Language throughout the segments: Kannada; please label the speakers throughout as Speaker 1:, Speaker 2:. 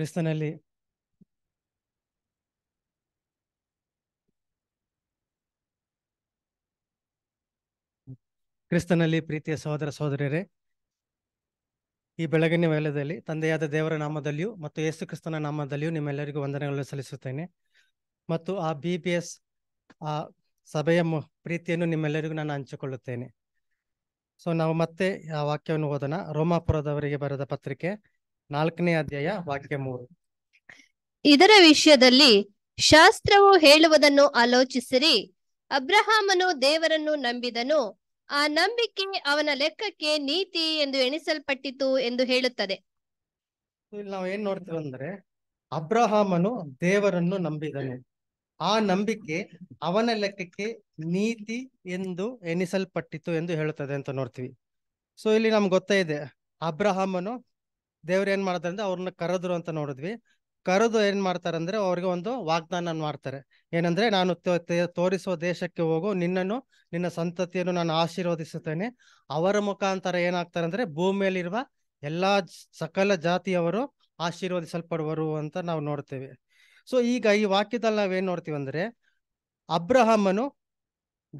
Speaker 1: ಕ್ರಿಸ್ತನಲ್ಲಿ ಕ್ರಿಸ್ತನಲ್ಲಿ ಪ್ರೀತಿಯ ಸಹೋದರ ಸಹೋದರಿಯರೇ ಈ ಬೆಳಗಿನ ವೇಳೆಯಲ್ಲಿ ತಂದೆಯಾದ ದೇವರ ನಾಮದಲ್ಲಿಯೂ ಮತ್ತು ಯೇಸು ಕ್ರಿಸ್ತನ ನಾಮದಲ್ಲಿಯೂ ನಿಮ್ಮೆಲ್ಲರಿಗೂ ವಂದನೆಗಳನ್ನು ಸಲ್ಲಿಸುತ್ತೇನೆ ಮತ್ತು ಆ ಬಿ ಬಿ ಎಸ್ ಆ ಸಭೆಯ ಪ್ರೀತಿಯನ್ನು ನಿಮ್ಮೆಲ್ಲರಿಗೂ ನಾನು ಹಂಚಿಕೊಳ್ಳುತ್ತೇನೆ ಸೊ ನಾವು ಮತ್ತೆ ಆ ವಾಕ್ಯವನ್ನು ಓದೋಣ ರೋಮಾಪುರದವರಿಗೆ ಬರೆದ ಪತ್ರಿಕೆ ನಾಲ್ಕನೇ ಅಧ್ಯಾಯ ವಾಕ್ಯ ಮೂರು
Speaker 2: ಇದರ ವಿಷಯದಲ್ಲಿ ಶಾಸ್ತ್ರವು ಹೇಳುವುದನ್ನು ಆಲೋಚಿಸಿರಿ ಅಬ್ರಹಾಮನು ದೇವರನ್ನು ನಂಬಿದನು ಆ ನಂಬಿಕೆ ಅವನ ಲೆಕ್ಕಕ್ಕೆ ನೀತಿ ಎಂದು ಎಣಿಸಲ್ಪಟ್ಟಿತು ಎಂದು ಹೇಳುತ್ತದೆ
Speaker 1: ಇಲ್ಲಿ ನಾವು ಏನ್ ಅಂದ್ರೆ ಅಬ್ರಹಾಮನು ದೇವರನ್ನು ನಂಬಿದನು ಆ ನಂಬಿಕೆ ಅವನ ಲೆಕ್ಕಕ್ಕೆ ನೀತಿ ಎಂದು ಎಣಿಸಲ್ಪಟ್ಟಿತು ಎಂದು ಹೇಳುತ್ತದೆ ಅಂತ ನೋಡ್ತೀವಿ ಸೊ ಇಲ್ಲಿ ನಮ್ಗೆ ಗೊತ್ತೇ ಇದೆ ಅಬ್ರಹಾಮನು ದೇವ್ರು ಏನ್ ಅಂದ್ರೆ ಅವ್ರನ್ನ ಕರೆದ್ರು ಅಂತ ನೋಡಿದ್ವಿ ಕರೆದು ಏನ್ ಅಂದ್ರೆ ಅವ್ರಿಗೆ ಒಂದು ವಾಗ್ದಾನ ಮಾಡ್ತಾರೆ ಏನಂದ್ರೆ ನಾನು ತೋರಿಸುವ ದೇಶಕ್ಕೆ ಹೋಗು ನಿನ್ನನ್ನು ನಿನ್ನ ಸಂತತಿಯನ್ನು ನಾನು ಆಶೀರ್ವದಿಸುತ್ತೇನೆ ಅವರ ಮುಖಾಂತರ ಏನಾಗ್ತಾರೆ ಅಂದ್ರೆ ಭೂಮಿಯಲ್ಲಿರುವ ಎಲ್ಲಾ ಸಕಲ ಜಾತಿಯವರು ಆಶೀರ್ವದಿಸಲ್ಪಡುವರು ಅಂತ ನಾವು ನೋಡ್ತೇವೆ ಸೊ ಈಗ ಈ ವಾಕ್ಯದಲ್ಲಿ ನಾವೇನ್ ನೋಡ್ತೀವಿ ಅಂದ್ರೆ ಅಬ್ರಹಮನು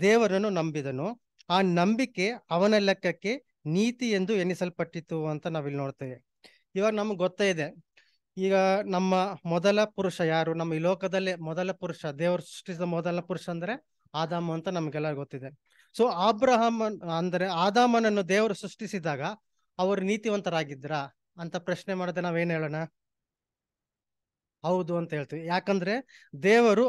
Speaker 1: ದೇವರನ್ನು ನಂಬಿದನು ಆ ನಂಬಿಕೆ ಅವನ ಲೆಕ್ಕಕ್ಕೆ ನೀತಿ ಎಂದು ಎನಿಸಲ್ಪಟ್ಟಿತು ಅಂತ ನಾವಿಲ್ಲಿ ನೋಡ್ತೇವೆ ಇವಾಗ ನಮ್ಗೆ ಗೊತ್ತೇ ಇದೆ ಈಗ ನಮ್ಮ ಮೊದಲ ಪುರುಷ ಯಾರು ನಮ್ಮ ಈ ಲೋಕದಲ್ಲೇ ಮೊದಲ ಪುರುಷ ದೇವರು ಸೃಷ್ಟಿಸಿದ ಮೊದಲ ಪುರುಷ ಅಂದ್ರೆ ಆದಾಮ ಅಂತ ನಮ್ಗೆಲ್ಲ ಗೊತ್ತಿದೆ ಸೊ ಆಬ್ರಹಂ ಅಂದ್ರೆ ಆದಾಮನನ್ನು ದೇವರು ಸೃಷ್ಟಿಸಿದಾಗ ಅವರು ನೀತಿವಂತರಾಗಿದ್ರ ಅಂತ ಪ್ರಶ್ನೆ ಮಾಡದೆ ನಾವೇನ್ ಹೇಳೋಣ ಹೌದು ಅಂತ ಹೇಳ್ತೀವಿ ಯಾಕಂದ್ರೆ ದೇವರು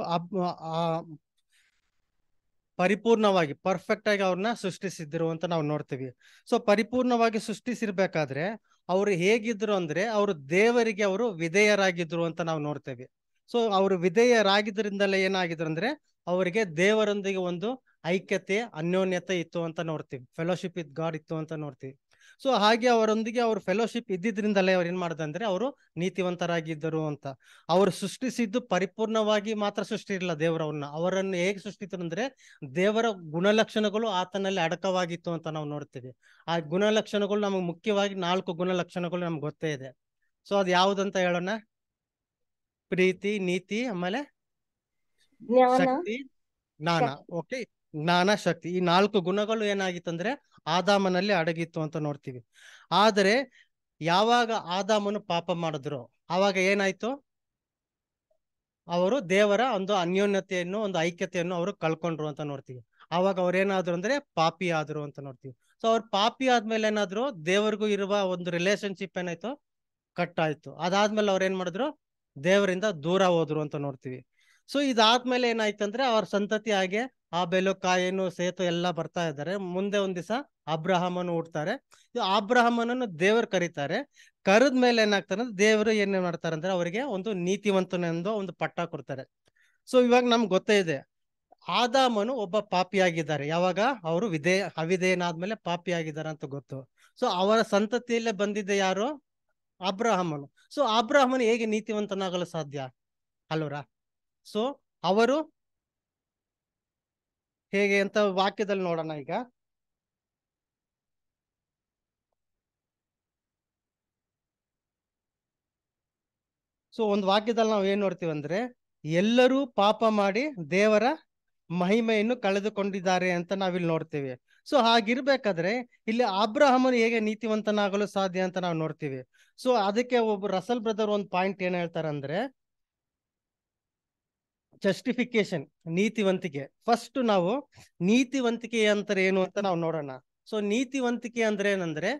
Speaker 1: ಪರಿಪೂರ್ಣವಾಗಿ ಪರ್ಫೆಕ್ಟ್ ಆಗಿ ಅವ್ರನ್ನ ಸೃಷ್ಟಿಸಿದ್ರು ಅಂತ ನಾವು ನೋಡ್ತೀವಿ ಸೊ ಪರಿಪೂರ್ಣವಾಗಿ ಸೃಷ್ಟಿಸಿರ್ಬೇಕಾದ್ರೆ ಅವರು ಹೇಗಿದ್ರು ಅಂದ್ರೆ ಅವರು ದೇವರಿಗೆ ಅವರು ವಿಧೇಯರಾಗಿದ್ರು ಅಂತ ನಾವು ನೋಡ್ತೇವೆ ಸೊ ಅವರು ವಿಧೇಯರಾಗಿದ್ದರಿಂದಲೇ ಏನಾಗಿದ್ರು ಅಂದ್ರೆ ಅವರಿಗೆ ದೇವರೊಂದಿಗೆ ಒಂದು ಐಕ್ಯತೆ ಅನ್ಯೋನ್ಯತೆ ಇತ್ತು ಅಂತ ನೋಡ್ತೀವಿ ಫೆಲೋಶಿಪ್ ವಿತ್ ಗಾಡ್ ಇತ್ತು ಅಂತ ನೋಡ್ತೀವಿ ಸೊ ಹಾಗೆ ಅವರೊಂದಿಗೆ ಅವ್ರ ಫೆಲೋಶಿಪ್ ಇದ್ದಿದ್ರಿಂದಲೇ ಅವ್ರು ಏನ್ ಮಾಡ್ದಂದ್ರೆ ಅವರು ನೀತಿವಂತರಾಗಿದ್ದರು ಅಂತ ಅವರು ಸೃಷ್ಟಿಸಿದ್ದು ಪರಿಪೂರ್ಣವಾಗಿ ಮಾತ್ರ ಸೃಷ್ಟಿ ಇರಲಿಲ್ಲ ದೇವರವನ್ನ ಅವರನ್ನು ಹೇಗೆ ಸೃಷ್ಟಿತರು ಅಂದ್ರೆ ದೇವರ ಗುಣಲಕ್ಷಣಗಳು ಆತನಲ್ಲಿ ಅಡಕವಾಗಿತ್ತು ಅಂತ ನಾವು ನೋಡ್ತೀವಿ ಆ ಗುಣಲಕ್ಷಣಗಳು ನಮಗೆ ಮುಖ್ಯವಾಗಿ ನಾಲ್ಕು ಗುಣಲಕ್ಷಣಗಳು ನಮ್ಗೆ ಗೊತ್ತೇ ಇದೆ ಸೊ ಅದ್ ಅಂತ ಹೇಳೋಣ ಪ್ರೀತಿ ನೀತಿ ಆಮೇಲೆ ಶಕ್ತಿ ಜ್ಞಾನ ಓಕೆ ಜ್ಞಾನ ಶಕ್ತಿ ಈ ನಾಲ್ಕು ಗುಣಗಳು ಏನಾಗಿತ್ತಂದ್ರೆ ಆದಾಮನಲ್ಲಿ ಅಡಗಿತ್ತು ಅಂತ ನೋಡ್ತೀವಿ ಆದರೆ ಯಾವಾಗ ಆದಾಮನು ಪಾಪ ಮಾಡಿದ್ರು ಆವಾಗ ಏನಾಯ್ತು ಅವರು ದೇವರ ಒಂದು ಅನ್ಯೋನ್ಯತೆಯನ್ನು ಒಂದು ಐಕ್ಯತೆಯನ್ನು ಅವರು ಕಳ್ಕೊಂಡ್ರು ಅಂತ ನೋಡ್ತೀವಿ ಆವಾಗ ಅವ್ರು ಏನಾದ್ರು ಅಂದ್ರೆ ಪಾಪಿ ಆದ್ರು ಅಂತ ನೋಡ್ತೀವಿ ಸೊ ಅವ್ರು ಪಾಪಿ ಆದ್ಮೇಲೆ ಏನಾದ್ರು ದೇವರಿಗೂ ಇರುವ ಒಂದು ರಿಲೇಶನ್ಶಿಪ್ ಏನಾಯ್ತು ಕಟ್ ಆಯ್ತು ಅದಾದ್ಮೇಲೆ ಅವ್ರು ಏನ್ ಮಾಡಿದ್ರು ದೇವರಿಂದ ದೂರ ಹೋದ್ರು ಅಂತ ನೋಡ್ತೀವಿ ಸೊ ಇದಾದ್ಮೇಲೆ ಏನಾಯ್ತಂದ್ರೆ ಅವ್ರ ಸಂತತಿ ಹಾಗೆ ಆ ಬೆಲು ಕಾಯನು ಸೇತು ಎಲ್ಲ ಬರ್ತಾ ಇದ್ದಾರೆ ಮುಂದೆ ಒಂದ್ ದಿವಸ ಅಬ್ರಾಹಮನು ಹುಡ್ತಾರೆ ಅಬ್ರಹಮನನ್ನು ದೇವರು ಕರೀತಾರೆ ಕರೆದ ಮೇಲೆ ಏನಾಗ್ತಾರೆ ಅಂದ್ರೆ ದೇವರು ಏನ್ ಮಾಡ್ತಾರೆ ಅಂದ್ರೆ ಅವರಿಗೆ ಒಂದು ನೀತಿವಂತನೆಂದು ಒಂದು ಪಟ್ಟ ಕೊಡ್ತಾರೆ ಸೊ ಇವಾಗ ನಮ್ಗೆ ಗೊತ್ತೇ ಇದೆ ಆದಾಮನು ಒಬ್ಬ ಪಾಪಿ ಆಗಿದ್ದಾರೆ ಯಾವಾಗ ಅವರು ವಿಧೇ ಪಾಪಿ ಆಗಿದ್ದಾರೆ ಅಂತ ಗೊತ್ತು ಸೊ ಅವರ ಸಂತತಿಯಲ್ಲೇ ಬಂದಿದ್ದೆ ಯಾರು ಅಬ್ರಾಹಮನು ಸೊ ಅಬ್ರಾಹಮನ್ ಹೇಗೆ ನೀತಿವಂತನಾಗಲು ಸಾಧ್ಯ ಅಲ್ವರ ಸೊ ಅವರು ಹೇಗೆ ಅಂತ ವಾಕ್ಯದಲ್ಲಿ ನೋಡೋಣ ಈಗ ಸೊ ಒಂದು ವಾಕ್ಯದಲ್ಲಿ ನಾವು ಏನ್ ನೋಡ್ತೀವಿ ಅಂದ್ರೆ ಎಲ್ಲರೂ ಪಾಪ ಮಾಡಿ ದೇವರ ಮಹಿಮೆಯನ್ನು ಕಳೆದುಕೊಂಡಿದ್ದಾರೆ ಅಂತ ನಾವಿಲ್ಲಿ ನೋಡ್ತೀವಿ ಸೊ ಹಾಗಿರ್ಬೇಕಾದ್ರೆ ಇಲ್ಲಿ ಅಬ್ರಹಮನ್ ಹೇಗೆ ನೀತಿವಂತನಾಗಲು ಸಾಧ್ಯ ಅಂತ ನಾವು ನೋಡ್ತೀವಿ ಸೊ ಅದಕ್ಕೆ ಒಬ್ಬ ರಸಲ್ ಬ್ರದರ್ ಒಂದು ಪಾಯಿಂಟ್ ಏನ್ ಹೇಳ್ತಾರಂದ್ರೆ ಜಸ್ಟಿಫಿಕೇಶನ್ ನೀತಿವಂತಿಕೆ ಫಸ್ಟ್ ನಾವು ನೀತಿವಂತಿಕೆ ಅಂತಾರೆ ಏನು ಅಂತ ನಾವು ನೋಡೋಣ ಸೊ ನೀತಿವಂತಿಕೆ ಅಂದ್ರೆ ಏನಂದ್ರೆ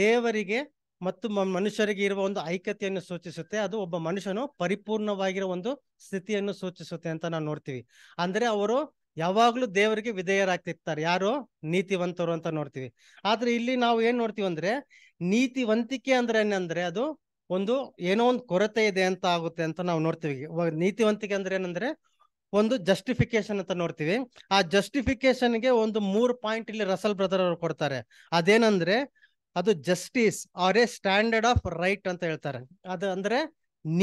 Speaker 1: ದೇವರಿಗೆ ಮತ್ತು ಮನುಷ್ಯರಿಗೆ ಇರುವ ಒಂದು ಐಕ್ಯತೆಯನ್ನು ಸೂಚಿಸುತ್ತೆ ಅದು ಒಬ್ಬ ಮನುಷ್ಯನು ಪರಿಪೂರ್ಣವಾಗಿರೋ ಒಂದು ಸ್ಥಿತಿಯನ್ನು ಸೂಚಿಸುತ್ತೆ ಅಂತ ನಾವು ನೋಡ್ತೀವಿ ಅಂದ್ರೆ ಅವರು ಯಾವಾಗ್ಲೂ ದೇವರಿಗೆ ವಿಧೇಯರಾಗ್ತಿರ್ತಾರೆ ಯಾರು ನೀತಿವಂತರು ಅಂತ ನೋಡ್ತೀವಿ ಆದ್ರೆ ಇಲ್ಲಿ ನಾವು ಏನ್ ನೋಡ್ತೀವಿ ಅಂದ್ರೆ ನೀತಿವಂತಿಕೆ ಅಂದ್ರೆ ಏನಂದ್ರೆ ಅದು ಒಂದು ಏನೋ ಒಂದು ಕೊರತೆ ಇದೆ ಅಂತ ಆಗುತ್ತೆ ಅಂತ ನಾವು ನೋಡ್ತೀವಿ ನೀತಿವಂತಿಕೆ ಅಂದ್ರೆ ಏನಂದ್ರೆ ಒಂದು ಜಸ್ಟಿಫಿಕೇಶನ್ ಅಂತ ನೋಡ್ತೀವಿ ಆ ಜಸ್ಟಿಫಿಕೇಶನ್ಗೆ ಒಂದು ಮೂರು ಪಾಯಿಂಟ್ ಇಲ್ಲಿ ರಸಲ್ ಬ್ರದರ್ ಅವರು ಕೊಡ್ತಾರೆ ಅದೇನಂದ್ರೆ ಅದು justice are a standard of right ಅಂತ ಹೇಳ್ತಾರೆ ಅದು ಅಂದ್ರೆ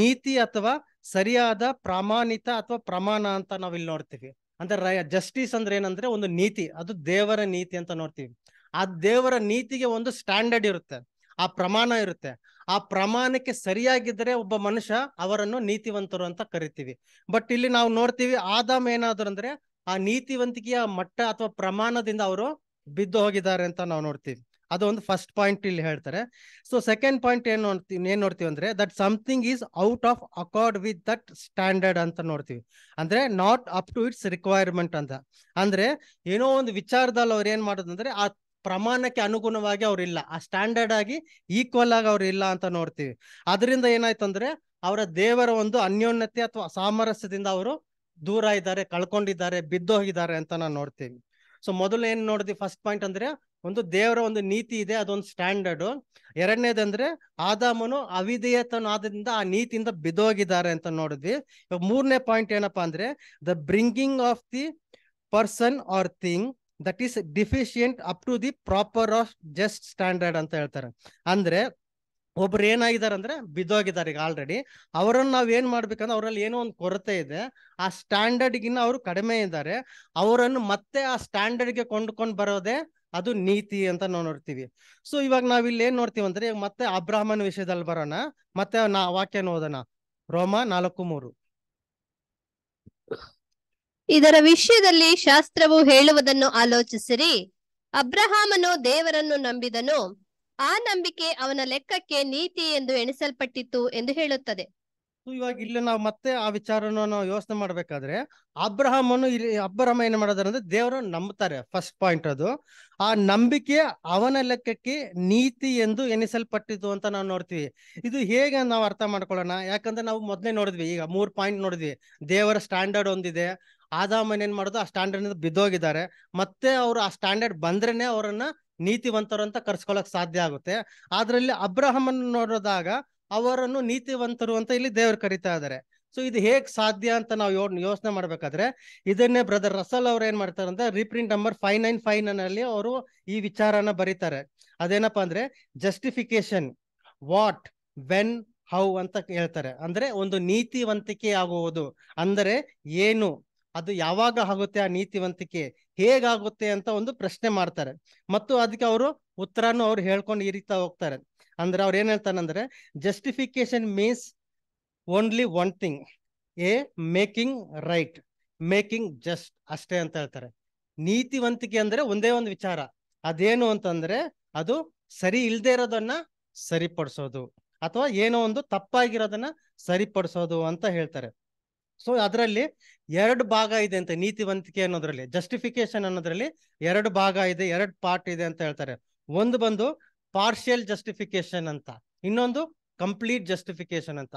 Speaker 1: ನೀತಿ ಅಥವಾ ಸರಿಯಾದ ಪ್ರಾಮಾಣಿತ ಅಥವಾ ಪ್ರಮಾಣ ಅಂತ ನಾವು ಇಲ್ಲಿ ನೋಡ್ತೀವಿ ಅಂದ್ರೆ ಜಸ್ಟಿಸ್ ಅಂದ್ರೆ ಏನಂದ್ರೆ ಒಂದು ನೀತಿ ಅದು ದೇವರ ನೀತಿ ಅಂತ ನೋಡ್ತೀವಿ ಆ ದೇವರ ನೀತಿಗೆ ಒಂದು ಸ್ಟ್ಯಾಂಡರ್ಡ್ ಇರುತ್ತೆ ಆ ಪ್ರಮಾಣ ಇರುತ್ತೆ ಆ ಪ್ರಮಾಣಕ್ಕೆ ಸರಿಯಾಗಿದ್ದರೆ ಒಬ್ಬ ಮನುಷ್ಯ ಅವರನ್ನು ನೀತಿವಂತರು ಅಂತ ಕರಿತೀವಿ ಬಟ್ ಇಲ್ಲಿ ನಾವು ನೋಡ್ತೀವಿ ಆದಾಮ್ ಏನಾದ್ರು ಅಂದ್ರೆ ಆ ನೀತಿವಂತಿಕೆಯ ಮಟ್ಟ ಅಥವಾ ಪ್ರಮಾಣದಿಂದ ಅವರು ಬಿದ್ದು ಹೋಗಿದ್ದಾರೆ ಅಂತ ನಾವು ನೋಡ್ತೀವಿ ಅದು ಒಂದು ಫಸ್ಟ್ ಪಾಯಿಂಟ್ ಇಲ್ಲಿ ಹೇಳ್ತಾರೆ ಸೊ ಸೆಕೆಂಡ್ ಪಾಯಿಂಟ್ ಏನ್ ನೋಡ್ತೀವಿ ಏನ್ ನೋಡ್ತೀವಿ ಅಂದ್ರೆ that something is out of accord with that standard ಅಂತ ನೋಡ್ತೀವಿ ಅಂದ್ರೆ not up to its requirement ಅಂತ ಅಂದ್ರೆ ಏನೋ ಒಂದು ವಿಚಾರದಲ್ಲಿ ಅವ್ರು ಏನ್ ಮಾಡೋದಂದ್ರೆ ಆ ಪ್ರಮಾಣಕ್ಕೆ ಅನುಗುಣವಾಗಿ ಇಲ್ಲ ಆ ಸ್ಟ್ಯಾಂಡರ್ಡ್ ಆಗಿ ಈಕ್ವಲ್ ಆಗಿ ಅವ್ರು ಇಲ್ಲ ಅಂತ ನೋಡ್ತೀವಿ ಅದರಿಂದ ಏನಾಯ್ತು ಅಂದ್ರೆ ಅವರ ದೇವರ ಒಂದು ಅನ್ಯೋನ್ಯತೆ ಅಥವಾ ಸಾಮರಸ್ಯದಿಂದ ಅವರು ದೂರ ಇದ್ದಾರೆ ಕಳ್ಕೊಂಡಿದ್ದಾರೆ ಬಿದ್ದೋಗಿದ್ದಾರೆ ಅಂತ ನಾವು ನೋಡ್ತೀವಿ ಸೊ ಮೊದಲು ಏನ್ ನೋಡಿದ್ವಿ ಫಸ್ಟ್ ಪಾಯಿಂಟ್ ಅಂದ್ರೆ ಒಂದು ದೇವರ ಒಂದು ನೀತಿ ಇದೆ ಅದೊಂದು ಸ್ಟ್ಯಾಂಡರ್ಡ್ ಎರಡನೇದಂದ್ರೆ ಆದಾಮನು ಆದ್ದರಿಂದ ಆ ನೀತಿಯಿಂದ ಬಿದ್ದೋಗಿದ್ದಾರೆ ಅಂತ ನೋಡಿದ್ವಿ ಮೂರನೇ ಪಾಯಿಂಟ್ ಏನಪ್ಪಾ ಅಂದ್ರೆ the bringing of the person or thing that is deficient up to the proper of just standard ಅಂತ ಹೇಳ್ತಾರೆ ಅಂದ್ರೆ ಒಬ್ರು ಏನಾಗಿದ್ದಾರೆ ಅಂದ್ರೆ ಬಿದ್ದೋಗಿದ್ದಾರೆ ಈಗ ಆಲ್ರೆಡಿ ಅವರನ್ನು ನಾವ್ ಏನ್ ಮಾಡ್ಬೇಕಂದ್ರೆ ಅವರಲ್ಲಿ ಏನೋ ಒಂದು ಕೊರತೆ ಇದೆ ಆ ಸ್ಟ್ಯಾಂಡರ್ಡ್ಗಿನ್ನ ಅವರು ಕಡಿಮೆ ಇದ್ದಾರೆ ಅವರನ್ನು ಮತ್ತೆ ಆ ಸ್ಟ್ಯಾಂಡರ್ಡ್ಗೆ ಕೊಂಡ್ಕೊಂಡು ಬರೋದೇ ಅದು ನೀತಿ ಅಂತ ನಾವು ನೋಡ್ತೀವಿ ಸೊ ಇವಾಗ ನಾವ್ ಇಲ್ಲಿ ಏನ್ ನೋಡ್ತೀವಿ ಅಂದ್ರೆ ಈಗ ಮತ್ತೆ ಅಬ್ರಾಹ್ಮನ್ ವಿಷಯದಲ್ಲಿ ಬರೋಣ ಮತ್ತೆ ನಾ ವಾಕ್ಯನ ಓದೋಣ ರೋಮ ನಾಲ್ಕು ಮೂರು
Speaker 2: ಇದರ ವಿಷಯದಲ್ಲಿ ಶಾಸ್ತ್ರವು ಹೇಳುವುದನ್ನು ಆಲೋಚಿಸಿರಿ ಅಬ್ರಹಾಮನು ದೇವರನ್ನು ನಂಬಿದನು ಆ ನಂಬಿಕೆ ಅವನ ಲೆಕ್ಕಕ್ಕೆ ನೀತಿ ಎಂದು ಎಣಿಸಲ್ಪಟ್ಟಿತ್ತು ಎಂದು ಹೇಳುತ್ತದೆ
Speaker 1: ಇವಾಗ ಇಲ್ಲಿ ನಾವು ಮತ್ತೆ ಆ ವಿಚಾರನ ನಾವು ಯೋಚನೆ ಮಾಡ್ಬೇಕಾದ್ರೆ ಅಬ್ರಹಾಮನು ಇಲ್ಲಿ ಅಬ್ರಹಮ ಏನ್ ಮಾಡೋದಾರೆ ಅಂದ್ರೆ ದೇವರು ನಂಬುತ್ತಾರೆ ಫಸ್ಟ್ ಪಾಯಿಂಟ್ ಅದು ಆ ನಂಬಿಕೆ ಅವನ ಲೆಕ್ಕಕ್ಕೆ ನೀತಿ ಎಂದು ಎನಿಸಲ್ಪಟ್ಟಿದ್ದು ಅಂತ ನಾವು ನೋಡ್ತೀವಿ ಇದು ಹೇಗೆ ನಾವು ಅರ್ಥ ಮಾಡ್ಕೊಳ್ಳೋಣ ಯಾಕಂದ್ರೆ ನಾವು ಮೊದಲೇ ನೋಡಿದ್ವಿ ಈಗ ಮೂರ್ ಪಾಯಿಂಟ್ ನೋಡಿದ್ವಿ ದೇವರ ಸ್ಟ್ಯಾಂಡರ್ಡ್ ಒಂದಿದೆ ಆದಾಮನ್ ಏನ್ ಮಾಡೋದು ಆ ಸ್ಟ್ಯಾಂಡರ್ಡ್ ಬಿದ್ದೋಗಿದ್ದಾರೆ ಮತ್ತೆ ಅವ್ರು ಆ ಸ್ಟ್ಯಾಂಡರ್ಡ್ ಬಂದ್ರೇನೆ ಅವರನ್ನ ನೀತಿವಂತರು ಅಂತ ಕರ್ಸ್ಕೊಳಕ್ ಸಾಧ್ಯ ಆಗುತ್ತೆ ಅದ್ರಲ್ಲಿ ಅಬ್ರಹಮನ್ ನೋಡಿದಾಗ ಅವರನ್ನು ನೀತಿವಂತರು ಅಂತ ಇಲ್ಲಿ ದೇವರು ಕರಿತಾ ಇದ್ದಾರೆ ಸೊ ಇದು ಹೇಗ್ ಸಾಧ್ಯ ಅಂತ ನಾವು ಯೋ ಯೋಚನೆ ಮಾಡ್ಬೇಕಾದ್ರೆ ಇದನ್ನೇ ಬ್ರದರ್ ರಸಲ್ ಅವ್ರು ಏನ್ ಮಾಡ್ತಾರೆ ಅಂದ್ರೆ reprint number five nine five ಅವರು ಈ ವಿಚಾರನ ಬರೀತಾರೆ ಅದೇನಪ್ಪ ಅಂದ್ರೆ ಜಸ್ಟಿಫಿಕೇಶನ್ ವಾಟ್ ವೆನ್ ಹೌ ಅಂತ ಹೇಳ್ತಾರೆ ಅಂದ್ರೆ ಒಂದು ನೀತಿವಂತಿಕೆ ಆಗುವುದು ಅಂದರೆ ಏನು ಅದು ಯಾವಾಗ ಆಗುತ್ತೆ ಆ ನೀತಿವಂತಿಕೆ ಹೇಗಾಗುತ್ತೆ ಅಂತ ಒಂದು ಪ್ರಶ್ನೆ ಮಾಡ್ತಾರೆ ಮತ್ತು ಅದಕ್ಕೆ ಅವರು ಉತ್ತರನು ಅವ್ರು ಹೇಳ್ಕೊಂಡು ಇರಿತಾ ಹೋಗ್ತಾರೆ ಅಂದ್ರೆ ಅವ್ರು ಏನ್ ಹೇಳ್ತಾನಂದ್ರೆ justification means only one thing a making right making just ಅಷ್ಟೇ ಅಂತ ಹೇಳ್ತಾರೆ ನೀತಿವಂತಿಕೆ ಅಂದ್ರೆ ಒಂದೇ ಒಂದು ವಿಚಾರ ಅದೇನು ಅಂತಂದ್ರೆ ಅದು ಸರಿ ಇಲ್ಲದೆ ಇರೋದನ್ನ ಸರಿಪಡಿಸೋದು ಅಥವಾ ಏನೋ ಒಂದು ತಪ್ಪಾಗಿರೋದನ್ನ ಸರಿಪಡಿಸೋದು ಅಂತ ಹೇಳ್ತಾರೆ ಸೊ ಅದರಲ್ಲಿ ಎರಡು ಭಾಗ ಇದೆ ಅಂತ ನೀತಿವಂತಿಕೆ ಅನ್ನೋದ್ರಲ್ಲಿ ಜಸ್ಟಿಫಿಕೇಶನ್ ಅನ್ನೋದ್ರಲ್ಲಿ ಎರಡು ಭಾಗ ಇದೆ ಎರಡು ಪಾರ್ಟ್ ಇದೆ ಅಂತ ಹೇಳ್ತಾರೆ ಒಂದು ಬಂದು ಪಾರ್ಷಿಯಲ್ ಜಸ್ಟಿಫಿಕೇಶನ್ ಅಂತ ಇನ್ನೊಂದು ಕಂಪ್ಲೀಟ್ ಜಸ್ಟಿಫಿಕೇಶನ್ ಅಂತ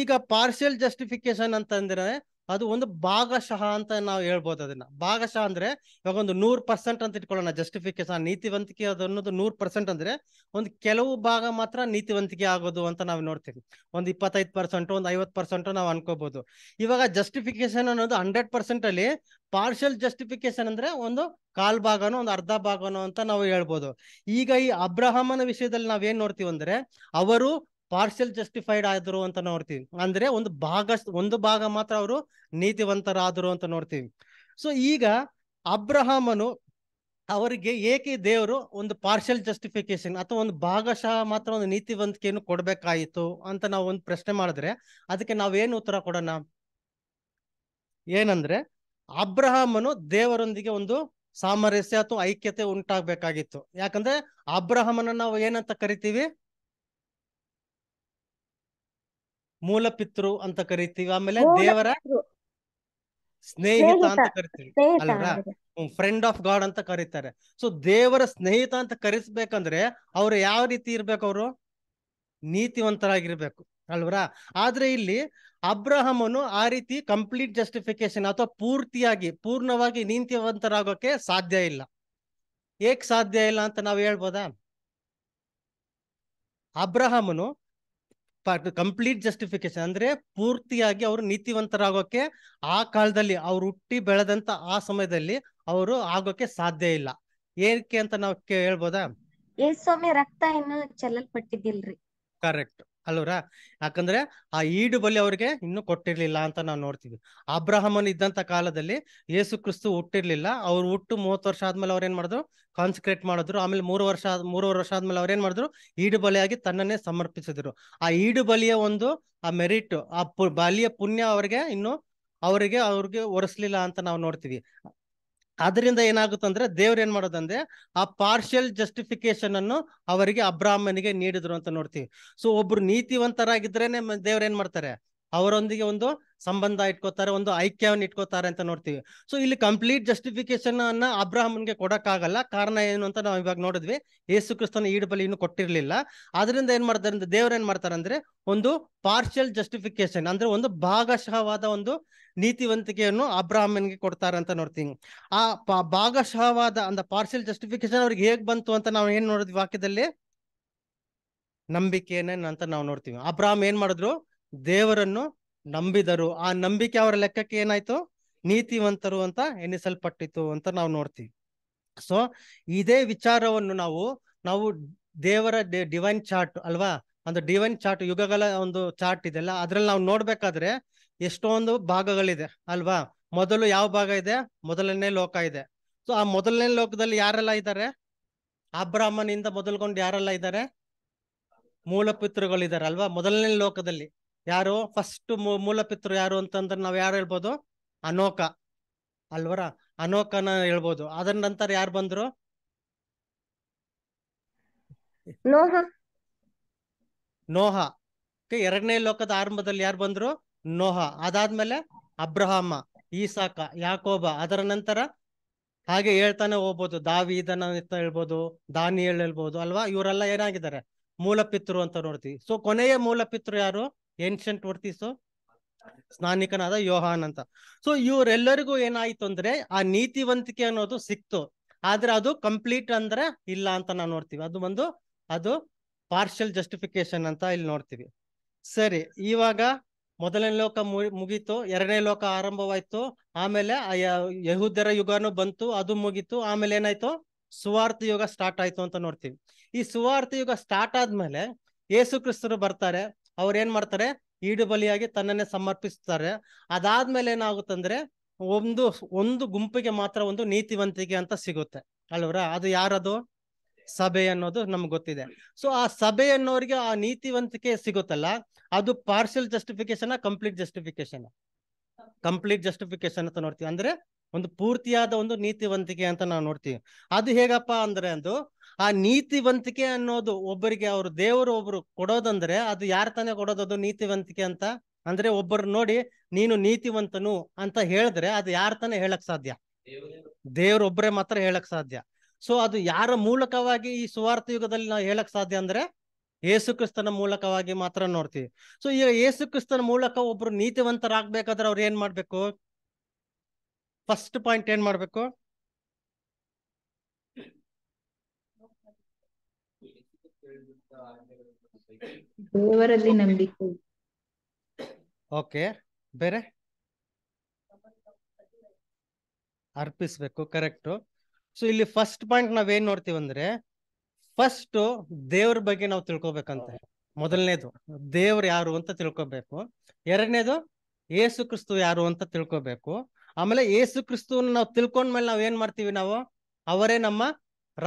Speaker 1: ಈಗ ಪಾರ್ಷಿಯಲ್ ಜಸ್ಟಿಫಿಕೇಶನ್ ಅಂತಂದ್ರೆ ಅದು ಒಂದು ಭಾಗಶಃ ಅಂತ ನಾವು ಹೇಳ್ಬೋದು ಅದನ್ನ ಭಾಗಶಃ ಅಂದ್ರೆ ಇವಾಗ ಒಂದು ನೂರ್ ಪರ್ಸೆಂಟ್ ಅಂತ ಇಟ್ಕೊಳ್ಳೋಣ ಜಸ್ಟಿಫಿಕೇಶನ್ ನೀತಿವಂತಿಕೆ ಅನ್ನೋದು ನೂರ್ ಪರ್ಸೆಂಟ್ ಅಂದ್ರೆ ಒಂದು ಕೆಲವು ಭಾಗ ಮಾತ್ರ ನೀತಿವಂತಿಕೆ ಆಗೋದು ಅಂತ ನಾವು ನೋಡ್ತೀವಿ ಒಂದು ಇಪ್ಪತ್ತೈದು ಪರ್ಸೆಂಟ್ ಒಂದು ಐವತ್ ಪರ್ಸೆಂಟ್ ನಾವು ಅನ್ಕೋಬಹುದು ಇವಾಗ ಜಸ್ಟಿಫಿಕೇಶನ್ ಅನ್ನೋದು ಹಂಡ್ರೆಡ್ ಪರ್ಸೆಂಟ್ ಅಲ್ಲಿ ಪಾರ್ಷಲ್ ಜಸ್ಟಿಫಿಕೇಶನ್ ಅಂದ್ರೆ ಒಂದು ಕಾಲ್ ಭಾಗನೋ ಒಂದು ಅರ್ಧ ಭಾಗನೋ ಅಂತ ನಾವು ಹೇಳ್ಬೋದು ಈಗ ಈ ಅಬ್ರಹಮನ ವಿಷಯದಲ್ಲಿ ನಾವೇನ್ ನೋಡ್ತೀವಿ ಅಂದ್ರೆ ಅವರು ಪಾರ್ಷಿಯಲ್ ಜಸ್ಟಿಫೈಡ್ ಆದರು ಅಂತ ನೋಡ್ತೀವಿ ಅಂದ್ರೆ ಒಂದು ಭಾಗ ಒಂದು ಭಾಗ ಮಾತ್ರ ಅವರು ನೀತಿವಂತರಾದರು ಅಂತ ನೋಡ್ತೀವಿ ಸೊ ಈಗ ಅಬ್ರಹಾಮನು ಅವರಿಗೆ ಏಕೆ ದೇವರು ಒಂದು ಪಾರ್ಷಿಯಲ್ ಜಸ್ಟಿಫಿಕೇಶನ್ ಅಥವಾ ಒಂದು ಭಾಗಶಃ ಮಾತ್ರ ಒಂದು ನೀತಿವಂತಿಕೆಯನ್ನು ಕೊಡ್ಬೇಕಾಯಿತು ಅಂತ ನಾವು ಒಂದು ಪ್ರಶ್ನೆ ಮಾಡಿದ್ರೆ ಅದಕ್ಕೆ ನಾವೇನು ಉತ್ತರ ಕೊಡೋಣ ಏನಂದ್ರೆ ಅಬ್ರಹಾಮನು ದೇವರೊಂದಿಗೆ ಒಂದು ಸಾಮರಸ್ಯ ಅಥವಾ ಐಕ್ಯತೆ ಉಂಟಾಗಬೇಕಾಗಿತ್ತು ಯಾಕಂದ್ರೆ ಅಬ್ರಹಾಮನ ನಾವು ಏನಂತ ಕರಿತೀವಿ ಮೂಲ ಪಿತೃ ಅಂತ ಕರಿತೀವಿ ಆಮೇಲೆ ದೇವರ ಸ್ನೇಹಿತ ಅಂತ ಕರಿತೀವಿ ಅಲ್ರ ಫ್ರೆಂಡ್ ಆಫ್ ಗಾಡ್ ಅಂತ ಕರೀತಾರೆ ಸೊ ದೇವರ ಸ್ನೇಹಿತ ಅಂತ ಕರೆಸ್ಬೇಕಂದ್ರೆ ಅವ್ರು ಯಾವ ರೀತಿ ಇರ್ಬೇಕು ಅವರು ನೀತಿವಂತರಾಗಿರ್ಬೇಕು ಅಲ್ವರಾ ಆದ್ರೆ ಇಲ್ಲಿ ಅಬ್ರಹಮನು ಆ ರೀತಿ ಕಂಪ್ಲೀಟ್ ಜಸ್ಟಿಫಿಕೇಶನ್ ಅಥವಾ ಪೂರ್ತಿಯಾಗಿ ಪೂರ್ಣವಾಗಿ ನೀತಿವಂತರಾಗೋಕೆ ಸಾಧ್ಯ ಇಲ್ಲ ಏಕ್ ಸಾಧ್ಯ ಇಲ್ಲ ಅಂತ ನಾವು ಹೇಳ್ಬೋದಾ ಅಬ್ರಹಮನು ಕಂಪ್ಲೀಟ್ ಜಸ್ಟಿಫಿಕೇಶನ್ ಅಂದ್ರೆ ಪೂರ್ತಿಯಾಗಿ ಅವರು ನೀತಿವಂತರಾಗೋಕೆ ಆ ಕಾಲದಲ್ಲಿ ಅವ್ರು ಹುಟ್ಟಿ ಬೆಳೆದಂತ ಆ ಸಮಯದಲ್ಲಿ ಅವರು ಆಗೋಕೆ ಸಾಧ್ಯ ಇಲ್ಲ ಏನಕ್ಕೆ ಅಂತ ನಾವು ಹೇಳ್ಬೋದಾ ರಕ್ತ ಚೆಲ್ಲಲ್ಪಟ್ಟಿದ್ದಿಲ್ರಿ ಕರೆಕ್ಟ್ ಅಲ್ವರ ಯಾಕಂದ್ರೆ ಆ ಈಡು ಬಲಿ ಅವ್ರಿಗೆ ಇನ್ನು ಕೊಟ್ಟಿರ್ಲಿಲ್ಲ ಅಂತ ನಾವು ನೋಡ್ತೀವಿ ಅಬ್ರಹಮನ್ ಇದ್ದಂತ ಕಾಲದಲ್ಲಿ ಯೇಸು ಕ್ರಿಸ್ತು ಹುಟ್ಟಿರ್ಲಿಲ್ಲ ಅವ್ರು ಹುಟ್ಟು ಮೂವತ್ತು ವರ್ಷ ಆದ್ಮೇಲೆ ಅವ್ರೇನ್ ಮಾಡಿದ್ರು ಕಾನ್ಸ್ಕ್ರೇಟ್ ಮಾಡಿದ್ರು ಆಮೇಲೆ ಮೂರು ವರ್ಷ ಮೂರು ವರ್ಷ ಆದ್ಮೇಲೆ ಅವ್ರೇನ್ ಮಾಡಿದ್ರು ಈಡು ಬಲಿಯಾಗಿ ತನ್ನನ್ನೇ ಸಮರ್ಪಿಸಿದ್ರು ಆ ಈಡು ಬಲಿಯ ಒಂದು ಆ ಮೆರಿಟ್ ಆ ಬಲಿಯ ಪುಣ್ಯ ಅವ್ರಿಗೆ ಇನ್ನು ಅವರಿಗೆ ಅವ್ರಿಗೆ ಒರೆಸ್ಲಿಲ್ಲ ಅಂತ ನಾವು ನೋಡ್ತೀವಿ ಅದರಿಂದ ಏನಾಗುತ್ತಂದ್ರೆ ದೇವ್ರ ಏನ್ ಮಾಡೋದಂದ್ರೆ ಆ ಪಾರ್ಷಿಯಲ್ ಜಸ್ಟಿಫಿಕೇಶನ್ ಅನ್ನು ಅವರಿಗೆ ಅಬ್ರಾಹ್ಮನಿಗೆ ನೀಡಿದ್ರು ಅಂತ ನೋಡ್ತೀವಿ ಸೊ ಒಬ್ರು ನೀತಿವಂತರಾಗಿದ್ರೇನೆ ದೇವ್ರ ಏನ್ ಮಾಡ್ತಾರೆ ಅವರೊಂದಿಗೆ ಒಂದು ಸಂಬಂಧ ಇಟ್ಕೋತಾರೆ ಒಂದು ಐಕ್ಯವನ್ನು ಇಟ್ಕೋತಾರೆ ಅಂತ ನೋಡ್ತೀವಿ ಸೊ ಇಲ್ಲಿ ಕಂಪ್ಲೀಟ್ ಜಸ್ಟಿಫಿಕೇಶನ್ ಅನ್ನ ಅಬ್ರಾಹ್ಮನ್ಗೆ ಕೊಡಕ್ಕಾಗಲ್ಲ ಕಾರಣ ಏನು ಅಂತ ನಾವು ಇವಾಗ ನೋಡಿದ್ವಿ ಯೇಸು ಕ್ರಿಸ್ತನ ಇನ್ನು ಕೊಟ್ಟಿರ್ಲಿಲ್ಲ ಅದರಿಂದ ಏನ್ ಮಾಡ್ತಾರೆ ಅಂದ್ರೆ ದೇವ್ರ ಏನ್ ಮಾಡ್ತಾರೆ ಅಂದ್ರೆ ಒಂದು ಪಾರ್ಷಿಯಲ್ ಜಸ್ಟಿಫಿಕೇಶನ್ ಅಂದ್ರೆ ಒಂದು ಭಾಗಶಃವಾದ ಒಂದು ನೀತಿವಂತಿಕೆಯನ್ನು ಅಬ್ರಾಹ್ಮನ್ಗೆ ಕೊಡ್ತಾರೆ ಅಂತ ನೋಡ್ತೀನಿ ಆ ಭಾಗಶಃವಾದ ಅಂದ ಪಾರ್ಷಿಯಲ್ ಜಸ್ಟಿಫಿಕೇಶನ್ ಅವ್ರಿಗೆ ಹೇಗ್ ಬಂತು ಅಂತ ನಾವು ಏನ್ ನೋಡಿದ್ವಿ ವಾಕ್ಯದಲ್ಲಿ ನಂಬಿಕೆಯನ್ನ ಅಂತ ನಾವು ನೋಡ್ತೀವಿ ಅಬ್ರಾಹ್ಮ್ ಏನ್ ಮಾಡಿದ್ರು ದೇವರನ್ನು ನಂಬಿದರು ಆ ನಂಬಿಕೆ ಅವರ ಲೆಕ್ಕಕ್ಕೆ ಏನಾಯ್ತು ನೀತಿವಂತರು ಅಂತ ಎನಿಸಲ್ಪಟ್ಟಿತು ಅಂತ ನಾವು ನೋಡ್ತೀವಿ ಸೊ ಇದೇ ವಿಚಾರವನ್ನು ನಾವು ನಾವು ದೇವರ ಡಿವೈನ್ ಚಾರ್ಟ್ ಅಲ್ವಾ ಒಂದು ಡಿವೈನ್ ಚಾರ್ಟ್ ಯುಗಗಳ ಒಂದು ಚಾರ್ಟ್ ಇದೆಲ್ಲ ಅದ್ರಲ್ಲಿ ನಾವು ನೋಡ್ಬೇಕಾದ್ರೆ ಎಷ್ಟೊಂದು ಭಾಗಗಳಿದೆ ಅಲ್ವಾ ಮೊದಲು ಯಾವ ಭಾಗ ಇದೆ ಮೊದಲನೇ ಲೋಕ ಇದೆ ಸೊ ಆ ಮೊದಲನೇ ಲೋಕದಲ್ಲಿ ಯಾರೆಲ್ಲ ಇದ್ದಾರೆ ಅಬ್ರಾಹ್ಮನಿಂದ ಮೊದಲ್ಕೊಂಡು ಯಾರೆಲ್ಲ ಇದ್ದಾರೆ ಮೂಲ ಇದ್ದಾರೆ ಅಲ್ವಾ ಮೊದಲನೇ ಲೋಕದಲ್ಲಿ ಯಾರು ಫಸ್ಟ್ ಪಿತೃ ಯಾರು ಅಂತಂದ್ರೆ ನಾವು ಯಾರು ಹೇಳ್ಬೋದು ಅನೋಕ ಅಲ್ವರ ಅನೋಕನ ಹೇಳ್ಬೋದು ಅದರ ನಂತರ ಯಾರು ಬಂದ್ರು ನೋಹ ಎರಡನೇ ಲೋಕದ ಆರಂಭದಲ್ಲಿ ಯಾರು ಬಂದ್ರು ನೋಹ ಅದಾದ್ಮೇಲೆ ಅಬ್ರಹಾಮ ಈಸಾಕ ಯಾಕೋಬ ಅದರ ನಂತರ ಹಾಗೆ ಹೇಳ್ತಾನೆ ಹೋಗ್ಬೋದು ದಾವಿ ಅಂತ ಹೇಳ್ಬೋದು ಹೇಳ್ ಹೇಳ್ಬೋದು ಅಲ್ವಾ ಇವರೆಲ್ಲ ಏನಾಗಿದ್ದಾರೆ ಮೂಲಪಿತ್ರು ಅಂತ ನೋಡ್ತೀವಿ ಸೊ ಕೊನೆಯ ಮೂಲಪಿತೃ ಯಾರು ಏನ್ಷಂಟ್ ವರ್ತಿಸು ಸ್ನಾನಿಕನಾದ ಯೋಹಾನ್ ಅಂತ ಸೊ ಇವರೆಲ್ಲರಿಗೂ ಏನಾಯ್ತು ಅಂದ್ರೆ ಆ ನೀತಿವಂತಿಕೆ ಅನ್ನೋದು ಸಿಕ್ತು ಆದ್ರೆ ಅದು ಕಂಪ್ಲೀಟ್ ಅಂದ್ರೆ ಇಲ್ಲ ಅಂತ ನಾವು ನೋಡ್ತೀವಿ ಅದು ಒಂದು ಅದು ಪಾರ್ಶಿಯಲ್ ಜಸ್ಟಿಫಿಕೇಶನ್ ಅಂತ ಇಲ್ಲಿ ನೋಡ್ತೀವಿ ಸರಿ ಇವಾಗ ಮೊದಲನೇ ಲೋಕ ಮುಗೀತು ಎರಡನೇ ಲೋಕ ಆರಂಭವಾಯ್ತು ಆಮೇಲೆ ಯಹೂದರ ಯುಗನು ಬಂತು ಅದು ಮುಗೀತು ಆಮೇಲೆ ಏನಾಯ್ತು ಸುವಾರ್ಥ ಯುಗ ಸ್ಟಾರ್ಟ್ ಆಯ್ತು ಅಂತ ನೋಡ್ತೀವಿ ಈ ಸುವಾರ್ಥ ಯುಗ ಸ್ಟಾರ್ಟ್ ಆದ್ಮೇಲೆ ಯೇಸು ಕ್ರಿಸ್ತರು ಬರ್ತಾರೆ ಅವ್ರೇನ್ ಮಾಡ್ತಾರೆ ಈಡು ಬಲಿಯಾಗಿ ತನ್ನನ್ನೇ ಸಮರ್ಪಿಸ್ತಾರೆ ಅದಾದ್ಮೇಲೆ ಅಂದ್ರೆ ಒಂದು ಒಂದು ಗುಂಪಿಗೆ ಮಾತ್ರ ಒಂದು ನೀತಿವಂತಿಕೆ ಅಂತ ಸಿಗುತ್ತೆ ಅಲ್ವರ ಅದು ಯಾರದು ಸಭೆ ಅನ್ನೋದು ನಮ್ಗೆ ಗೊತ್ತಿದೆ ಸೊ ಆ ಸಭೆ ಅನ್ನೋರಿಗೆ ಆ ನೀತಿವಂತಿಕೆ ಸಿಗುತ್ತಲ್ಲ ಅದು partial justification complete justification complete justification ಅಂತ ನೋಡ್ತೀವಿ ಅಂದ್ರೆ ಒಂದು ಪೂರ್ತಿಯಾದ ಒಂದು ನೀತಿವಂತಿಕೆ ಅಂತ ನಾವು ನೋಡ್ತೀವಿ ಅದು ಹೇಗಪ್ಪ ಅಂದ್ರೆ ಅದು ಆ ನೀತಿವಂತಿಕೆ ಅನ್ನೋದು ಒಬ್ಬರಿಗೆ ಅವರು ದೇವರು ಒಬ್ರು ಕೊಡೋದಂದ್ರೆ ಅದು ಯಾರ ತಾನೇ ಕೊಡೋದದು ನೀತಿವಂತಿಕೆ ಅಂತ ಅಂದ್ರೆ ಒಬ್ಬರು ನೋಡಿ ನೀನು ನೀತಿವಂತನು ಅಂತ ಹೇಳಿದ್ರೆ ಅದು ಯಾರ ತಾನೇ ಹೇಳಕ್ ಸಾಧ್ಯ ದೇವ್ರೊಬ್ಬರೇ ಮಾತ್ರ ಹೇಳಕ್ ಸಾಧ್ಯ ಸೊ ಅದು ಯಾರ ಮೂಲಕವಾಗಿ ಈ ಸುವಾರ್ಥ ಯುಗದಲ್ಲಿ ನಾವು ಹೇಳಕ್ ಸಾಧ್ಯ ಅಂದ್ರೆ ಯೇಸು ಕ್ರಿಸ್ತನ ಮೂಲಕವಾಗಿ ಮಾತ್ರ ನೋಡ್ತೀವಿ ಸೊ ಈಗ ಯೇಸು ಕ್ರಿಸ್ತನ ಮೂಲಕ ಒಬ್ರು ನೀತಿವಂತರಾಗ್ಬೇಕಾದ್ರೆ ಅವ್ರು ಏನ್ ಮಾಡ್ಬೇಕು ಫಸ್ಟ್ ಪಾಯಿಂಟ್ ಏನ್ ಮಾಡ್ಬೇಕು ನಂಬಿಕೆ ಓಕೆ ಬೇರೆ ಅರ್ಪಿಸ್ಬೇಕು ಕರೆಕ್ಟ್ ಸೊ ಇಲ್ಲಿ ಫಸ್ಟ್ ಪಾಯಿಂಟ್ ಏನ್ ನೋಡ್ತೀವಿ ಅಂದ್ರೆ ಫಸ್ಟ್ ದೇವ್ರ ಬಗ್ಗೆ ನಾವು ತಿಳ್ಕೊಬೇಕಂತೆ ಮೊದಲನೇದು ದೇವ್ರು ಯಾರು ಅಂತ ತಿಳ್ಕೊಬೇಕು ಎರಡನೇದು ಏಸು ಕ್ರಿಸ್ತು ಯಾರು ಅಂತ ತಿಳ್ಕೊಬೇಕು ಆಮೇಲೆ ಏಸು ಕ್ರಿಸ್ತುವನ್ನ ನಾವು ತಿಳ್ಕೊಂಡ್ಮೇಲೆ ನಾವ್ ಏನ್ ಮಾಡ್ತೀವಿ ನಾವು ಅವರೇ ನಮ್ಮ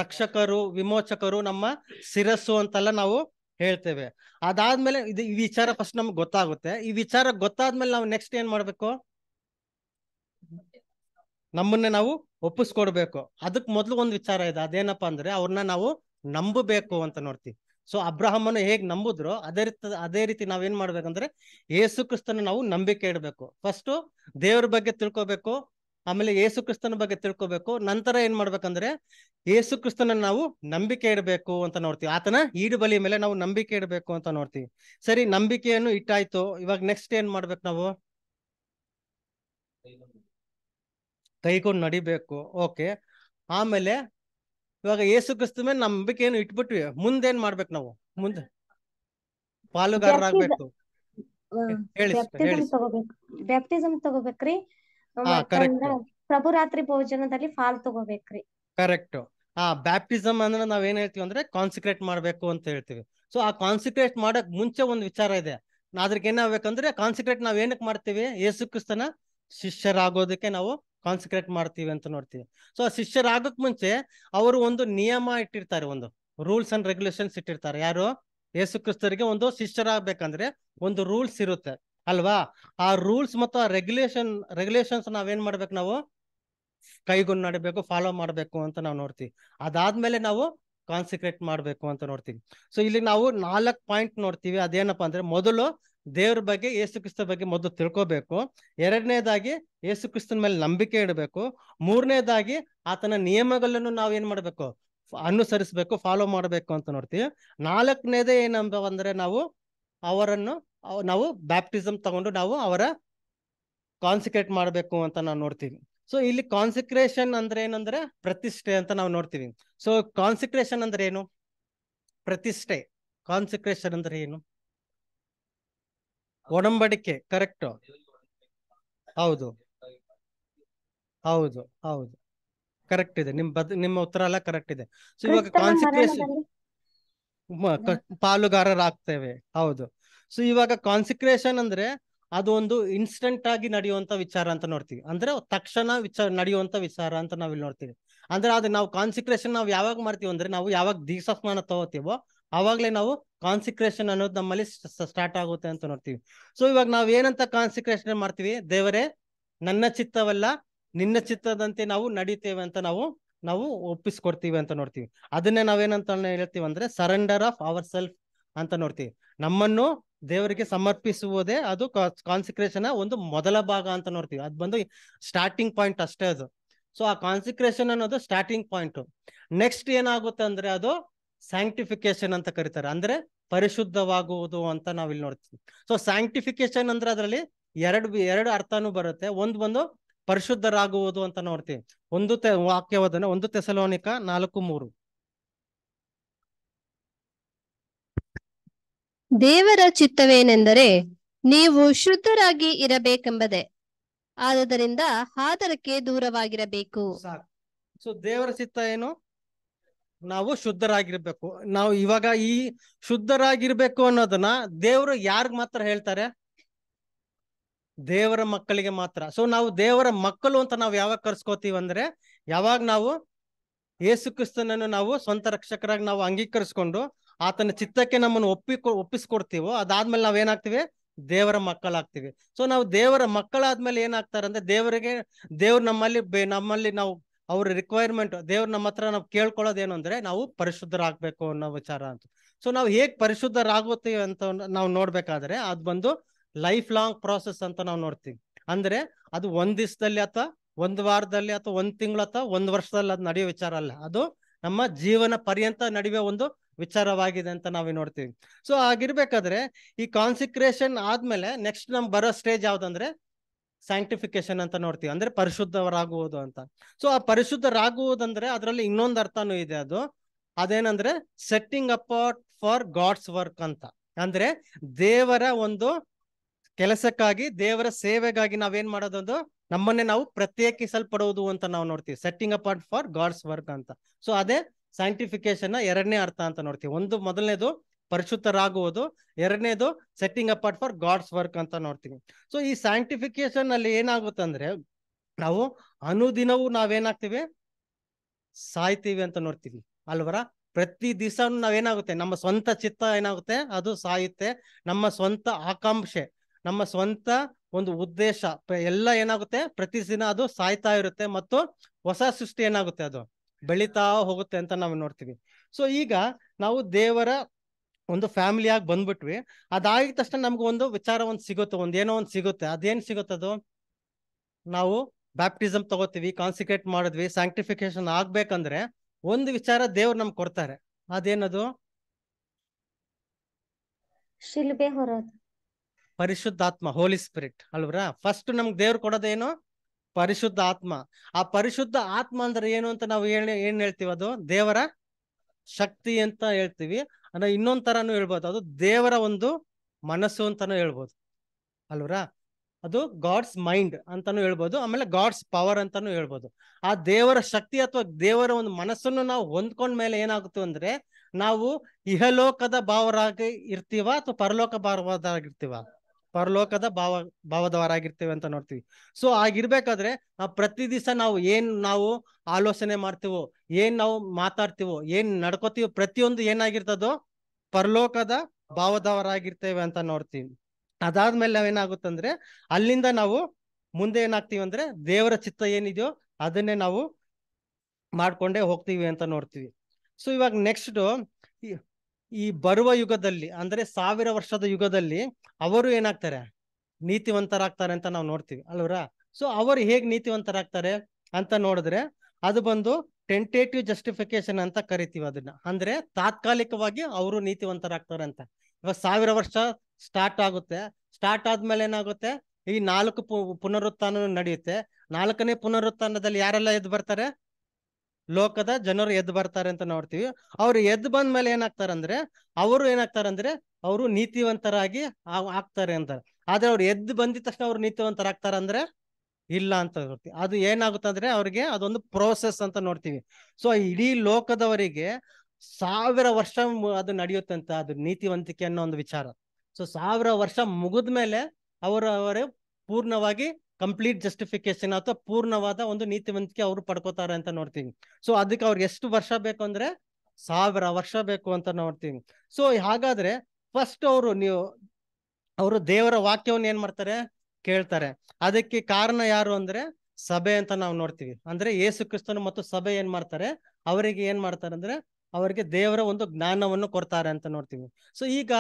Speaker 1: ರಕ್ಷಕರು ವಿಮೋಚಕರು ನಮ್ಮ ಶಿರಸ್ಸು ಅಂತೆಲ್ಲ ನಾವು ಹೇಳ್ತೇವೆ ಅದಾದ್ಮೇಲೆ ಇದು ಈ ವಿಚಾರ ಫಸ್ಟ್ ನಮ್ಗೆ ಗೊತ್ತಾಗುತ್ತೆ ಈ ವಿಚಾರ ಗೊತ್ತಾದ್ಮೇಲೆ ನಾವು ನೆಕ್ಸ್ಟ್ ಏನ್ ಮಾಡ್ಬೇಕು ನಮ್ಮನ್ನೇ ನಾವು ಒಪ್ಪಿಸ್ಕೊಡ್ಬೇಕು ಅದಕ್ಕೆ ಮೊದಲು ಒಂದು ವಿಚಾರ ಇದೆ ಅದೇನಪ್ಪ ಅಂದ್ರೆ ಅವ್ರನ್ನ ನಾವು ನಂಬಬೇಕು ಅಂತ ನೋಡ್ತೀವಿ ಸೊ ಅಬ್ರಹಮನ್ನು ಹೇಗ್ ನಂಬುದ್ರು ಅದೇ ರೀತಿ ಅದೇ ರೀತಿ ನಾವೇನ್ ಮಾಡ್ಬೇಕಂದ್ರೆ ಯೇಸು ಕ್ರಿಸ್ತನ ನಾವು ನಂಬಿಕೆ ಇಡಬೇಕು ಫಸ್ಟ್ ದೇವ್ರ ಬಗ್ಗೆ ತಿಳ್ಕೊಬೇಕು ಆಮೇಲೆ ಯೇಸು ಕ್ರಿಸ್ತನ ಬಗ್ಗೆ ತಿಳ್ಕೊಬೇಕು ನಂತರ ಏನ್ ಮಾಡ್ಬೇಕಂದ್ರೆ ಯೇಸು ಕ್ರಿಸ್ತನ ನಾವು ನಂಬಿಕೆ ಇಡಬೇಕು ಅಂತ ನೋಡ್ತೀವಿ ಆತನ ಈಡು ಬಲಿ ಮೇಲೆ ನಾವು ನಂಬಿಕೆ ಇಡಬೇಕು ಅಂತ ನೋಡ್ತೀವಿ ಸರಿ ನಂಬಿಕೆಯನ್ನು ಇಟ್ಟಾಯ್ತು ಇವಾಗ ನೆಕ್ಸ್ಟ್ ಏನ್ ಮಾಡ್ಬೇಕು ನಾವು ಕೈಗೊಂಡು ನಡಿಬೇಕು ಓಕೆ ಆಮೇಲೆ ಇವಾಗ ಯೇಸು ಕ್ರಿಸ್ತ ಮೇಲೆ ನಂಬಿಕೆಯನ್ನು ಇಟ್ಬಿಟ್ವಿ ಮುಂದೇನ್ ಮಾಡ್ಬೇಕು ನಾವು ಮುಂದೆ ಪಾಲುಗಾರರಾಗ್ಬೇಕು ಹೇಳಿ
Speaker 3: ಬ್ಯಾಪ್ಟಿಸಮ್ ತಗೋಬೇಕ್ರಿ ಪ್ರಭು ರಾತ್ರಿ ಭೋಜನದಲ್ಲಿ ಫಾಲ್ ತಗೋಬೇಕ್ರಿ
Speaker 1: ಕರೆಕ್ಟ್ ಆ ಬ್ಯಾಪ್ಟಿಸಮ್ ಅಂದ್ರೆ ನಾವ್ ಏನ್ ಹೇಳ್ತೀವಿ ಅಂದ್ರೆ ಕಾನ್ಸಿಕ್ರೇಟ್ ಮಾಡ್ಬೇಕು ಅಂತ ಹೇಳ್ತೀವಿ ಸೊ ಆ ಕಾನ್ಸಿಕ್ರೇಟ್ ಮಾಡಕ್ ಮುಂಚೆ ಒಂದ್ ವಿಚಾರ ಇದೆ ಅದ್ರಿಗೆ ಏನಾಗ್ಬೇಕಂದ್ರೆ ಕಾನ್ಸಿಕ್ರೇಟ್ ನಾವ್ ಏನಕ್ ಮಾಡ್ತೀವಿ ಯೇಸು ಕ್ರಿಸ್ತನ ಶಿಷ್ಯರಾಗೋದಕ್ಕೆ ನಾವು ಕಾನ್ಸಿಕ್ರೇಟ್ ಮಾಡ್ತೀವಿ ಅಂತ ನೋಡ್ತೀವಿ ಸೊ ಆ ಶಿಷ್ಯರಾಗಕ್ ಮುಂಚೆ ಅವರು ಒಂದು ನಿಯಮ ಇಟ್ಟಿರ್ತಾರೆ ಒಂದು ರೂಲ್ಸ್ ಅಂಡ್ ರೆಗ್ಯುಲೇಷನ್ಸ್ ಇಟ್ಟಿರ್ತಾರೆ ಯಾರು ಯೇಸು ಕ್ರಿಸ್ತರಿಗೆ ಒಂದು ಶಿಷ್ಯರಾಗಬೇಕಂದ್ರೆ ಒಂದು ರೂಲ್ಸ್ ಇರುತ್ತೆ ಅಲ್ವಾ ಆ ರೂಲ್ಸ್ ಮತ್ತು ಆ ರೆಗ್ಯುಲೇಷನ್ ರೆಗ್ಯುಲೇಷನ್ಸ್ ನಾವೇನ್ ಮಾಡ್ಬೇಕು ನಾವು ಕೈಗೊಂಡು ನಡಬೇಕು ಫಾಲೋ ಮಾಡಬೇಕು ಅಂತ ನಾವು ನೋಡ್ತೀವಿ ಅದಾದ್ಮೇಲೆ ನಾವು ಕಾನ್ಸಿಕ್ರೇಟ್ ಮಾಡಬೇಕು ಅಂತ ನೋಡ್ತೀವಿ ಸೊ ಇಲ್ಲಿ ನಾವು ನಾಲ್ಕು ಪಾಯಿಂಟ್ ನೋಡ್ತೀವಿ ಅದೇನಪ್ಪ ಅಂದ್ರೆ ಮೊದಲು ದೇವ್ರ ಬಗ್ಗೆ ಏಸು ಕ್ರಿಸ್ತ ಬಗ್ಗೆ ಮೊದಲು ತಿಳ್ಕೋಬೇಕು ಎರಡನೇದಾಗಿ ಏಸು ಕ್ರಿಸ್ತನ ಮೇಲೆ ನಂಬಿಕೆ ಇಡಬೇಕು ಮೂರನೇದಾಗಿ ಆತನ ನಿಯಮಗಳನ್ನು ನಾವು ಏನ್ ಮಾಡಬೇಕು ಅನುಸರಿಸಬೇಕು ಫಾಲೋ ಮಾಡಬೇಕು ಅಂತ ನೋಡ್ತೀವಿ ನಾಲ್ಕನೇದೇ ಏನಂತ ಅಂದ್ರೆ ನಾವು ಅವರನ್ನು ನಾವು ಬ್ಯಾಪ್ಟಿಸಮ್ ತಗೊಂಡು ನಾವು ಅವರ ಕಾನ್ಸಿಕ್ರೇಟ್ ಮಾಡಬೇಕು ಅಂತ ನಾವು ನೋಡ್ತೀವಿ ಸೊ ಇಲ್ಲಿ ಕಾನ್ಸಿಕ್ರೇಷನ್ ಅಂದ್ರೆ ಏನಂದ್ರೆ ಪ್ರತಿಷ್ಠೆ ಅಂತ ನಾವು ನೋಡ್ತೀವಿ ಸೊ ಕಾನ್ಸಿಕ್ರೇಷನ್ ಅಂದ್ರೆ ಏನು ಪ್ರತಿಷ್ಠೆ ಕಾನ್ಸಿಕ್ರೇಷನ್ ಅಂದ್ರೆ ಏನು ಒಡಂಬಡಿಕೆ ಕರೆಕ್ಟ್ ಹೌದು ಹೌದು ಹೌದು ಕರೆಕ್ಟ್ ಇದೆ ನಿಮ್ ಬದ್ ನಿಮ್ಮ ಉತ್ತರ ಎಲ್ಲ ಕರೆಕ್ಟ್ ಇದೆ ಸೊ ಇವಾಗ ಕಾನ್ಸಿಕ್ರೇಷನ್ ಪಾಲುಗಾರರಾಗ್ತೇವೆ ಹೌದು ಸೊ ಇವಾಗ ಕಾನ್ಸಿಕ್ರೇಷನ್ ಅಂದ್ರೆ ಅದು ಒಂದು ಇನ್ಸ್ಟೆಂಟ್ ಆಗಿ ನಡೆಯುವಂತ ವಿಚಾರ ಅಂತ ನೋಡ್ತೀವಿ ಅಂದ್ರೆ ತಕ್ಷಣ ವಿಚಾರ ನಡೆಯುವಂತ ವಿಚಾರ ಅಂತ ನಾವಿಲ್ಲಿ ನೋಡ್ತೀವಿ ಅಂದ್ರೆ ಅದು ನಾವು ಕಾನ್ಸಿಕ್ರೇಷನ್ ನಾವು ಯಾವಾಗ ಮಾಡ್ತೀವಿ ಅಂದ್ರೆ ನಾವು ಯಾವಾಗ ದೀಕ್ಷಾ ಸ್ನಾನ ತಗೋತೀವೋ ಅವಾಗಲೇ ನಾವು ಕಾನ್ಸಿಕ್ರೇಷನ್ ಅನ್ನೋದು ನಮ್ಮಲ್ಲಿ ಸ್ಟಾರ್ಟ್ ಆಗುತ್ತೆ ಅಂತ ನೋಡ್ತೀವಿ ಸೊ ಇವಾಗ ನಾವು ಏನಂತ ಕಾನ್ಸಿಕ್ರೇಷನ್ ಮಾಡ್ತೀವಿ ದೇವರೇ ನನ್ನ ಚಿತ್ತವಲ್ಲ ನಿನ್ನ ಚಿತ್ತದಂತೆ ನಾವು ನಡೀತೇವೆ ಅಂತ ನಾವು ನಾವು ಒಪ್ಪಿಸ್ಕೊಡ್ತೀವಿ ಅಂತ ನೋಡ್ತೀವಿ ಅದನ್ನೇ ನಾವೇನಂತ ಹೇಳ್ತೀವಿ ಅಂದ್ರೆ ಸರೆಂಡರ್ ಆಫ್ ಅವರ್ ಸೆಲ್ಫ್ ಅಂತ ನೋಡ್ತೀವಿ ನಮ್ಮನ್ನು ದೇವರಿಗೆ ಸಮರ್ಪಿಸುವುದೇ ಅದು ಕಾನ್ಸಿಕ್ರೇಷನ್ ಒಂದು ಮೊದಲ ಭಾಗ ಅಂತ ನೋಡ್ತೀವಿ ಅದು ಬಂದು ಸ್ಟಾರ್ಟಿಂಗ್ ಪಾಯಿಂಟ್ ಅಷ್ಟೇ ಅದು ಸೊ ಆ ಕಾನ್ಸಿಕ್ರೇಷನ್ ಅನ್ನೋದು ಸ್ಟಾರ್ಟಿಂಗ್ ಪಾಯಿಂಟ್ ನೆಕ್ಸ್ಟ್ ಏನಾಗುತ್ತೆ ಅಂದ್ರೆ ಅದು ಸ್ಯಾಂಕ್ಟಿಫಿಕೇಶನ್ ಅಂತ ಕರೀತಾರೆ ಅಂದ್ರೆ ಪರಿಶುದ್ಧವಾಗುವುದು ಅಂತ ಇಲ್ಲಿ ನೋಡ್ತೀವಿ ಸೊ ಸ್ಯಾಂಕ್ಟಿಫಿಕೇಶನ್ ಅಂದ್ರೆ ಅದರಲ್ಲಿ ಎರಡು ಎರಡು ಅರ್ಥನೂ ಬರುತ್ತೆ ಒಂದು ಬಂದು ಪರಿಶುದ್ಧರಾಗುವುದು ಅಂತ ನೋಡ್ತೀವಿ ಒಂದು ತೆ ಒಂದು ತೆಸಲೋನಿಕ ನಾಲ್ಕು ಮೂರು
Speaker 2: ದೇವರ ಚಿತ್ತವೇನೆಂದರೆ ನೀವು ಶುದ್ಧರಾಗಿ ಇರಬೇಕೆಂಬುದೇ ಆದ್ದರಿಂದ ಹಾದರಕ್ಕೆ ದೂರವಾಗಿರಬೇಕು
Speaker 1: ಸೊ ದೇವರ ಚಿತ್ತ ಏನು ನಾವು ಶುದ್ಧರಾಗಿರ್ಬೇಕು ನಾವು ಇವಾಗ ಈ ಶುದ್ಧರಾಗಿರ್ಬೇಕು ಅನ್ನೋದನ್ನ ದೇವರು ಯಾರಿಗ ಮಾತ್ರ ಹೇಳ್ತಾರೆ ದೇವರ ಮಕ್ಕಳಿಗೆ ಮಾತ್ರ ಸೊ ನಾವು ದೇವರ ಮಕ್ಕಳು ಅಂತ ನಾವು ಯಾವಾಗ ಕರ್ಸ್ಕೋತೀವಿ ಅಂದ್ರೆ ಯಾವಾಗ ನಾವು ಯೇಸು ಕ್ರಿಸ್ತನನ್ನು ನಾವು ಸ್ವಂತ ರಕ್ಷಕರಾಗಿ ನಾವು ಅಂಗೀಕರಿಸ್ಕೊಂಡು ಆತನ ಚಿತ್ತಕ್ಕೆ ನಮ್ಮನ್ನು ಒಪ್ಪಿ ಒಪ್ಪಿಸ್ಕೊಡ್ತೀವೋ ಅದಾದ್ಮೇಲೆ ಏನಾಗ್ತಿವಿ ದೇವರ ಮಕ್ಕಳಾಗ್ತೀವಿ ಸೊ ನಾವು ದೇವರ ಮಕ್ಕಳಾದ್ಮೇಲೆ ಏನಾಗ್ತಾರಂದ್ರೆ ದೇವರಿಗೆ ದೇವ್ರು ನಮ್ಮಲ್ಲಿ ನಮ್ಮಲ್ಲಿ ನಾವು ಅವ್ರ ರಿಕ್ವೈರ್ಮೆಂಟ್ ದೇವ್ರ ನಮ್ಮ ಹತ್ರ ನಾವು ಕೇಳ್ಕೊಳ್ಳೋದೇನು ಅಂದ್ರೆ ನಾವು ಪರಿಶುದ್ಧರಾಗಬೇಕು ಅನ್ನೋ ವಿಚಾರ ಅಂತ ಸೊ ನಾವು ಹೇಗ್ ಪರಿಶುದ್ಧರಾಗುತ್ತೀವಿ ಅಂತ ನಾವು ನೋಡ್ಬೇಕಾದ್ರೆ ಅದು ಬಂದು ಲೈಫ್ ಲಾಂಗ್ ಪ್ರೋಸೆಸ್ ಅಂತ ನಾವು ನೋಡ್ತೀವಿ ಅಂದ್ರೆ ಅದು ಒಂದ್ ದಿವಸದಲ್ಲಿ ಅಥವಾ ಒಂದ್ ವಾರದಲ್ಲಿ ಅಥವಾ ಒಂದ್ ತಿಂಗಳು ಅಥವಾ ಒಂದ್ ವರ್ಷದಲ್ಲಿ ಅದು ನಡೆಯೋ ವಿಚಾರ ಅಲ್ಲ ಅದು ನಮ್ಮ ಜೀವನ ಪರ್ಯಂತ ನಡೆಯುವ ಒಂದು ವಿಚಾರವಾಗಿದೆ ಅಂತ ನಾವು ನೋಡ್ತೀವಿ ಸೊ ಆಗಿರ್ಬೇಕಾದ್ರೆ ಈ ಕಾನ್ಸಿಕ್ರೇಷನ್ ಆದ್ಮೇಲೆ ನೆಕ್ಸ್ಟ್ ನಮ್ ಬರೋ ಸ್ಟೇಜ್ ಯಾವ್ದಂದ್ರೆ ಸೈಂಟಿಫಿಕೇಶನ್ ಅಂತ ನೋಡ್ತೀವಿ ಅಂದ್ರೆ ಪರಿಶುದ್ಧರಾಗುವುದು ಅಂತ ಸೊ ಆ ಪರಿಶುದ್ಧರಾಗುವುದಂದ್ರೆ ಅದರಲ್ಲಿ ಇನ್ನೊಂದು ಅರ್ಥನೂ ಇದೆ ಅದು ಅದೇನಂದ್ರೆ setting apart for God's work ಅಂತ ಅಂದ್ರೆ ದೇವರ ಒಂದು ಕೆಲಸಕ್ಕಾಗಿ ದೇವರ ಸೇವೆಗಾಗಿ ನಾವೇನ್ ಮಾಡೋದೊಂದು ನಮ್ಮನ್ನೇ ನಾವು ಪ್ರತ್ಯೇಕಿಸಲ್ಪಡುವುದು ಅಂತ ನಾವು ನೋಡ್ತೀವಿ setting apart for God's work ಅಂತ ಸೊ ಅದೇ ಸೈಂಟಿಫಿಕೇಶನ್ ಎರಡನೇ ಅರ್ಥ ಅಂತ ನೋಡ್ತೀವಿ ಒಂದು ಮೊದಲನೇದು ಪರಿಶುದ್ಧರಾಗುವುದು ಎರಡನೇದು setting apart for God's work ಅಂತ ನೋಡ್ತೀವಿ ಸೊ ಈ ಸೈಂಟಿಫಿಕೇಶನ್ ಅಲ್ಲಿ ಅಂದ್ರೆ ನಾವು ಅನುದಿನವೂ ನಾವೇನಾಗ್ತೀವಿ ಸಾಯ್ತೀವಿ ಅಂತ ನೋಡ್ತೀವಿ ಅಲ್ವರ ಪ್ರತಿ ದಿವಸ ನಾವೇನಾಗುತ್ತೆ ನಮ್ಮ ಸ್ವಂತ ಚಿತ್ತ ಏನಾಗುತ್ತೆ ಅದು ಸಾಯುತ್ತೆ ನಮ್ಮ ಸ್ವಂತ ಆಕಾಂಕ್ಷೆ ನಮ್ಮ ಸ್ವಂತ ಒಂದು ಉದ್ದೇಶ ಎಲ್ಲ ಏನಾಗುತ್ತೆ ಪ್ರತಿ ದಿನ ಅದು ಸಾಯ್ತಾ ಇರುತ್ತೆ ಮತ್ತು ಹೊಸ ಸೃಷ್ಟಿ ಏನಾಗುತ್ತೆ ಅದು ಬೆಳಿತಾ ಹೋಗುತ್ತೆ ಅಂತ ನಾವು ನೋಡ್ತೀವಿ ಸೊ ಈಗ ನಾವು ದೇವರ ಒಂದು ಫ್ಯಾಮಿಲಿ ಆಗಿ ಬಂದ್ಬಿಟ್ವಿ ಅದಾಗಿದ ತಕ್ಷಣ ನಮ್ಗೆ ಒಂದು ವಿಚಾರ ಒಂದು ಸಿಗುತ್ತೆ ಒಂದು ಏನೋ ಒಂದು ಸಿಗುತ್ತೆ ಅದೇನು ಸಿಗುತ್ತದು ನಾವು ಬ್ಯಾಪ್ಟಿಸಮ್ ತಗೋತೀವಿ ಕಾನ್ಸಿಕ್ರೇಟ್ ಮಾಡಿದ್ವಿ ಸ್ಯಾಂಕ್ಟಿಫಿಕೇಶನ್ ಆಗ್ಬೇಕಂದ್ರೆ ಒಂದು ವಿಚಾರ ದೇವ್ರು ನಮ್ಗೆ ಕೊಡ್ತಾರೆ ಅದೇನದು ಪರಿಶುದ್ಧಾತ್ಮ ಹೋಲಿ ಸ್ಪಿರಿಟ್ ಅಲ್ವರ ಫಸ್ಟ್ ನಮ್ಗೆ ದೇವ್ರು ಕೊಡೋದೇನು ಪರಿಶುದ್ಧ ಆತ್ಮ ಆ ಪರಿಶುದ್ಧ ಆತ್ಮ ಅಂದ್ರೆ ಏನು ಅಂತ ನಾವು ಏನ್ ಏನ್ ಹೇಳ್ತೀವಿ ಅದು ದೇವರ ಶಕ್ತಿ ಅಂತ ಹೇಳ್ತೀವಿ ಅಂದ್ರೆ ಇನ್ನೊಂದ್ ತರಾನು ಹೇಳ್ಬೋದು ಅದು ದೇವರ ಒಂದು ಮನಸ್ಸು ಅಂತಾನು ಹೇಳ್ಬೋದು ಅಲ್ವರಾ ಅದು ಗಾಡ್ಸ್ ಮೈಂಡ್ ಅಂತಾನು ಹೇಳ್ಬೋದು ಆಮೇಲೆ ಗಾಡ್ಸ್ ಪವರ್ ಅಂತಾನು ಹೇಳ್ಬೋದು ಆ ದೇವರ ಶಕ್ತಿ ಅಥವಾ ದೇವರ ಒಂದು ಮನಸ್ಸನ್ನು ನಾವು ಹೊಂದ್ಕೊಂಡ ಮೇಲೆ ಏನಾಗುತ್ತೆ ಅಂದ್ರೆ ನಾವು ಇಹಲೋಕದ ಭಾವರಾಗಿ ಇರ್ತೀವ ಅಥವಾ ಪರಲೋಕ ಭಾವದಾಗಿರ್ತೀವ ಪರಲೋಕದ ಭಾವ ಭಾವದವರಾಗಿರ್ತೇವೆ ಅಂತ ನೋಡ್ತೀವಿ ಸೊ ಆಗಿರ್ಬೇಕಾದ್ರೆ ಪ್ರತಿ ದಿವಸ ನಾವು ಏನ್ ನಾವು ಆಲೋಚನೆ ಮಾಡ್ತೀವೋ ಏನ್ ನಾವು ಮಾತಾಡ್ತೀವೋ ಏನ್ ನಡ್ಕೋತೀವೋ ಪ್ರತಿಯೊಂದು ಏನಾಗಿರ್ತದೋ ಪರಲೋಕದ ಭಾವದವರಾಗಿರ್ತೇವೆ ಅಂತ ನೋಡ್ತೀವಿ ಅದಾದ್ಮೇಲೆ ನಾವೇನಾಗುತ್ತಂದ್ರೆ ಅಲ್ಲಿಂದ ನಾವು ಮುಂದೆ ಏನಾಗ್ತೀವಿ ಅಂದ್ರೆ ದೇವರ ಚಿತ್ತ ಏನಿದೆಯೋ ಅದನ್ನೇ ನಾವು ಮಾಡ್ಕೊಂಡೇ ಹೋಗ್ತೀವಿ ಅಂತ ನೋಡ್ತೀವಿ ಸೊ ಇವಾಗ ನೆಕ್ಸ್ಟ್ ಈ ಬರುವ ಯುಗದಲ್ಲಿ ಅಂದ್ರೆ ಸಾವಿರ ವರ್ಷದ ಯುಗದಲ್ಲಿ ಅವರು ಏನಾಗ್ತಾರೆ ನೀತಿವಂತರಾಗ್ತಾರೆ ಅಂತ ನಾವು ನೋಡ್ತೀವಿ ಅಲ್ವರ ಸೊ ಅವರು ಹೇಗ್ ನೀತಿವಂತರಾಗ್ತಾರೆ ಅಂತ ನೋಡಿದ್ರೆ ಅದು ಬಂದು ಟೆಂಟೇಟಿವ್ ಜಸ್ಟಿಫಿಕೇಶನ್ ಅಂತ ಕರಿತೀವಿ ಅದನ್ನ ಅಂದ್ರೆ ತಾತ್ಕಾಲಿಕವಾಗಿ ಅವರು ನೀತಿವಂತರಾಗ್ತಾರೆ ಅಂತ ಇವಾಗ ಸಾವಿರ ವರ್ಷ ಸ್ಟಾರ್ಟ್ ಆಗುತ್ತೆ ಸ್ಟಾರ್ಟ್ ಆದ್ಮೇಲೆ ಏನಾಗುತ್ತೆ ಈ ನಾಲ್ಕು ಪುನರುತ್ಥಾನ ನಡೆಯುತ್ತೆ ನಾಲ್ಕನೇ ಪುನರುತ್ಥಾನದಲ್ಲಿ ಯಾರೆಲ್ಲ ಎದ್ದು ಬರ್ತಾರೆ ಲೋಕದ ಜನರು ಎದ್ದು ಬರ್ತಾರೆ ಅಂತ ನೋಡ್ತೀವಿ ಅವ್ರು ಎದ್ದು ಬಂದ ಮೇಲೆ ಏನಾಗ್ತಾರಂದ್ರೆ ಅವರು ಏನಾಗ್ತಾರಂದ್ರೆ ಅವರು ನೀತಿವಂತರಾಗಿ ಆಗ್ತಾರೆ ಅಂತಾರೆ ಆದ್ರೆ ಅವ್ರು ಎದ್ದು ಬಂದಿದ ತಕ್ಷಣ ಅವ್ರು ನೀತಿವಂತರಾಗ್ತಾರಂದ್ರೆ ಇಲ್ಲ ಅಂತ ನೋಡ್ತೀವಿ ಅದು ಅಂದ್ರೆ ಅವ್ರಿಗೆ ಅದೊಂದು ಪ್ರೋಸೆಸ್ ಅಂತ ನೋಡ್ತೀವಿ ಸೊ ಇಡೀ ಲೋಕದವರಿಗೆ ಸಾವಿರ ವರ್ಷ ಅದು ನಡೆಯುತ್ತಂತ ಅದು ನೀತಿವಂತಿಕೆ ಅನ್ನೋ ಒಂದು ವಿಚಾರ ಸೊ ಸಾವಿರ ವರ್ಷ ಮುಗಿದ್ಮೇಲೆ ಅವರವರೇ ಪೂರ್ಣವಾಗಿ ಕಂಪ್ಲೀಟ್ ಜಸ್ಟಿಫಿಕೇಶನ್ ಅಥವಾ ಪೂರ್ಣವಾದ ಒಂದು ನೀತಿವಂತಿಕೆ ಅವರು ಪಡ್ಕೋತಾರೆ ಅಂತ ನೋಡ್ತೀವಿ ಸೊ ಅದಕ್ಕೆ ಅವ್ರಿಗೆ ಎಷ್ಟು ವರ್ಷ ಬೇಕು ಅಂದ್ರೆ ಸಾವಿರ ವರ್ಷ ಬೇಕು ಅಂತ ನೋಡ್ತೀವಿ ಸೊ ಹಾಗಾದ್ರೆ ಫಸ್ಟ್ ಅವರು ನೀವು ಅವರು ದೇವರ ವಾಕ್ಯವನ್ನು ಏನ್ ಮಾಡ್ತಾರೆ ಕೇಳ್ತಾರೆ ಅದಕ್ಕೆ ಕಾರಣ ಯಾರು ಅಂದ್ರೆ ಸಭೆ ಅಂತ ನಾವು ನೋಡ್ತೀವಿ ಅಂದ್ರೆ ಯೇಸು ಕ್ರಿಸ್ತನು ಮತ್ತು ಸಭೆ ಏನ್ ಮಾಡ್ತಾರೆ ಅವರಿಗೆ ಏನ್ ಮಾಡ್ತಾರೆ ಅಂದ್ರೆ ಅವರಿಗೆ ದೇವರ ಒಂದು ಜ್ಞಾನವನ್ನು ಕೊಡ್ತಾರೆ ಅಂತ ನೋಡ್ತೀವಿ ಸೊ ಈಗ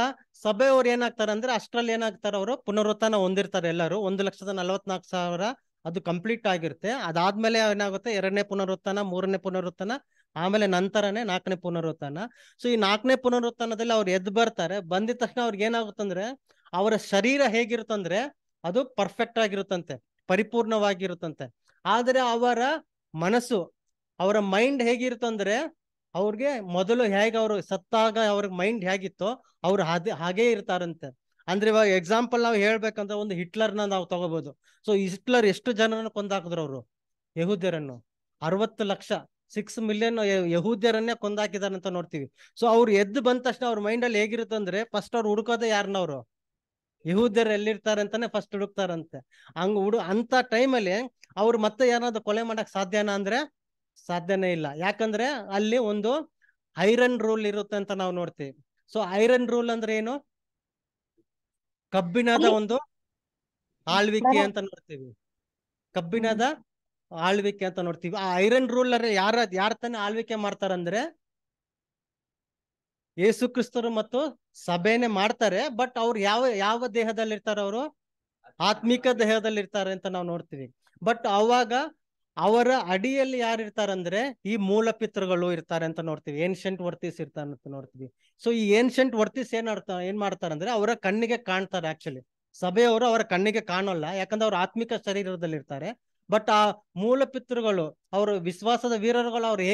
Speaker 1: ಸಭೆಯವರು ಏನಾಗ್ತಾರೆ ಅಂದ್ರೆ ಅಷ್ಟರಲ್ಲಿ ಏನಾಗ್ತಾರೆ ಅವರು ಪುನರುತ್ಥಾನ ಹೊಂದಿರ್ತಾರೆ ಎಲ್ಲರೂ ಒಂದು ಲಕ್ಷದ ನಲವತ್ನಾಲ್ಕು ಸಾವಿರ ಅದು ಕಂಪ್ಲೀಟ್ ಆಗಿರುತ್ತೆ ಅದಾದ್ಮೇಲೆ ಏನಾಗುತ್ತೆ ಎರಡನೇ ಪುನರುತ್ಥಾನ ಮೂರನೇ ಪುನರುತ್ಥಾನ ಆಮೇಲೆ ನಂತರನೇ ನಾಲ್ಕನೇ ಪುನರುತ್ಥಾನ ಸೊ ಈ ನಾಲ್ಕನೇ ಪುನರುತ್ಥಾನದಲ್ಲಿ ಅವ್ರು ಎದ್ದು ಬರ್ತಾರೆ ಬಂದಿದ ತಕ್ಷಣ ಅವ್ರಿಗೆ ಏನಾಗುತ್ತಂದ್ರೆ ಅವರ ಶರೀರ ಹೇಗಿರುತ್ತಂದ್ರೆ ಅದು ಪರ್ಫೆಕ್ಟ್ ಆಗಿರುತ್ತಂತೆ ಪರಿಪೂರ್ಣವಾಗಿರುತ್ತಂತೆ ಆದರೆ ಅವರ ಮನಸ್ಸು ಅವರ ಮೈಂಡ್ ಹೇಗಿರುತ್ತಂದ್ರೆ ಅವ್ರಿಗೆ ಮೊದಲು ಹೇಗೆ ಅವರು ಸತ್ತಾಗ ಅವ್ರ ಮೈಂಡ್ ಹೇಗಿತ್ತೋ ಅವ್ರು ಅದೇ ಹಾಗೇ ಇರ್ತಾರಂತೆ ಅಂದ್ರೆ ಇವಾಗ ಎಕ್ಸಾಂಪಲ್ ನಾವು ಹೇಳ್ಬೇಕಂದ್ರೆ ಒಂದು ಹಿಟ್ಲರ್ನ ನಾವು ತಗೋಬಹುದು ಸೊ ಹಿಟ್ಲರ್ ಎಷ್ಟು ಜನರನ್ನು ಕೊಂದಾಕಿದ್ರು ಅವರು ಯಹೂದ್ಯರನ್ನು ಅರವತ್ತು ಲಕ್ಷ ಸಿಕ್ಸ್ ಮಿಲಿಯನ್ ಯಹೂದ್ಯರನ್ನೇ ಕೊಂದಾಕಿದಾರಂತ ನೋಡ್ತೀವಿ ಸೊ ಅವ್ರು ಎದ್ದು ಬಂದ ತಕ್ಷಣ ಅವ್ರ ಮೈಂಡ್ ಅಲ್ಲಿ ಹೇಗಿರುತ್ತೆ ಅಂದ್ರೆ ಫಸ್ಟ್ ಅವ್ರು ಹುಡುಕೋದೇ ಅವರು ಯಹೂದ್ಯರು ಎಲ್ಲಿರ್ತಾರೆ ಅಂತಾನೆ ಫಸ್ಟ್ ಹುಡುಕ್ತಾರಂತೆ ಹಂಗ ಹುಡು ಅಂತ ಟೈಮಲ್ಲಿ ಅವ್ರು ಮತ್ತೆ ಏನಾದ್ರು ಕೊಲೆ ಮಾಡಕ್ ಸಾಧ್ಯನಾ ಅಂದ್ರೆ ಸಾಧ್ಯನೇ ಇಲ್ಲ ಯಾಕಂದ್ರೆ ಅಲ್ಲಿ ಒಂದು ಐರನ್ ರೂಲ್ ಇರುತ್ತೆ ಅಂತ ನಾವು ನೋಡ್ತೀವಿ ಸೊ ಐರನ್ ರೂಲ್ ಅಂದ್ರೆ ಏನು ಕಬ್ಬಿಣದ ಒಂದು ಆಳ್ವಿಕೆ ಅಂತ ನೋಡ್ತೀವಿ ಕಬ್ಬಿಣದ ಆಳ್ವಿಕೆ ಅಂತ ನೋಡ್ತೀವಿ ಆ ಐರನ್ ರೂಲ್ ಯಾರ ಯಾರ ತಾನೆ ಆಳ್ವಿಕೆ ಮಾಡ್ತಾರಂದ್ರೆ ಯೇಸು ಕ್ರಿಸ್ತರು ಮತ್ತು ಸಭೆನೆ ಮಾಡ್ತಾರೆ ಬಟ್ ಅವ್ರು ಯಾವ ಯಾವ ದೇಹದಲ್ಲಿ ಇರ್ತಾರೆ ಅವರು ಆತ್ಮಿಕ ದೇಹದಲ್ಲಿ ಇರ್ತಾರೆ ಅಂತ ನಾವು ನೋಡ್ತೀವಿ ಬಟ್ ಅವಾಗ ಅವರ ಅಡಿಯಲ್ಲಿ ಯಾರು ಇರ್ತಾರಂದ್ರೆ ಈ ಮೂಲ ಪಿತೃಗಳು ಇರ್ತಾರೆ ಅಂತ ನೋಡ್ತೀವಿ ಏನ್ಷಂಟ್ ವರ್ತೀಸ್ ಇರ್ತಾರೆ ಅಂತ ನೋಡ್ತೀವಿ ಸೊ ಈ ಏನ್ಷಂಟ್ ವರ್ತೀಸ್ ಏನ್ ಏನ್ ಮಾಡ್ತಾರಂದ್ರೆ ಅವರ ಕಣ್ಣಿಗೆ ಕಾಣ್ತಾರೆ ಆಕ್ಚುಲಿ ಸಭೆಯವರು ಅವರ ಕಣ್ಣಿಗೆ ಕಾಣೋಲ್ಲ ಯಾಕಂದ್ರೆ ಅವ್ರ ಆತ್ಮಿಕ ಶರೀರದಲ್ಲಿ ಇರ್ತಾರೆ ಬಟ್ ಆ ಮೂಲ ಪಿತೃಗಳು ಅವರು ವಿಶ್ವಾಸದ ವೀರರುಗಳು ಅವ್ರು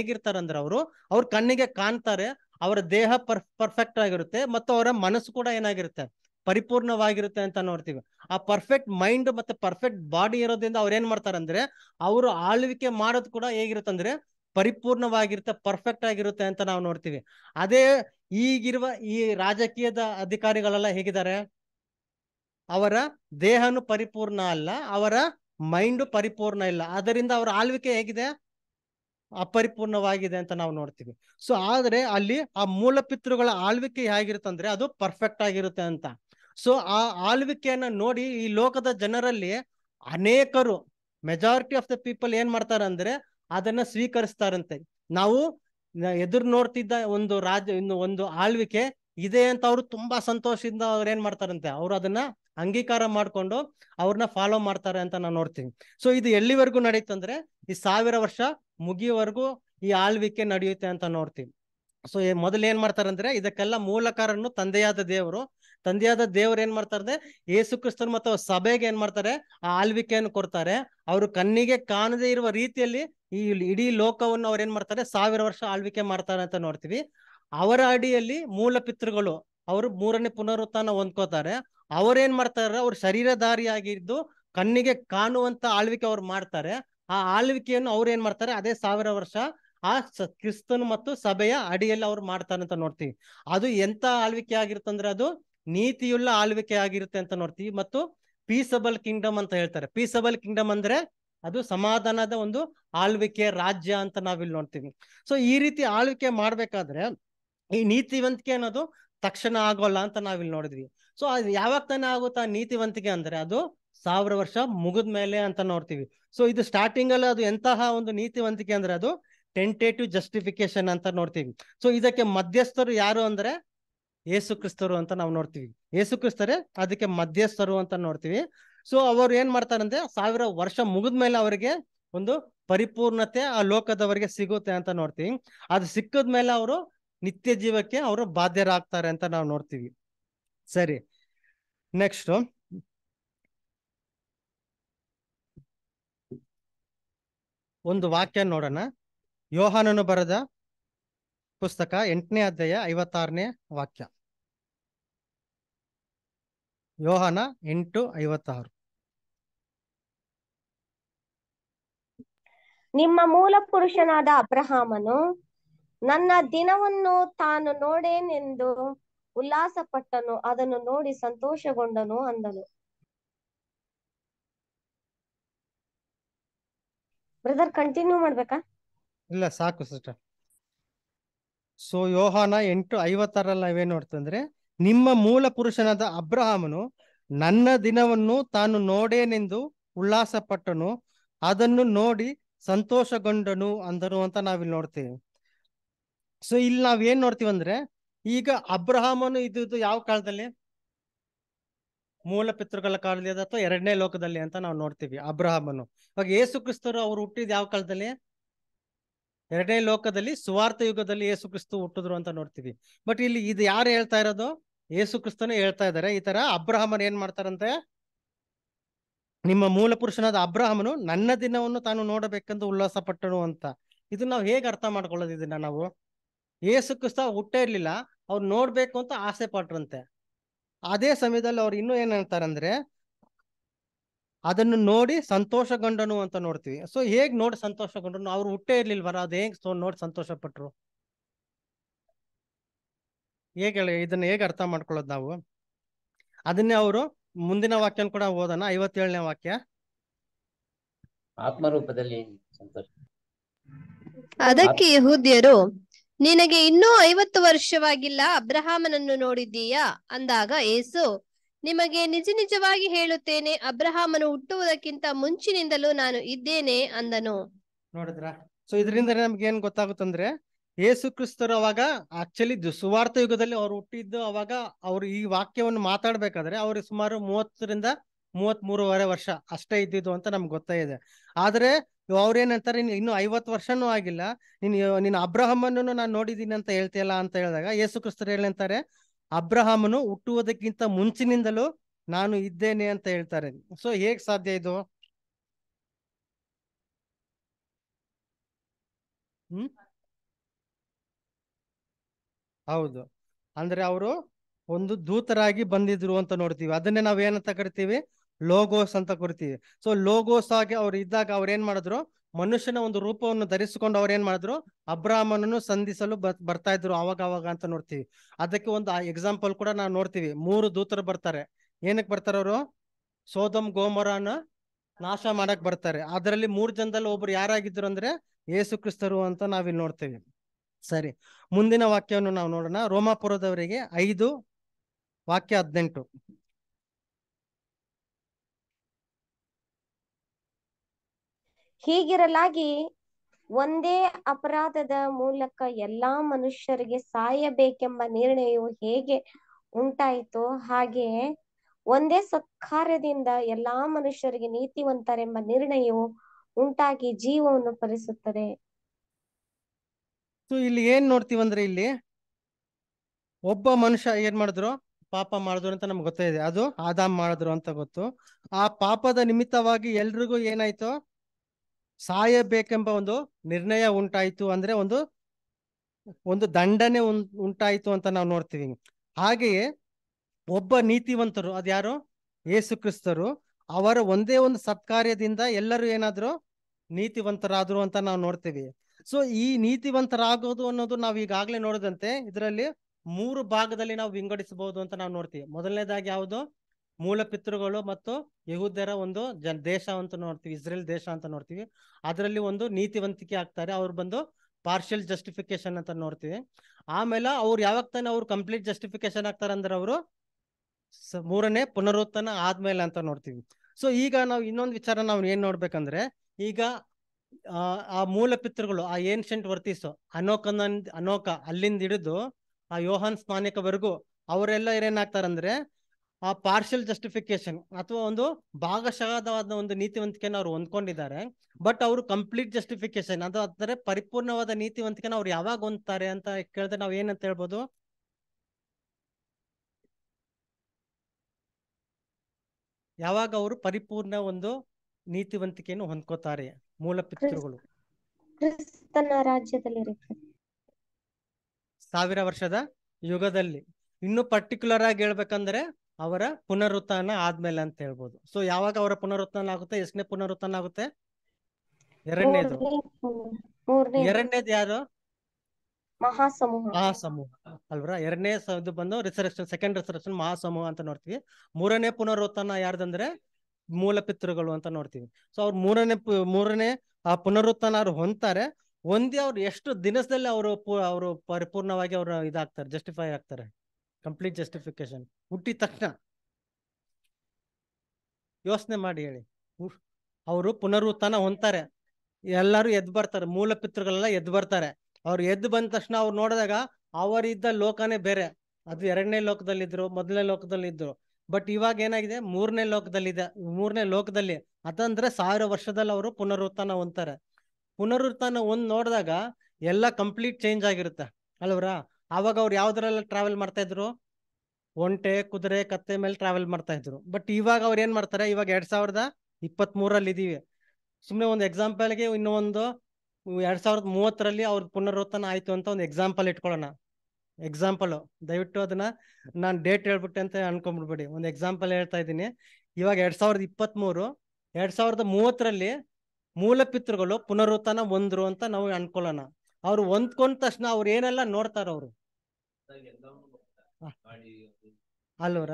Speaker 1: ಅಂದ್ರೆ ಅವರು ಅವ್ರ ಕಣ್ಣಿಗೆ ಕಾಣ್ತಾರೆ ಅವರ ದೇಹ ಪರ್ ಪರ್ಫೆಕ್ಟ್ ಆಗಿರುತ್ತೆ ಮತ್ತು ಅವರ ಮನಸ್ಸು ಕೂಡ ಏನಾಗಿರುತ್ತೆ ಪರಿಪೂರ್ಣವಾಗಿರುತ್ತೆ ಅಂತ ನೋಡ್ತೀವಿ ಆ ಪರ್ಫೆಕ್ಟ್ ಮೈಂಡ್ ಮತ್ತೆ ಪರ್ಫೆಕ್ಟ್ ಬಾಡಿ ಇರೋದ್ರಿಂದ ಅವ್ರು ಏನ್ ಮಾಡ್ತಾರಂದ್ರೆ ಅವರು ಆಳ್ವಿಕೆ ಮಾಡೋದು ಕೂಡ ಹೇಗಿರುತ್ತೆ ಅಂದ್ರೆ ಪರಿಪೂರ್ಣವಾಗಿರುತ್ತೆ ಪರ್ಫೆಕ್ಟ್ ಆಗಿರುತ್ತೆ ಅಂತ ನಾವು ನೋಡ್ತೀವಿ ಅದೇ ಈಗಿರುವ ಈ ರಾಜಕೀಯದ ಅಧಿಕಾರಿಗಳೆಲ್ಲ ಹೇಗಿದ್ದಾರೆ ಅವರ ದೇಹನು ಪರಿಪೂರ್ಣ ಅಲ್ಲ ಅವರ ಮೈಂಡು ಪರಿಪೂರ್ಣ ಇಲ್ಲ ಅದರಿಂದ ಅವರ ಆಳ್ವಿಕೆ ಹೇಗಿದೆ ಅಪರಿಪೂರ್ಣವಾಗಿದೆ ಅಂತ ನಾವು ನೋಡ್ತೀವಿ ಸೊ ಆದ್ರೆ ಅಲ್ಲಿ ಆ ಮೂಲ ಪಿತೃಗಳ ಆಳ್ವಿಕೆ ಹೇಗಿರುತ್ತೆ ಅಂದ್ರೆ ಅದು ಪರ್ಫೆಕ್ಟ್ ಆಗಿರುತ್ತೆ ಅಂತ ಸೊ ಆ ಆಳ್ವಿಕೆಯನ್ನ ನೋಡಿ ಈ ಲೋಕದ ಜನರಲ್ಲಿ ಅನೇಕರು ಮೆಜಾರಿಟಿ ಆಫ್ ದ ಪೀಪಲ್ ಏನ್ ಮಾಡ್ತಾರ ಅಂದ್ರೆ ಅದನ್ನ ಸ್ವೀಕರಿಸ್ತಾರಂತೆ ನಾವು ಎದುರು ನೋಡ್ತಿದ್ದ ಒಂದು ರಾಜ ಇನ್ನು ಒಂದು ಆಳ್ವಿಕೆ ಇದೆ ಅಂತ ಅವ್ರು ತುಂಬಾ ಸಂತೋಷದಿಂದ ಅವ್ರು ಏನ್ ಮಾಡ್ತಾರಂತೆ ಅವ್ರು ಅದನ್ನ ಅಂಗೀಕಾರ ಮಾಡ್ಕೊಂಡು ಅವ್ರನ್ನ ಫಾಲೋ ಮಾಡ್ತಾರೆ ಅಂತ ನಾವು ನೋಡ್ತೀನಿ ಸೊ ಇದು ಎಲ್ಲಿವರೆಗೂ ನಡೀತಂದ್ರೆ ಈ ಸಾವಿರ ವರ್ಷ ಮುಗಿಯುವರೆಗೂ ಈ ಆಳ್ವಿಕೆ ನಡೆಯುತ್ತೆ ಅಂತ ನೋಡ್ತೀವಿ ಸೊ ಮೊದಲು ಏನ್ ಮಾಡ್ತಾರಂದ್ರೆ ಇದಕ್ಕೆಲ್ಲ ಮೂಲಕಾರನ್ನು ತಂದೆಯಾದ ದೇವರು ತಂದೆಯಾದ ದೇವರು ಏನ್ ಮಾಡ್ತಾರೆ ಯೇಸು ಕ್ರಿಸ್ತನ್ ಮತ್ತು ಸಭೆಗೆ ಏನ್ ಮಾಡ್ತಾರೆ ಆ ಆಳ್ವಿಕೆಯನ್ನು ಕೊಡ್ತಾರೆ ಅವರು ಕಣ್ಣಿಗೆ ಕಾಣದೇ ಇರುವ ರೀತಿಯಲ್ಲಿ ಈ ಇಡೀ ಲೋಕವನ್ನು ಅವ್ರು ಏನ್ ಮಾಡ್ತಾರೆ ಸಾವಿರ ವರ್ಷ ಆಳ್ವಿಕೆ ಮಾಡ್ತಾರೆ ಅಂತ ನೋಡ್ತೀವಿ ಅವರ ಅಡಿಯಲ್ಲಿ ಮೂಲ ಪಿತೃಗಳು ಅವರು ಮೂರನೇ ಪುನರುತ್ಥಾನ ಹೊಂದ್ಕೋತಾರೆ ಅವ್ರೇನ್ ಮಾಡ್ತಾರೆ ಅವ್ರ ಶರೀರಧಾರಿಯಾಗಿದ್ದು ಕಣ್ಣಿಗೆ ಕಾಣುವಂತ ಆಳ್ವಿಕೆ ಅವ್ರು ಮಾಡ್ತಾರೆ ಆ ಆಳ್ವಿಕೆಯನ್ನು ಅವ್ರು ಏನ್ ಮಾಡ್ತಾರೆ ಅದೇ ಸಾವಿರ ವರ್ಷ ಆ ಕ್ರಿಸ್ತನ್ ಮತ್ತು ಸಭೆಯ ಅಡಿಯಲ್ಲಿ ಅವ್ರು ಮಾಡ್ತಾರೆ ಅಂತ ನೋಡ್ತೀವಿ ಅದು ಎಂತ ಆಳ್ವಿಕೆ ಆಗಿರುತ್ತಂದ್ರೆ ಅದು ನೀತಿಯುಳ್ಳ ಆಳ್ವಿಕೆ ಆಗಿರುತ್ತೆ ಅಂತ ನೋಡ್ತೀವಿ ಮತ್ತು ಪೀಸಬಲ್ ಕಿಂಗ್ಡಮ್ ಅಂತ ಹೇಳ್ತಾರೆ ಪೀಸಬಲ್ ಕಿಂಗ್ಡಮ್ ಅಂದ್ರೆ ಅದು ಸಮಾಧಾನದ ಒಂದು ಆಳ್ವಿಕೆ ರಾಜ್ಯ ಅಂತ ಇಲ್ಲಿ ನೋಡ್ತೀವಿ ಸೊ ಈ ರೀತಿ ಆಳ್ವಿಕೆ ಮಾಡ್ಬೇಕಾದ್ರೆ ಈ ನೀತಿವಂತಿಕೆ ಅನ್ನೋದು ತಕ್ಷಣ ಆಗೋಲ್ಲ ಅಂತ ನಾವಿಲ್ಲಿ ನೋಡಿದ್ವಿ ಸೊ ಅದು ಯಾವಾಗ ತಾನೇ ಆಗುತ್ತಾ ನೀತಿವಂತಿಕೆ ಅಂದ್ರೆ ಅದು ಸಾವಿರ ವರ್ಷ ಮುಗಿದ ಮೇಲೆ ಅಂತ ನೋಡ್ತೀವಿ ಸೊ ಇದು ಸ್ಟಾರ್ಟಿಂಗ್ ಅಲ್ಲಿ ಅದು ಎಂತಹ ಒಂದು ನೀತಿವಂತಿಕೆ ಅಂದ್ರೆ ಅದು ಟೆಂಟೇಟಿವ್ ಜಸ್ಟಿಫಿಕೇಶನ್ ಅಂತ ನೋಡ್ತೀವಿ ಸೊ ಇದಕ್ಕೆ ಮಧ್ಯಸ್ಥರು ಯಾರು ಅಂದ್ರೆ ಏಸು ಕ್ರಿಸ್ತರು ಅಂತ ನಾವು ನೋಡ್ತೀವಿ ಏಸು ಕ್ರಿಸ್ತರೇ ಅದಕ್ಕೆ ಮಧ್ಯಸ್ಥರು ಅಂತ ನೋಡ್ತೀವಿ ಸೊ ಅವರು ಏನ್ ಮಾಡ್ತಾರಂದ್ರೆ ಸಾವಿರ ವರ್ಷ ಮುಗಿದ ಮೇಲೆ ಅವರಿಗೆ ಒಂದು ಪರಿಪೂರ್ಣತೆ ಆ ಲೋಕದವರಿಗೆ ಸಿಗುತ್ತೆ ಅಂತ ನೋಡ್ತೀವಿ ಅದು ಸಿಕ್ಕದ ಮೇಲೆ ಅವರು ನಿತ್ಯ ಜೀವಕ್ಕೆ ಅವರು ಬಾಧ್ಯರಾಗ್ತಾರೆ ಅಂತ ನಾವು ನೋಡ್ತೀವಿ ಸರಿ ನೆಕ್ಸ್ಟ್ ಒಂದು ವಾಕ್ಯ ನೋಡೋಣ ಯೋಹಾನನು ಬರೆದ ಪುಸ್ತಕ ಎಂಟನೇ ಅಧ್ಯಾಯ ಐವತ್ತಾರನೇ ವಾಕ್ಯ ಯೋಹನ ಎಂಟು ಐವತ್ತಾರು
Speaker 3: ನಿಮ್ಮ ಮೂಲ ಪುರುಷನಾದ ಅಬ್ರಹಾಮನು ನನ್ನ ದಿನವನ್ನು ತಾನು ನೋಡೇನೆಂದು ಉಲ್ಲಾಸ ಪಟ್ಟನು ಅದನ್ನು ನೋಡಿ ಸಂತೋಷಗೊಂಡನು ಅಂದನು ಬ್ರದರ್ ಕಂಟಿನ್ಯೂ ಮಾಡ್ಬೇಕಾ
Speaker 1: ಇಲ್ಲ ಸಾಕು ಸಿಸ್ಟರ್ ಸೊ ಯೋಹಾನ ಎಂಟು ಐವತ್ತಾರಲ್ಲಿ ನಾವೇನ್ ನೋಡ್ತಂದ್ರೆ ನಿಮ್ಮ ಮೂಲ ಪುರುಷನಾದ ಅಬ್ರಹಾಮನು ನನ್ನ ದಿನವನ್ನು ತಾನು ನೋಡೇನೆಂದು ಉಲ್ಲಾಸ ಪಟ್ಟನು ಅದನ್ನು ನೋಡಿ ಸಂತೋಷಗೊಂಡನು ಅಂದನು ಅಂತ ನಾವಿಲ್ಲಿ ನೋಡ್ತೀವಿ ಸೊ ಇಲ್ಲಿ ನಾವೇನ್ ನೋಡ್ತೀವಿ ಅಂದ್ರೆ ಈಗ ಅಬ್ರಹಾಮನು ಇದ್ದು ಯಾವ ಕಾಲದಲ್ಲಿ ಮೂಲ ಪಿತೃಗಳ ಕಾಲದಲ್ಲಿ ಅಥವಾ ಎರಡನೇ ಲೋಕದಲ್ಲಿ ಅಂತ ನಾವು ನೋಡ್ತೀವಿ ಅಬ್ರಹಾಮನು ಇವಾಗ ಯೇಸು ಕ್ರಿಸ್ತರು ಅವ್ರು ಹುಟ್ಟಿದ ಯಾವ ಕಾಲದಲ್ಲಿ ಎರಡನೇ ಲೋಕದಲ್ಲಿ ಸುವಾರ್ಥ ಯುಗದಲ್ಲಿ ಯೇಸು ಕ್ರಿಸ್ತು ಹುಟ್ಟಿದ್ರು ಅಂತ ನೋಡ್ತೀವಿ ಬಟ್ ಇಲ್ಲಿ ಇದು ಯಾರು ಹೇಳ್ತಾ ಇರೋದು ಯೇಸು ಕ್ರಿಸ್ತನು ಹೇಳ್ತಾ ಇದ್ದಾರೆ ಈ ತರ ಅಬ್ರಹಮನ್ ಏನ್ ಮಾಡ್ತಾರಂತೆ ನಿಮ್ಮ ಮೂಲ ಪುರುಷನಾದ ಅಬ್ರಹಮನು ನನ್ನ ದಿನವನ್ನು ತಾನು ನೋಡಬೇಕೆಂದು ಉಲ್ಲಾಸ ಪಟ್ಟನು ಅಂತ ಇದನ್ನ ನಾವು ಹೇಗೆ ಅರ್ಥ ಮಾಡ್ಕೊಳ್ಳೋದು ಇದನ್ನ ನಾವು ಯೇಸು ಕ್ರಿಸ್ತ ಹುಟ್ಟೇ ಇರ್ಲಿಲ್ಲ ಅವ್ರು ನೋಡ್ಬೇಕು ಅಂತ ಆಸೆ ಪಟ್ರಂತೆ ಅದೇ ಸಮಯದಲ್ಲಿ ಅವ್ರು ಇನ್ನೂ ಏನ್ ಹೇಳ್ತಾರಂದ್ರೆ ಅದನ್ನು ನೋಡಿ ಸಂತೋಷಗೊಂಡನು ಅಂತ ನೋಡ್ತೀವಿ ಸೊ ಹೇಗ್ ನೋಡಿ ಸಂತೋಷಗೊಂಡನು ಅವ್ರು ಹುಟ್ಟೇ ಇರ್ಲಿಲ್ವರ ಅದ್ ಹೇಗ್ ನೋಡಿ ಸಂತೋಷ ಪಟ್ರು ಹೇಗೆ ಇದನ್ನ ಹೇಗೆ ಅರ್ಥ ಮಾಡ್ಕೊಳ್ಳೋದು ನಾವು ಅದನ್ನೇ ಅವರು ಮುಂದಿನ ವಾಕ್ಯನ ಕೂಡ ಓದೋಣ ಐವತ್ತೇಳನೇ ವಾಕ್ಯ ಆತ್ಮರೂಪದಲ್ಲಿ ಅದಕ್ಕೆ
Speaker 2: ಯಹೂದ್ಯರು ನಿನಗೆ ಇನ್ನೂ ಐವತ್ತು ವರ್ಷವಾಗಿಲ್ಲ ಅಬ್ರಹಾಮನನ್ನು ನೋಡಿದ್ದೀಯಾ ಅಂದಾಗ ಏಸು ನಿಮಗೆ ನಿಜ ನಿಜವಾಗಿ ಹೇಳುತ್ತೇನೆ ಅಬ್ರಹಾಮನು ಹುಟ್ಟುವುದಕ್ಕಿಂತ ಮುಂಚಿನಿಂದಲೂ ನಾನು ಇದ್ದೇನೆ ಅಂದನು
Speaker 1: ನೋಡಿದ್ರ ಸೊ ಇದರಿಂದ ನಮ್ಗೆ ಏನ್ ಗೊತ್ತಾಗುತ್ತಂದ್ರೆ ಯೇಸು ಕ್ರಿಸ್ತರು ಅವಾಗ ಆಕ್ಚುಲಿ ಸುವಾರ್ಥ ಯುಗದಲ್ಲಿ ಅವ್ರು ಹುಟ್ಟಿದ್ದು ಅವಾಗ ಅವ್ರು ಈ ವಾಕ್ಯವನ್ನು ಮಾತಾಡ್ಬೇಕಾದ್ರೆ ಅವ್ರಿಗೆ ಸುಮಾರು ಮೂವತ್ತರಿಂದ ಮೂವತ್ ಮೂರುವರೆ ವರ್ಷ ಅಷ್ಟೇ ಇದ್ದಿದ್ದು ಅಂತ ನಮ್ಗೆ ಗೊತ್ತಾಯಿದೆ ಆದ್ರೆ ಅವ್ರೇನಂತಾರೆ ಇನ್ನು ಐವತ್ ವರ್ಷನೂ ಆಗಿಲ್ಲ ನೀನು ನೀನು ಅಬ್ರಹಮನ್ನು ನಾನು ನೋಡಿದೀನಿ ಅಂತ ಹೇಳ್ತಿಯಲ್ಲ ಅಂತ ಹೇಳಿದಾಗ ಯೇಸು ಕ್ರಿಸ್ತರು ಹೇಳಂತಾರೆ ಅಬ್ರಹಾಮನು ಹುಟ್ಟುವುದಕ್ಕಿಂತ ಮುಂಚಿನಿಂದಲೂ ನಾನು ಇದ್ದೇನೆ ಅಂತ ಹೇಳ್ತಾರೆ ಸೊ ಹೇಗ್ ಸಾಧ್ಯ ಇದು ಹ್ಮ್ ಹೌದು ಅಂದ್ರೆ ಅವರು ಒಂದು ದೂತರಾಗಿ ಬಂದಿದ್ರು ಅಂತ ನೋಡ್ತೀವಿ ಅದನ್ನೇ ನಾವ್ ಏನಂತ ಕರಿತೀವಿ ಲೋಗೋಸ್ ಅಂತ ಕೊಡ್ತೀವಿ ಸೊ ಲೋಗೋಸ್ ಆಗಿ ಅವ್ರು ಇದ್ದಾಗ ಅವ್ರು ಏನ್ ಮಾಡಿದ್ರು ಮನುಷ್ಯನ ಒಂದು ರೂಪವನ್ನು ಧರಿಸಿಕೊಂಡು ಅವ್ರು ಏನ್ ಮಾಡಿದ್ರು ಅಬ್ರಾಹ್ಮನನ್ನು ಸಂಧಿಸಲು ಬರ್ತಾ ಇದ್ರು ಅವಾಗ ಅವಾಗ ಅಂತ ನೋಡ್ತೀವಿ ಅದಕ್ಕೆ ಒಂದು ಎಕ್ಸಾಂಪಲ್ ಕೂಡ ನಾವು ನೋಡ್ತೀವಿ ಮೂರು ದೂತರು ಬರ್ತಾರೆ ಏನಕ್ಕೆ ಬರ್ತಾರೆ ಅವರು ಸೋದಮ್ ಗೋಮರನ ನಾಶ ಮಾಡಕ್ ಬರ್ತಾರೆ ಅದರಲ್ಲಿ ಮೂರು ಜನದಲ್ಲಿ ಒಬ್ರು ಯಾರಾಗಿದ್ರು ಅಂದ್ರೆ ಯೇಸು ಕ್ರಿಸ್ತರು ಅಂತ ನಾವಿಲ್ಲಿ ನೋಡ್ತೀವಿ ಸರಿ ಮುಂದಿನ ವಾಕ್ಯವನ್ನು ನಾವು ನೋಡೋಣ ರೋಮಾಪುರದವರಿಗೆ ಐದು ವಾಕ್ಯ ಹದಿನೆಂಟು
Speaker 3: ಹೀಗಿರಲಾಗಿ ಒಂದೇ ಅಪರಾಧದ ಮೂಲಕ ಎಲ್ಲಾ ಮನುಷ್ಯರಿಗೆ ಸಾಯಬೇಕೆಂಬ ನಿರ್ಣಯವು ಹೇಗೆ ಉಂಟಾಯಿತೋ ಹಾಗೆ ಒಂದೇ ಸತ್ಕಾರ್ಯದಿಂದ ಎಲ್ಲಾ ಮನುಷ್ಯರಿಗೆ ನೀತಿವಂತರೆಂಬ ನಿರ್ಣಯವು ಉಂಟಾಗಿ ಜೀವವನ್ನು ಪರಿಸುತ್ತದೆ
Speaker 1: ಇಲ್ಲಿ ಏನ್ ನೋಡ್ತೀವಂದ್ರೆ ಇಲ್ಲಿ ಒಬ್ಬ ಮನುಷ್ಯ ಏನ್ ಮಾಡಿದ್ರು ಪಾಪ ಮಾಡಿದ್ರು ಅಂತ ನಮ್ಗೆ ಗೊತ್ತಿದೆ ಅದು ಆದಾಮ್ ಮಾಡಿದ್ರು ಅಂತ ಗೊತ್ತು ಆ ಪಾಪದ ನಿಮಿತ್ತವಾಗಿ ಎಲ್ರಿಗೂ ಏನಾಯ್ತು ಸಾಯಬೇಕೆಂಬ ಒಂದು ನಿರ್ಣಯ ಉಂಟಾಯಿತು ಅಂದ್ರೆ ಒಂದು ಒಂದು ದಂಡನೆ ಉಂಟಾಯಿತು ಅಂತ ನಾವು ನೋಡ್ತೀವಿ ಹಾಗೆಯೇ ಒಬ್ಬ ನೀತಿವಂತರು ಅದ್ಯಾರು ಯೇಸು ಕ್ರಿಸ್ತರು ಅವರ ಒಂದೇ ಒಂದು ಸತ್ಕಾರ್ಯದಿಂದ ಎಲ್ಲರೂ ಏನಾದ್ರು ನೀತಿವಂತರಾದ್ರು ಅಂತ ನಾವು ನೋಡ್ತೀವಿ ಸೊ ಈ ನೀತಿವಂತರಾಗೋದು ಅನ್ನೋದು ನಾವು ಈಗಾಗಲೇ ನೋಡಿದಂತೆ ಇದರಲ್ಲಿ ಮೂರು ಭಾಗದಲ್ಲಿ ನಾವು ವಿಂಗಡಿಸಬಹುದು ಅಂತ ನಾವು ನೋಡ್ತೀವಿ ಮೊದಲನೇದಾಗಿ ಯಾವುದು ಮೂಲ ಪಿತೃಗಳು ಮತ್ತು ಯಹೂದ್ಯರ ಒಂದು ಜನ ದೇಶ ಅಂತ ನೋಡ್ತೀವಿ ಇಸ್ರೇಲ್ ದೇಶ ಅಂತ ನೋಡ್ತೀವಿ ಅದರಲ್ಲಿ ಒಂದು ನೀತಿವಂತಿಕೆ ಆಗ್ತಾರೆ ಅವ್ರು ಬಂದು ಪಾರ್ಷಿಯಲ್ ಜಸ್ಟಿಫಿಕೇಶನ್ ಅಂತ ನೋಡ್ತೀವಿ ಆಮೇಲೆ ಅವ್ರು ಯಾವಾಗ ತಾನೆ ಅವ್ರು ಕಂಪ್ಲೀಟ್ ಜಸ್ಟಿಫಿಕೇಶನ್ ಆಗ್ತಾರೆ ಅಂದ್ರೆ ಅವರು ಮೂರನೇ ಪುನರುತ್ಥಾನ ಆದ್ಮೇಲೆ ಅಂತ ನೋಡ್ತೀವಿ ಸೊ ಈಗ ನಾವು ಇನ್ನೊಂದು ವಿಚಾರ ನಾವು ಏನ್ ನೋಡ್ಬೇಕಂದ್ರೆ ಈಗ ಆ ಮೂಲ ಪಿತೃಗಳು ಆ ಏನ್ಷಂಟ್ ವರ್ತಿಸು ಅನೋಕನ ಅನೋಕ ಅಲ್ಲಿಂದ ಹಿಡಿದು ಆ ಯೋಹಾನ್ ಸ್ನಾನಿಕವರೆಗೂ ಅವರೆಲ್ಲ ಏನೇನಾಗ್ತಾರಂದ್ರೆ ಆ ಪಾರ್ಷಿಯಲ್ ಜಸ್ಟಿಫಿಕೇಶನ್ ಅಥವಾ ಒಂದು ಭಾಗಶಃವಾದ ಒಂದು ನೀತಿವಂತಿಕೆಯನ್ನು ಅವ್ರು ಹೊಂದ್ಕೊಂಡಿದ್ದಾರೆ ಬಟ್ ಅವರು ಕಂಪ್ಲೀಟ್ ಜಸ್ಟಿಫಿಕೇಶನ್ ಅದು ಅಂದರೆ ಪರಿಪೂರ್ಣವಾದ ನೀತಿವಂತಿಕೆನ ಅವ್ರು ಯಾವಾಗ ಹೊಂದ್ತಾರೆ ಅಂತ ಕೇಳಿದ್ರೆ ನಾವು ಏನಂತ ಹೇಳ್ಬೋದು ಯಾವಾಗ ಅವರು ಪರಿಪೂರ್ಣ ಒಂದು ನೀತಿವಂತಿಕೆಯನ್ನು ಹೊಂದ್ಕೋತಾರೆ ಮೂಲ ಪಿತೃಗಳು ರಾಜ್ಯದಲ್ಲಿ ಸಾವಿರ ವರ್ಷದ ಯುಗದಲ್ಲಿ ಇನ್ನು ಪರ್ಟಿಕ್ಯುಲರ್ ಆಗಿ ಹೇಳ್ಬೇಕಂದ್ರೆ ಅವರ ಪುನರುತ್ಥಾನ ಆದ್ಮೇಲೆ ಅಂತ ಹೇಳ್ಬೋದು ಸೊ ಯಾವಾಗ ಅವರ ಪುನರುತ್ಥಾನ ಆಗುತ್ತೆ ಎಷ್ಟನೇ ಪುನರುತ್ಥಾನ ಆಗುತ್ತೆ ಎರಡನೇದು ಎರಡನೇದು ಯಾರು
Speaker 3: ಮಹಾಸಮೂಹ ಮಹಾಸಮೂಹ
Speaker 1: ಅಲ್ವಾ ಎರಡನೇ ಬಂದು ರಿಸರ್ವೇಷನ್ ಸೆಕೆಂಡ್ ರಿಸರ್ವೇಷನ್ ಮಹಾಸಮೂಹ ಅಂತ ನೋಡ್ತೀವಿ ಮೂರನೇ ಪುನರುತ್ಥಾನ ಯಾರ್ದಂದ್ರೆ ಮೂಲ ಪಿತೃಗಳು ಅಂತ ನೋಡ್ತೀವಿ ಸೊ ಅವ್ರ ಮೂರನೇ ಮೂರನೇ ಆ ಪುನರುತ್ಥಾನ ಅವ್ರು ಹೊಂತಾರೆ ಒಂದೇ ಅವ್ರು ಎಷ್ಟು ದಿನದಲ್ಲಿ ಅವರು ಅವರು ಪರಿಪೂರ್ಣವಾಗಿ ಅವರು ಇದಾಗ್ತಾರೆ ಜಸ್ಟಿಫೈ ಆಗ್ತಾರೆ ಕಂಪ್ಲೀಟ್ ಜಸ್ಟಿಫಿಕೇಶನ್ ಹುಟ್ಟಿದ ತಕ್ಷಣ ಯೋಚನೆ ಮಾಡಿ ಹೇಳಿ ಅವರು ಪುನರುತ್ಥಾನ ಹೊಂತಾರೆ ಎಲ್ಲರೂ ಎದ್ದು ಬರ್ತಾರೆ ಮೂಲ ಪಿತೃಗಳೆಲ್ಲ ಎದ್ದು ಬರ್ತಾರೆ ಅವ್ರು ಎದ್ದು ಬಂದ ತಕ್ಷಣ ಅವ್ರು ನೋಡಿದಾಗ ಅವರಿದ್ದ ಲೋಕನೇ ಬೇರೆ ಅದು ಎರಡನೇ ಲೋಕದಲ್ಲಿದ್ರು ಮೊದಲನೇ ಲೋಕದಲ್ಲಿದ್ರು ಬಟ್ ಇವಾಗ ಏನಾಗಿದೆ ಮೂರನೇ ಲೋಕದಲ್ಲಿದೆ ಮೂರನೇ ಲೋಕದಲ್ಲಿ ಅದಂದ್ರೆ ಸಾವಿರ ವರ್ಷದಲ್ಲಿ ಅವರು ಪುನರುತ್ಥಾನ ಹೊಂತಾರೆ ಪುನರುತ್ಥಾನ ಒಂದ್ ನೋಡಿದಾಗ ಎಲ್ಲ ಕಂಪ್ಲೀಟ್ ಚೇಂಜ್ ಆಗಿರುತ್ತೆ ಅಲ್ವರಾ ಆವಾಗ ಅವ್ರು ಯಾವ್ದ್ರಲ್ಲ ಟ್ರಾವೆಲ್ ಮಾಡ್ತಾ ಇದ್ರು ಒಂಟೆ ಕುದುರೆ ಕತ್ತೆ ಮೇಲೆ ಟ್ರಾವೆಲ್ ಮಾಡ್ತಾ ಇದ್ರು ಬಟ್ ಇವಾಗ ಅವ್ರು ಏನ್ ಮಾಡ್ತಾರೆ ಇವಾಗ ಎರಡ್ ಸಾವಿರದ ಇಪ್ಪತ್ ಮೂರಲ್ಲಿ ಇದೀವಿ ಸುಮ್ಮನೆ ಒಂದು ಎಕ್ಸಾಂಪಲ್ಗೆ ಇನ್ನೊಂದು ಎರಡ್ ಸಾವಿರದ ಮೂವತ್ತರಲ್ಲಿ ಅವ್ರ ಪುನರುತ್ಥಾನ ಆಯ್ತು ಅಂತ ಒಂದು ಎಕ್ಸಾಂಪಲ್ ಇಟ್ಕೊಳ್ಳೋಣ ಎಕ್ಸಾಂಪಲ್ ದಯವಿಟ್ಟು ಅದನ್ನ ನಾನು ಡೇಟ್ ಹೇಳ್ಬಿಟ್ಟೆ ಅಂತ ಅನ್ಕೊಂಡ್ಬಿಡ್ಬೇಡಿ ಒಂದು ಎಕ್ಸಾಂಪಲ್ ಹೇಳ್ತಾ ಇದ್ದೀನಿ ಇವಾಗ ಎರಡ್ ಸಾವಿರದ ಇಪ್ಪತ್ತ್ ಮೂರು ಎರಡ್ ಸಾವಿರದ ಮೂವತ್ತರಲ್ಲಿ ಮೂಲ ಪಿತೃಗಳು ಪುನರುತ್ಥಾನ ಹೊಂದ್ರು ಅಂತ ನಾವು ಅನ್ಕೊಳ್ಳೋಣ ಅವ್ರು ಹೊಂದ್ಕೊಂಡ ತಕ್ಷಣ ಅವ್ರು ಏನೆಲ್ಲ ನೋಡ್ತಾರ ಅವರು ಅಲ್ವರ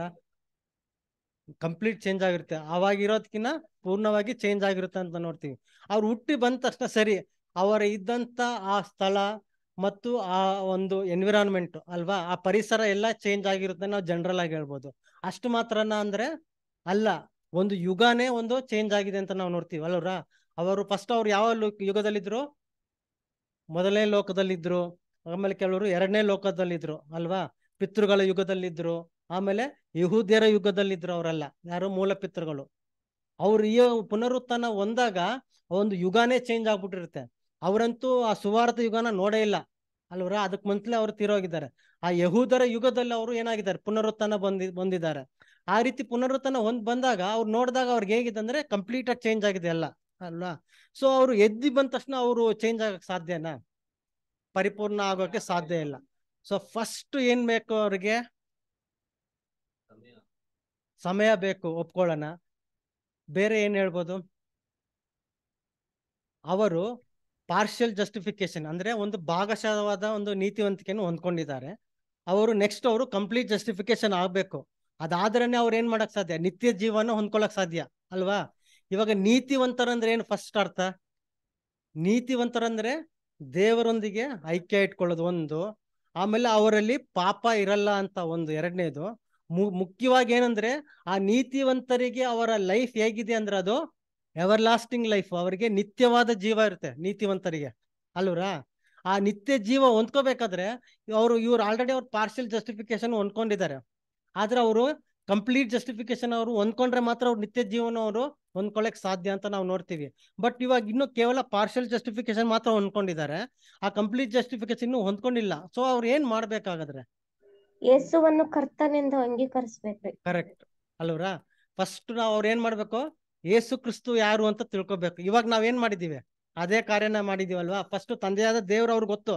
Speaker 1: ಕಂಪ್ಲೀಟ್ ಚೇಂಜ್ ಆಗಿರುತ್ತೆ ಅವಾಗಿರೋದ್ಕಿನ್ನ ಪೂರ್ಣವಾಗಿ ಚೇಂಜ್ ಆಗಿರುತ್ತೆ ಅಂತ ನೋಡ್ತೀವಿ ಅವ್ರು ಹುಟ್ಟಿ ಬಂದ ತಕ್ಷಣ ಸರಿ ಅವರ ಇದ್ದಂತ ಆ ಸ್ಥಳ ಮತ್ತು ಆ ಒಂದು ಎನ್ವಿರಾನ್ಮೆಂಟ್ ಅಲ್ವಾ ಆ ಪರಿಸರ ಎಲ್ಲ ಚೇಂಜ್ ಆಗಿರುತ್ತೆ ನಾವು ಜನರಲ್ ಆಗಿ ಹೇಳ್ಬೋದು ಅಷ್ಟು ಮಾತ್ರನ ಅಂದ್ರೆ ಅಲ್ಲ ಒಂದು ಯುಗನೇ ಒಂದು ಚೇಂಜ್ ಆಗಿದೆ ಅಂತ ನಾವು ನೋಡ್ತೀವಿ ಅಲ್ವರ ಅವರು ಫಸ್ಟ್ ಅವ್ರು ಯಾವ ಯುಗದಲ್ಲಿದ್ರು ಮೊದಲನೇ ಲೋಕದಲ್ಲಿದ್ರು ಆಮೇಲೆ ಕೆಲವರು ಎರಡನೇ ಲೋಕದಲ್ಲಿದ್ರು ಅಲ್ವಾ ಪಿತೃಗಳ ಯುಗದಲ್ಲಿದ್ರು ಆಮೇಲೆ ಯಹೂದ್ಯರ ಯುಗದಲ್ಲಿದ್ರು ಅವರೆಲ್ಲ ಯಾರು ಮೂಲ ಪಿತೃಗಳು ಅವ್ರು ಈ ಪುನರುತ್ಥಾನ ಹೊಂದಾಗ ಒಂದು ಯುಗಾನೇ ಚೇಂಜ್ ಆಗ್ಬಿಟ್ಟಿರುತ್ತೆ ಅವರಂತೂ ಆ ಸುವಾರ್ಥ ಯುಗನ ನೋಡೇ ಇಲ್ಲ ಅಲ್ವರ ಅದಕ್ಕೆ ಮುಂಚೆ ಅವ್ರು ತೀರೋಗಿದ್ದಾರೆ ಆ ಯಹೂದರ ಯುಗದಲ್ಲಿ ಅವರು ಏನಾಗಿದ್ದಾರೆ ಪುನರುತ್ಥಾನ ಬಂದಿ ಬಂದಿದ್ದಾರೆ ಆ ರೀತಿ ಪುನರುತ್ಥಾನ ಹೊಂದ್ ಬಂದಾಗ ಅವ್ರು ನೋಡಿದಾಗ ಅವ್ರಿಗೆ ಹೇಗಿದೆ ಅಂದ್ರೆ ಕಂಪ್ಲೀಟ್ ಆಗಿ ಚೇಂಜ್ ಆಗಿದೆ ಎಲ್ಲ ಅಲ್ವಾ ಸೊ ಅವರು ಎದ್ದು ಬಂದ ತಕ್ಷಣ ಅವರು ಚೇಂಜ್ ಆಗಕ್ ಸಾಧ್ಯನಾ ಪರಿಪೂರ್ಣ ಆಗೋಕೆ ಸಾಧ್ಯ ಇಲ್ಲ ಸೊ ಫಸ್ಟ್ ಏನ್ ಬೇಕು ಅವ್ರಿಗೆ ಸಮಯ ಬೇಕು ಒಪ್ಕೊಳ್ಳೋಣ ಬೇರೆ ಏನ್ ಹೇಳ್ಬೋದು ಅವರು ಪಾರ್ಷಿಯಲ್ ಜಸ್ಟಿಫಿಕೇಶನ್ ಅಂದ್ರೆ ಒಂದು ಭಾಗಶಃವಾದ ಒಂದು ನೀತಿವಂತಿಕೆಯನ್ನು ಹೊಂದ್ಕೊಂಡಿದ್ದಾರೆ ಅವರು ನೆಕ್ಸ್ಟ್ ಅವರು ಕಂಪ್ಲೀಟ್ ಜಸ್ಟಿಫಿಕೇಶನ್ ಆಗಬೇಕು ಅದಾದ್ರೇನೆ ಅವ್ರು ಏನ್ ಮಾಡಕ್ ಸಾಧ್ಯ ನಿತ್ಯ ಜೀವನ ಹೊಂದ್ಕೊಳಕ್ ಸಾಧ್ಯ ಅಲ್ವಾ ಇವಾಗ ನೀತಿವಂತರಂದ್ರೆ ಏನು ಫಸ್ಟ್ ಅರ್ಥ ನೀತಿವಂತರಂದ್ರೆ ದೇವರೊಂದಿಗೆ ಐಕ್ಯ ಇಟ್ಕೊಳ್ಳೋದು ಒಂದು ಆಮೇಲೆ ಅವರಲ್ಲಿ ಪಾಪ ಇರಲ್ಲ ಅಂತ ಒಂದು ಎರಡನೇದು ಮು ಮುಖ್ಯವಾಗಿ ಏನಂದ್ರೆ ಆ ನೀತಿವಂತರಿಗೆ ಅವರ ಲೈಫ್ ಹೇಗಿದೆ ಅಂದ್ರೆ ಅದು ಎವರ್ ಲಾಸ್ಟಿಂಗ್ ಲೈಫ್ ಅವರಿಗೆ ನಿತ್ಯವಾದ ಜೀವ ಇರುತ್ತೆ ನೀತಿವಂತರಿಗೆ ಅಲ್ವರ ಆ ನಿತ್ಯ ಜೀವ ಹೊಂದ್ಕೋಬೇಕಾದ್ರೆ ಅವರು ಇವ್ರು ಆಲ್ರೆಡಿ ಅವ್ರ ಪಾರ್ಷಿಯಲ್ ಜಸ್ಟಿಫಿಕೇಶನ್ ಹೊಂದ್ಕೊಂಡಿದ್ದಾರೆ ಆದ್ರೆ ಅವರು ಕಂಪ್ಲೀಟ್ ಜಸ್ಟಿಫಿಕೇಶನ್ ಅವರು ಹೊಂದ್ಕೊಂಡ್ರೆ ಮಾತ್ರ ಅವ್ರು ನಿತ್ಯ ಜೀವನ ಅವರು ಹೊಂದ್ಕೊಳ್ಳಕ್ ಸಾಧ್ಯ ಅಂತ ನಾವು ನೋಡ್ತೀವಿ ಬಟ್ ಇವಾಗ ಇನ್ನು ಕೇವಲ ಪಾರ್ಷಲ್ ಜಸ್ಟಿಫಿಕೇಶನ್ ಮಾತ್ರ ಹೊಂದ್ಕೊಂಡಿದ್ದಾರೆ ಆ ಕಂಪ್ಲೀಟ್ ಜಸ್ಟಿಫಿಕೇಶನ್ ಇನ್ನು ಹೊಂದ್ಕೊಂಡಿಲ್ಲ ಸೊ ಅವ್ರು ಏನ್ ಮಾಡ್ಬೇಕಾಗದ್ರೆ
Speaker 3: ಯೇಸುವನ್ನು ಕರ್ತನೆಂದು
Speaker 1: ಅಂಗೀಕರಿಸಬೇಕು ಕರೆಕ್ಟ್ ಅಲ್ವರಾ ಫಸ್ಟ್ ನಾವು ಅವ್ರು ಏನ್ ಮಾಡ್ಬೇಕು ಯೇಸು ಕ್ರಿಸ್ತು ಯಾರು ಅಂತ ತಿಳ್ಕೊಬೇಕು ಇವಾಗ ನಾವ್ ಏನ್ ಮಾಡಿದೀವಿ ಅದೇ ಕಾರ್ಯನ ಮಾಡಿದೀವಲ್ವಾ ಫಸ್ಟ್ ತಂದೆಯಾದ ದೇವ್ರ ಅವ್ರಿಗೆ ಗೊತ್ತು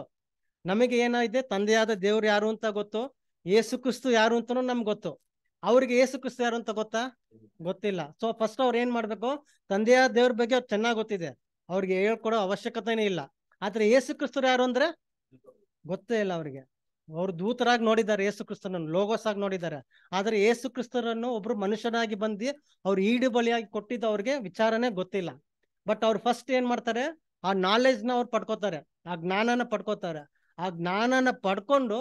Speaker 1: ನಮಗೆ ಏನಾಗಿದೆ ತಂದೆಯಾದ ದೇವ್ರು ಯಾರು ಅಂತ ಗೊತ್ತು ಯೇಸು ಕ್ರಿಸ್ತು ಯಾರು ಅಂತನೂ ನಮ್ಗೆ ಗೊತ್ತು ಅವ್ರಿಗೆ ಏಸು ಕ್ರಿಸ್ತ ಯಾರು ಅಂತ ಗೊತ್ತಾ ಗೊತ್ತಿಲ್ಲ ಸೊ ಫಸ್ಟ್ ಅವ್ರು ಏನ್ ಮಾಡ್ಬೇಕು ತಂದೆಯ ದೇವ್ರ ಬಗ್ಗೆ ಅವ್ರು ಚೆನ್ನಾಗ್ ಗೊತ್ತಿದೆ ಅವ್ರಿಗೆ ಹೇಳ್ಕೊಡೋ ಅವಶ್ಯಕತೆನೇ ಇಲ್ಲ ಆದ್ರೆ ಏಸು ಕ್ರಿಸ್ತರು ಯಾರು ಅಂದ್ರೆ ಗೊತ್ತೇ ಇಲ್ಲ ಅವ್ರಿಗೆ ಅವ್ರು ದೂತರಾಗಿ ನೋಡಿದ್ದಾರೆ ಏಸು ಕ್ರಿಸ್ತನನ್ನು ಲೋಗೋಸ್ ಆಗಿ ನೋಡಿದ್ದಾರೆ ಆದ್ರೆ ಏಸು ಕ್ರಿಸ್ತರನ್ನು ಒಬ್ರು ಮನುಷ್ಯನಾಗಿ ಬಂದು ಅವ್ರು ಈಡು ಬಲಿಯಾಗಿ ಕೊಟ್ಟಿದ್ದು ಅವ್ರಿಗೆ ವಿಚಾರನೆ ಗೊತ್ತಿಲ್ಲ ಬಟ್ ಅವ್ರು ಫಸ್ಟ್ ಏನ್ ಮಾಡ್ತಾರೆ ಆ ನ ಅವ್ರು ಪಡ್ಕೋತಾರೆ ಆ ಜ್ಞಾನನ ಪಡ್ಕೋತಾರೆ ಆ ಜ್ಞಾನನ ಪಡ್ಕೊಂಡು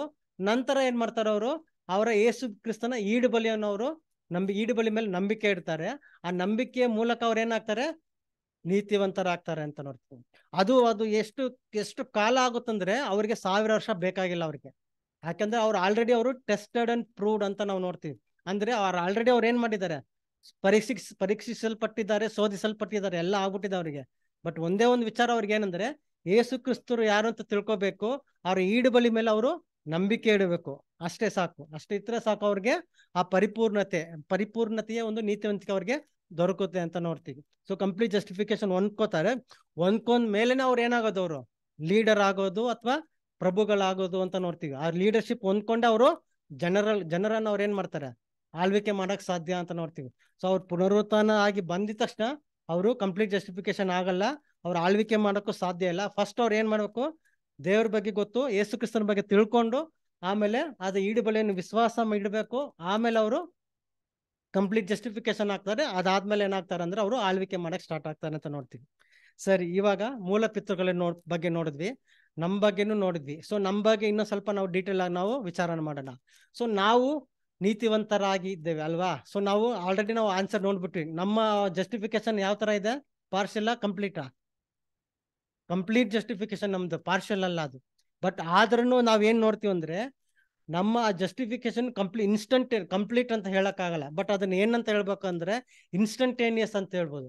Speaker 1: ನಂತರ ಏನ್ ಮಾಡ್ತಾರೆ ಅವರು ಅವರ ಯೇಸು ಕ್ರಿಸ್ತನ ಈಡು ಅವರು ನಂಬಿ ಈಡು ಬಲಿ ಮೇಲೆ ನಂಬಿಕೆ ಇಡ್ತಾರೆ ಆ ನಂಬಿಕೆಯ ಮೂಲಕ ಅವ್ರು ಏನಾಗ್ತಾರೆ ನೀತಿವಂತರಾಗ್ತಾರೆ ಅಂತ ನೋಡ್ತೀವಿ ಅದು ಅದು ಎಷ್ಟು ಎಷ್ಟು ಕಾಲ ಆಗುತ್ತಂದ್ರೆ ಅವ್ರಿಗೆ ಸಾವಿರ ವರ್ಷ ಬೇಕಾಗಿಲ್ಲ ಅವ್ರಿಗೆ ಯಾಕಂದ್ರೆ ಅವ್ರು ಆಲ್ರೆಡಿ ಅವರು ಟೆಸ್ಟೆಡ್ ಅಂಡ್ ಪ್ರೂವ್ಡ್ ಅಂತ ನಾವು ನೋಡ್ತೀವಿ ಅಂದ್ರೆ ಅವ್ರು ಆಲ್ರೆಡಿ ಅವ್ರು ಏನ್ ಮಾಡಿದ್ದಾರೆ ಪರೀಕ್ಷಿಸ್ ಪರೀಕ್ಷಿಸಲ್ಪಟ್ಟಿದ್ದಾರೆ ಶೋಧಿಸಲ್ಪಟ್ಟಿದ್ದಾರೆ ಎಲ್ಲ ಆಗ್ಬಿಟ್ಟಿದೆ ಅವರಿಗೆ ಬಟ್ ಒಂದೇ ಒಂದು ವಿಚಾರ ಅವ್ರಿಗೆ ಏನಂದ್ರೆ ಯೇಸು ಕ್ರಿಸ್ತರು ಯಾರು ಅಂತ ತಿಳ್ಕೊಬೇಕು ಅವ್ರ ಈಡು ಬಲಿ ಮೇಲೆ ಅವರು ನಂಬಿಕೆ ಇಡಬೇಕು ಅಷ್ಟೇ ಸಾಕು ಅಷ್ಟೇ ಇದ್ರೆ ಸಾಕು ಅವ್ರಿಗೆ ಆ ಪರಿಪೂರ್ಣತೆ ಪರಿಪೂರ್ಣತೆಯ ಒಂದು ನೀತಿವಂತಿಕೆ ಅವ್ರಿಗೆ ದೊರಕುತ್ತೆ ಅಂತ ನೋಡ್ತೀವಿ ಸೊ ಕಂಪ್ಲೀಟ್ ಜಸ್ಟಿಫಿಕೇಶನ್ ಹೊಂದ್ಕೋತಾರೆ ಹೊಂದ್ಕೊಂಡ್ ಮೇಲೆನೆ ಅವ್ರು ಏನಾಗೋದು ಅವರು ಲೀಡರ್ ಆಗೋದು ಅಥವಾ ಪ್ರಭುಗಳಾಗೋದು ಅಂತ ನೋಡ್ತೀವಿ ಆ ಲೀಡರ್ಶಿಪ್ ಹೊಂದ್ಕೊಂಡೆ ಅವರು ಜನರಲ್ ಜನರನ್ನ ಅವ್ರು ಏನ್ ಮಾಡ್ತಾರೆ ಆಳ್ವಿಕೆ ಮಾಡಕ್ ಸಾಧ್ಯ ಅಂತ ನೋಡ್ತೀವಿ ಸೊ ಅವ್ರು ಪುನರುತ್ಥಾನ ಆಗಿ ಬಂದಿದ ತಕ್ಷಣ ಅವರು ಕಂಪ್ಲೀಟ್ ಜಸ್ಟಿಫಿಕೇಶನ್ ಆಗಲ್ಲ ಅವ್ರು ಆಳ್ವಿಕೆ ಮಾಡೋಕ್ಕೂ ಸಾಧ್ಯ ಇಲ್ಲ ಫಸ್ಟ್ ಅವ್ರು ಏನ್ ಮಾಡ್ಬೇಕು ದೇವ್ರ ಬಗ್ಗೆ ಗೊತ್ತು ಯೇಸು ಕ್ರಿಸ್ತನ ಬಗ್ಗೆ ತಿಳ್ಕೊಂಡು ಆಮೇಲೆ ಅದು ಈಡುಬಲೆಯನ್ನು ವಿಶ್ವಾಸ ಇಡಬೇಕು ಆಮೇಲೆ ಅವರು ಕಂಪ್ಲೀಟ್ ಜಸ್ಟಿಫಿಕೇಶನ್ ಆಗ್ತಾರೆ ಅದಾದ್ಮೇಲೆ ಏನಾಗ್ತಾರೆ ಅಂದ್ರೆ ಅವರು ಆಳ್ವಿಕೆ ಮಾಡಕ್ ಸ್ಟಾರ್ಟ್ ಆಗ್ತಾರೆ ಅಂತ ನೋಡ್ತೀವಿ ಸರಿ ಇವಾಗ ಮೂಲ ಪಿತೃಗಳ ನೋಡ್ ಬಗ್ಗೆ ನೋಡಿದ್ವಿ ನಮ್ಮ ಬಗ್ಗೆನೂ ನೋಡಿದ್ವಿ ಸೊ ನಮ್ಮ ಬಗ್ಗೆ ಇನ್ನೂ ಸ್ವಲ್ಪ ನಾವು ಡೀಟೇಲ್ ಆಗಿ ನಾವು ವಿಚಾರಣೆ ಮಾಡೋಣ ಸೊ ನಾವು ನೀತಿವಂತರಾಗಿ ಇದ್ದೇವೆ ಅಲ್ವಾ ಸೊ ನಾವು ಆಲ್ರೆಡಿ ನಾವು ಆನ್ಸರ್ ನೋಡ್ಬಿಟ್ವಿ ನಮ್ಮ ಜಸ್ಟಿಫಿಕೇಶನ್ ಯಾವ ತರ ಇದೆ ಪಾರ್ಷಿಯಲ್ಲ ಕಂಪ್ಲೀಟಾ ಕಂಪ್ಲೀಟ್ ಜಸ್ಟಿಫಿಕೇಶನ್ ನಮ್ದು ಪಾರ್ಶಿಯಲ್ ಅಲ್ಲ ಅದು ಬಟ್ ಆದ್ರೂ ನಾವೇನ್ ನೋಡ್ತೀವಿ ಅಂದ್ರೆ ನಮ್ಮ ಜಸ್ಟಿಫಿಕೇಶನ್ ಕಂಪ್ಲೀ ಇನ್ಸ್ಟಂಟ್ ಕಂಪ್ಲೀಟ್ ಅಂತ ಹೇಳಕ್ಕಾಗಲ್ಲ ಬಟ್ ಅದನ್ನ ಏನಂತ ಹೇಳ್ಬೇಕಂದ್ರೆ ಇನ್ಸ್ಟಂಟೇನಿಯಸ್ ಅಂತ ಹೇಳ್ಬೋದು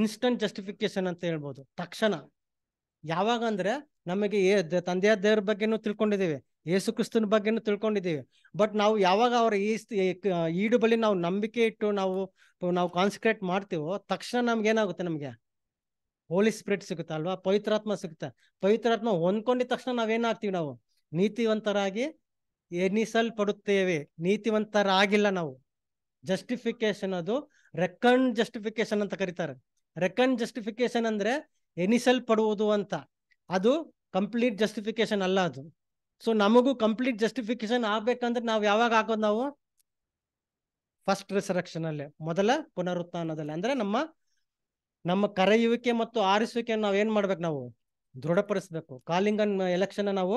Speaker 1: ಇನ್ಸ್ಟಂಟ್ ಜಸ್ಟಿಫಿಕೇಶನ್ ಅಂತ ಹೇಳ್ಬೋದು ತಕ್ಷಣ ಯಾವಾಗ ಅಂದ್ರೆ ನಮಗೆ ತಂದೆಯ ದೇವ್ರ ಬಗ್ಗೆನೂ ತಿಳ್ಕೊಂಡಿದ್ದೀವಿ ಯೇಸು ಕ್ರಿಸ್ತನ ಬಗ್ಗೆನೂ ತಿಳ್ಕೊಂಡಿದ್ದೀವಿ ಬಟ್ ನಾವು ಯಾವಾಗ ಅವರ ಈಡು ಬಳಿ ನಾವು ನಂಬಿಕೆ ಇಟ್ಟು ನಾವು ನಾವು ಕಾನ್ಸಂಟ್ರೇಟ್ ಮಾಡ್ತೀವೋ ತಕ್ಷಣ ನಮ್ಗೆ ಏನಾಗುತ್ತೆ ನಮಗೆ ಹೋಲಿ ಸ್ಪಿರಿಟ್ ಸಿಗುತ್ತೆ ಅಲ್ವಾ ಪವಿತ್ರಾತ್ಮ ಸಿಗುತ್ತೆ ಪವಿತ್ರಾತ್ಮ ಹೊಂದ್ಕೊಂಡಿದ ತಕ್ಷಣ ನಾವೇನಾಗ್ತೀವಿ ನಾವು ನೀತಿವಂತರಾಗಿ ಎನಿಸಲ್ಪಡುತ್ತೇವೆ ನೀತಿವಂತರಾಗಿಲ್ಲ ನಾವು ಜಸ್ಟಿಫಿಕೇಶನ್ ಅದು ರೆಕನ್ ಜಸ್ಟಿಫಿಕೇಶನ್ ಅಂತ ಕರೀತಾರೆ ರೆಕನ್ ಜಸ್ಟಿಫಿಕೇಶನ್ ಅಂದ್ರೆ ಎನಿಸಲ್ಪಡುವುದು ಅಂತ ಅದು ಕಂಪ್ಲೀಟ್ ಜಸ್ಟಿಫಿಕೇಶನ್ ಅಲ್ಲ ಅದು ಸೊ ನಮಗೂ ಕಂಪ್ಲೀಟ್ ಜಸ್ಟಿಫಿಕೇಶನ್ ಆಗ್ಬೇಕಂದ್ರೆ ನಾವು ಯಾವಾಗ ಆಗೋದು ನಾವು ಫಸ್ಟ್ ರಿಸರಕ್ಷನ್ ಅಲ್ಲಿ ಮೊದಲ ಪುನರುತ್ಥಾನದಲ್ಲಿ ಅಂದ್ರೆ ನಮ್ಮ ನಮ್ಮ ಕರೆಯುವಿಕೆ ಮತ್ತು ಆರಿಸುವಿಕೆ ನಾವು ಏನ್ ಮಾಡ್ಬೇಕು ನಾವು ದೃಢಪಡಿಸ್ಬೇಕು ಕಾಲಿಂಗ್ ಎಲೆಕ್ಷನ್ ನಾವು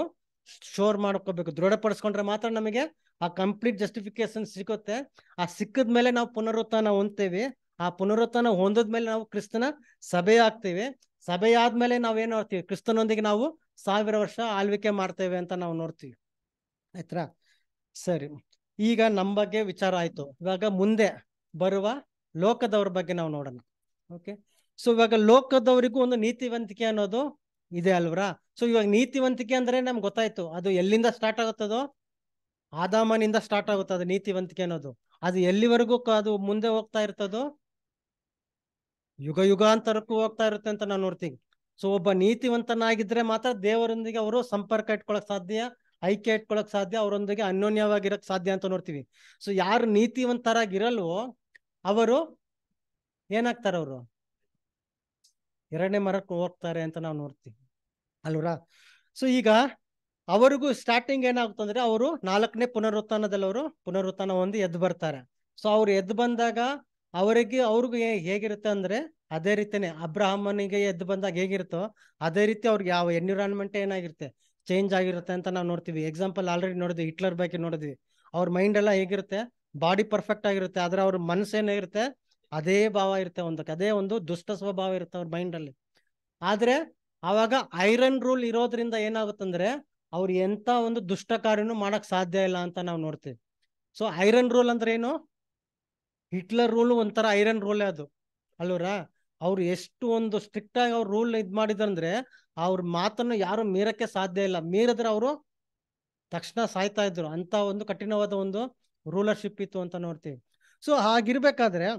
Speaker 1: ಶೋರ್ ಮಾಡ್ಕೋಬೇಕು ದೃಢಪಡಿಸ್ಕೊಂಡ್ರೆ ಮಾತ್ರ ನಮಗೆ ಆ ಕಂಪ್ಲೀಟ್ ಜಸ್ಟಿಫಿಕೇಶನ್ ಸಿಗುತ್ತೆ ಆ ಸಿಕ್ಕದ ಮೇಲೆ ನಾವು ಪುನರುತ್ಥಾನ ಹೊಂದ್ತೇವೆ ಆ ಪುನರುತ್ಥಾನ ಮೇಲೆ ನಾವು ಕ್ರಿಸ್ತನ ಸಭೆ ಆಗ್ತೇವೆ ಸಭೆ ಆದ್ಮೇಲೆ ನಾವೇನು ಮಾಡ್ತೀವಿ ಕ್ರಿಸ್ತನೊಂದಿಗೆ ನಾವು ಸಾವಿರ ವರ್ಷ ಆಳ್ವಿಕೆ ಮಾಡ್ತೇವೆ ಅಂತ ನಾವು ನೋಡ್ತೀವಿ ಆಯ್ತರ ಸರಿ ಈಗ ನಮ್ಮ ಬಗ್ಗೆ ವಿಚಾರ ಆಯ್ತು ಇವಾಗ ಮುಂದೆ ಬರುವ ಲೋಕದವ್ರ ಬಗ್ಗೆ ನಾವು ನೋಡೋಣ ಓಕೆ ಸೊ ಇವಾಗ ಲೋಕದವರಿಗೂ ಒಂದು ನೀತಿವಂತಿಕೆ ಅನ್ನೋದು ಇದೆ ಅಲ್ವರಾ ಸೊ ಇವಾಗ ನೀತಿವಂತಿಕೆ ಅಂದ್ರೆ ನಮ್ಗೆ ಗೊತ್ತಾಯ್ತು ಅದು ಎಲ್ಲಿಂದ ಸ್ಟಾರ್ಟ್ ಆಗುತ್ತದೋ ಆದಾಮನಿಂದ ಸ್ಟಾರ್ಟ್ ಆಗುತ್ತೆ ಅದು ನೀತಿವಂತಿಕೆ ಅನ್ನೋದು ಅದು ಎಲ್ಲಿವರೆಗೂ ಅದು ಮುಂದೆ ಹೋಗ್ತಾ ಇರ್ತದೋ ಯುಗ ಯುಗಾಂತರಕ್ಕೂ ಹೋಗ್ತಾ ಇರುತ್ತೆ ಅಂತ ನಾನು ನೋಡ್ತೀನಿ ಸೊ ಒಬ್ಬ ನೀತಿವಂತನಾಗಿದ್ರೆ ಮಾತ್ರ ದೇವರೊಂದಿಗೆ ಅವರು ಸಂಪರ್ಕ ಇಟ್ಕೊಳಕ್ ಸಾಧ್ಯ ಐಕ್ಯ ಇಟ್ಕೊಳಕ್ ಸಾಧ್ಯ ಅವರೊಂದಿಗೆ ಅನ್ಯೋನ್ಯವಾಗಿರಕ್ ಸಾಧ್ಯ ಅಂತ ನೋಡ್ತೀವಿ ಸೊ ಯಾರು ನೀತಿವಂತರಾಗಿರಲ್ವೋ ಅವರು ಏನಾಗ್ತಾರ ಅವರು ಎರಡನೇ ಮರಕ್ಕೆ ಹೋಗ್ತಾರೆ ಅಂತ ನಾವು ನೋಡ್ತೀವಿ ಅಲ್ವರ ಸೊ ಈಗ ಅವರಿಗೂ ಸ್ಟಾರ್ಟಿಂಗ್ ಏನಾಗುತ್ತಂದ್ರೆ ಅವರು ನಾಲ್ಕನೇ ಪುನರುತ್ಥಾನದಲ್ಲಿ ಅವರು ಪುನರುತ್ಥಾನ ಹೊಂದಿ ಎದ್ದು ಬರ್ತಾರೆ ಸೊ ಅವ್ರು ಎದ್ದು ಬಂದಾಗ ಅವರಿಗೆ ಅವ್ರಿಗೂ ಹೇಗಿರುತ್ತೆ ಅಂದ್ರೆ ಅದೇ ರೀತಿನೇ ಅಬ್ರಾಹ್ಮನಿಗೆ ಎದ್ದು ಬಂದಾಗ ಹೇಗಿರುತ್ತೋ ಅದೇ ರೀತಿ ಅವ್ರಿಗೆ ಯಾವ ಎನ್ವಿರಾನ್ಮೆಂಟ್ ಏನಾಗಿರುತ್ತೆ ಚೇಂಜ್ ಆಗಿರುತ್ತೆ ಅಂತ ನಾವು ನೋಡ್ತೀವಿ ಎಕ್ಸಾಂಪಲ್ ಆಲ್ರೆಡಿ ನೋಡಿದ್ವಿ ಹಿಟ್ಲರ್ ಬಗ್ಗೆ ನೋಡಿದ್ವಿ ಅವ್ರ ಮೈಂಡ್ ಎಲ್ಲ ಹೇಗಿರುತ್ತೆ ಬಾಡಿ ಪರ್ಫೆಕ್ಟ್ ಆಗಿರುತ್ತೆ ಆದ್ರೆ ಅವ್ರ ಮನಸ್ಸು ಅದೇ ಭಾವ ಇರುತ್ತೆ ಒಂದಕ್ಕೆ ಅದೇ ಒಂದು ದುಷ್ಟ ಸ್ವಭಾವ ಇರುತ್ತೆ ಅವ್ರ ಮೈಂಡ್ ಅಲ್ಲಿ ಆದ್ರೆ ಅವಾಗ ಐರನ್ ರೂಲ್ ಇರೋದ್ರಿಂದ ಏನಾಗುತ್ತಂದ್ರೆ ಅವ್ರು ಎಂತ ಒಂದು ದುಷ್ಟ ಕಾರ್ಯನು ಮಾಡಕ್ ಸಾಧ್ಯ ಇಲ್ಲ ಅಂತ ನಾವು ನೋಡ್ತೀವಿ ಸೊ ಐರನ್ ರೂಲ್ ಅಂದ್ರೆ ಏನು ಹಿಟ್ಲರ್ ರೂಲ್ ಒಂಥರ ಐರನ್ ರೂಲೇ ಅದು ಅಲ್ವರ ಅವ್ರು ಎಷ್ಟು ಒಂದು ಸ್ಟ್ರಿಕ್ಟ್ ಆಗಿ ಅವ್ರ ರೂಲ್ ಇದ್ ಮಾಡಿದ್ರಂದ್ರೆ ಅವ್ರ ಮಾತನ್ನು ಯಾರು ಮೀರಕ್ಕೆ ಸಾಧ್ಯ ಇಲ್ಲ ಮೀರಿದ್ರೆ ಅವರು ತಕ್ಷಣ ಸಾಯ್ತಾ ಇದ್ರು ಅಂತ ಒಂದು ಕಠಿಣವಾದ ಒಂದು ರೂಲರ್ಶಿಪ್ ಇತ್ತು ಅಂತ ನೋಡ್ತೀವಿ ಸೊ ಹಾಗಿರ್ಬೇಕಾದ್ರೆ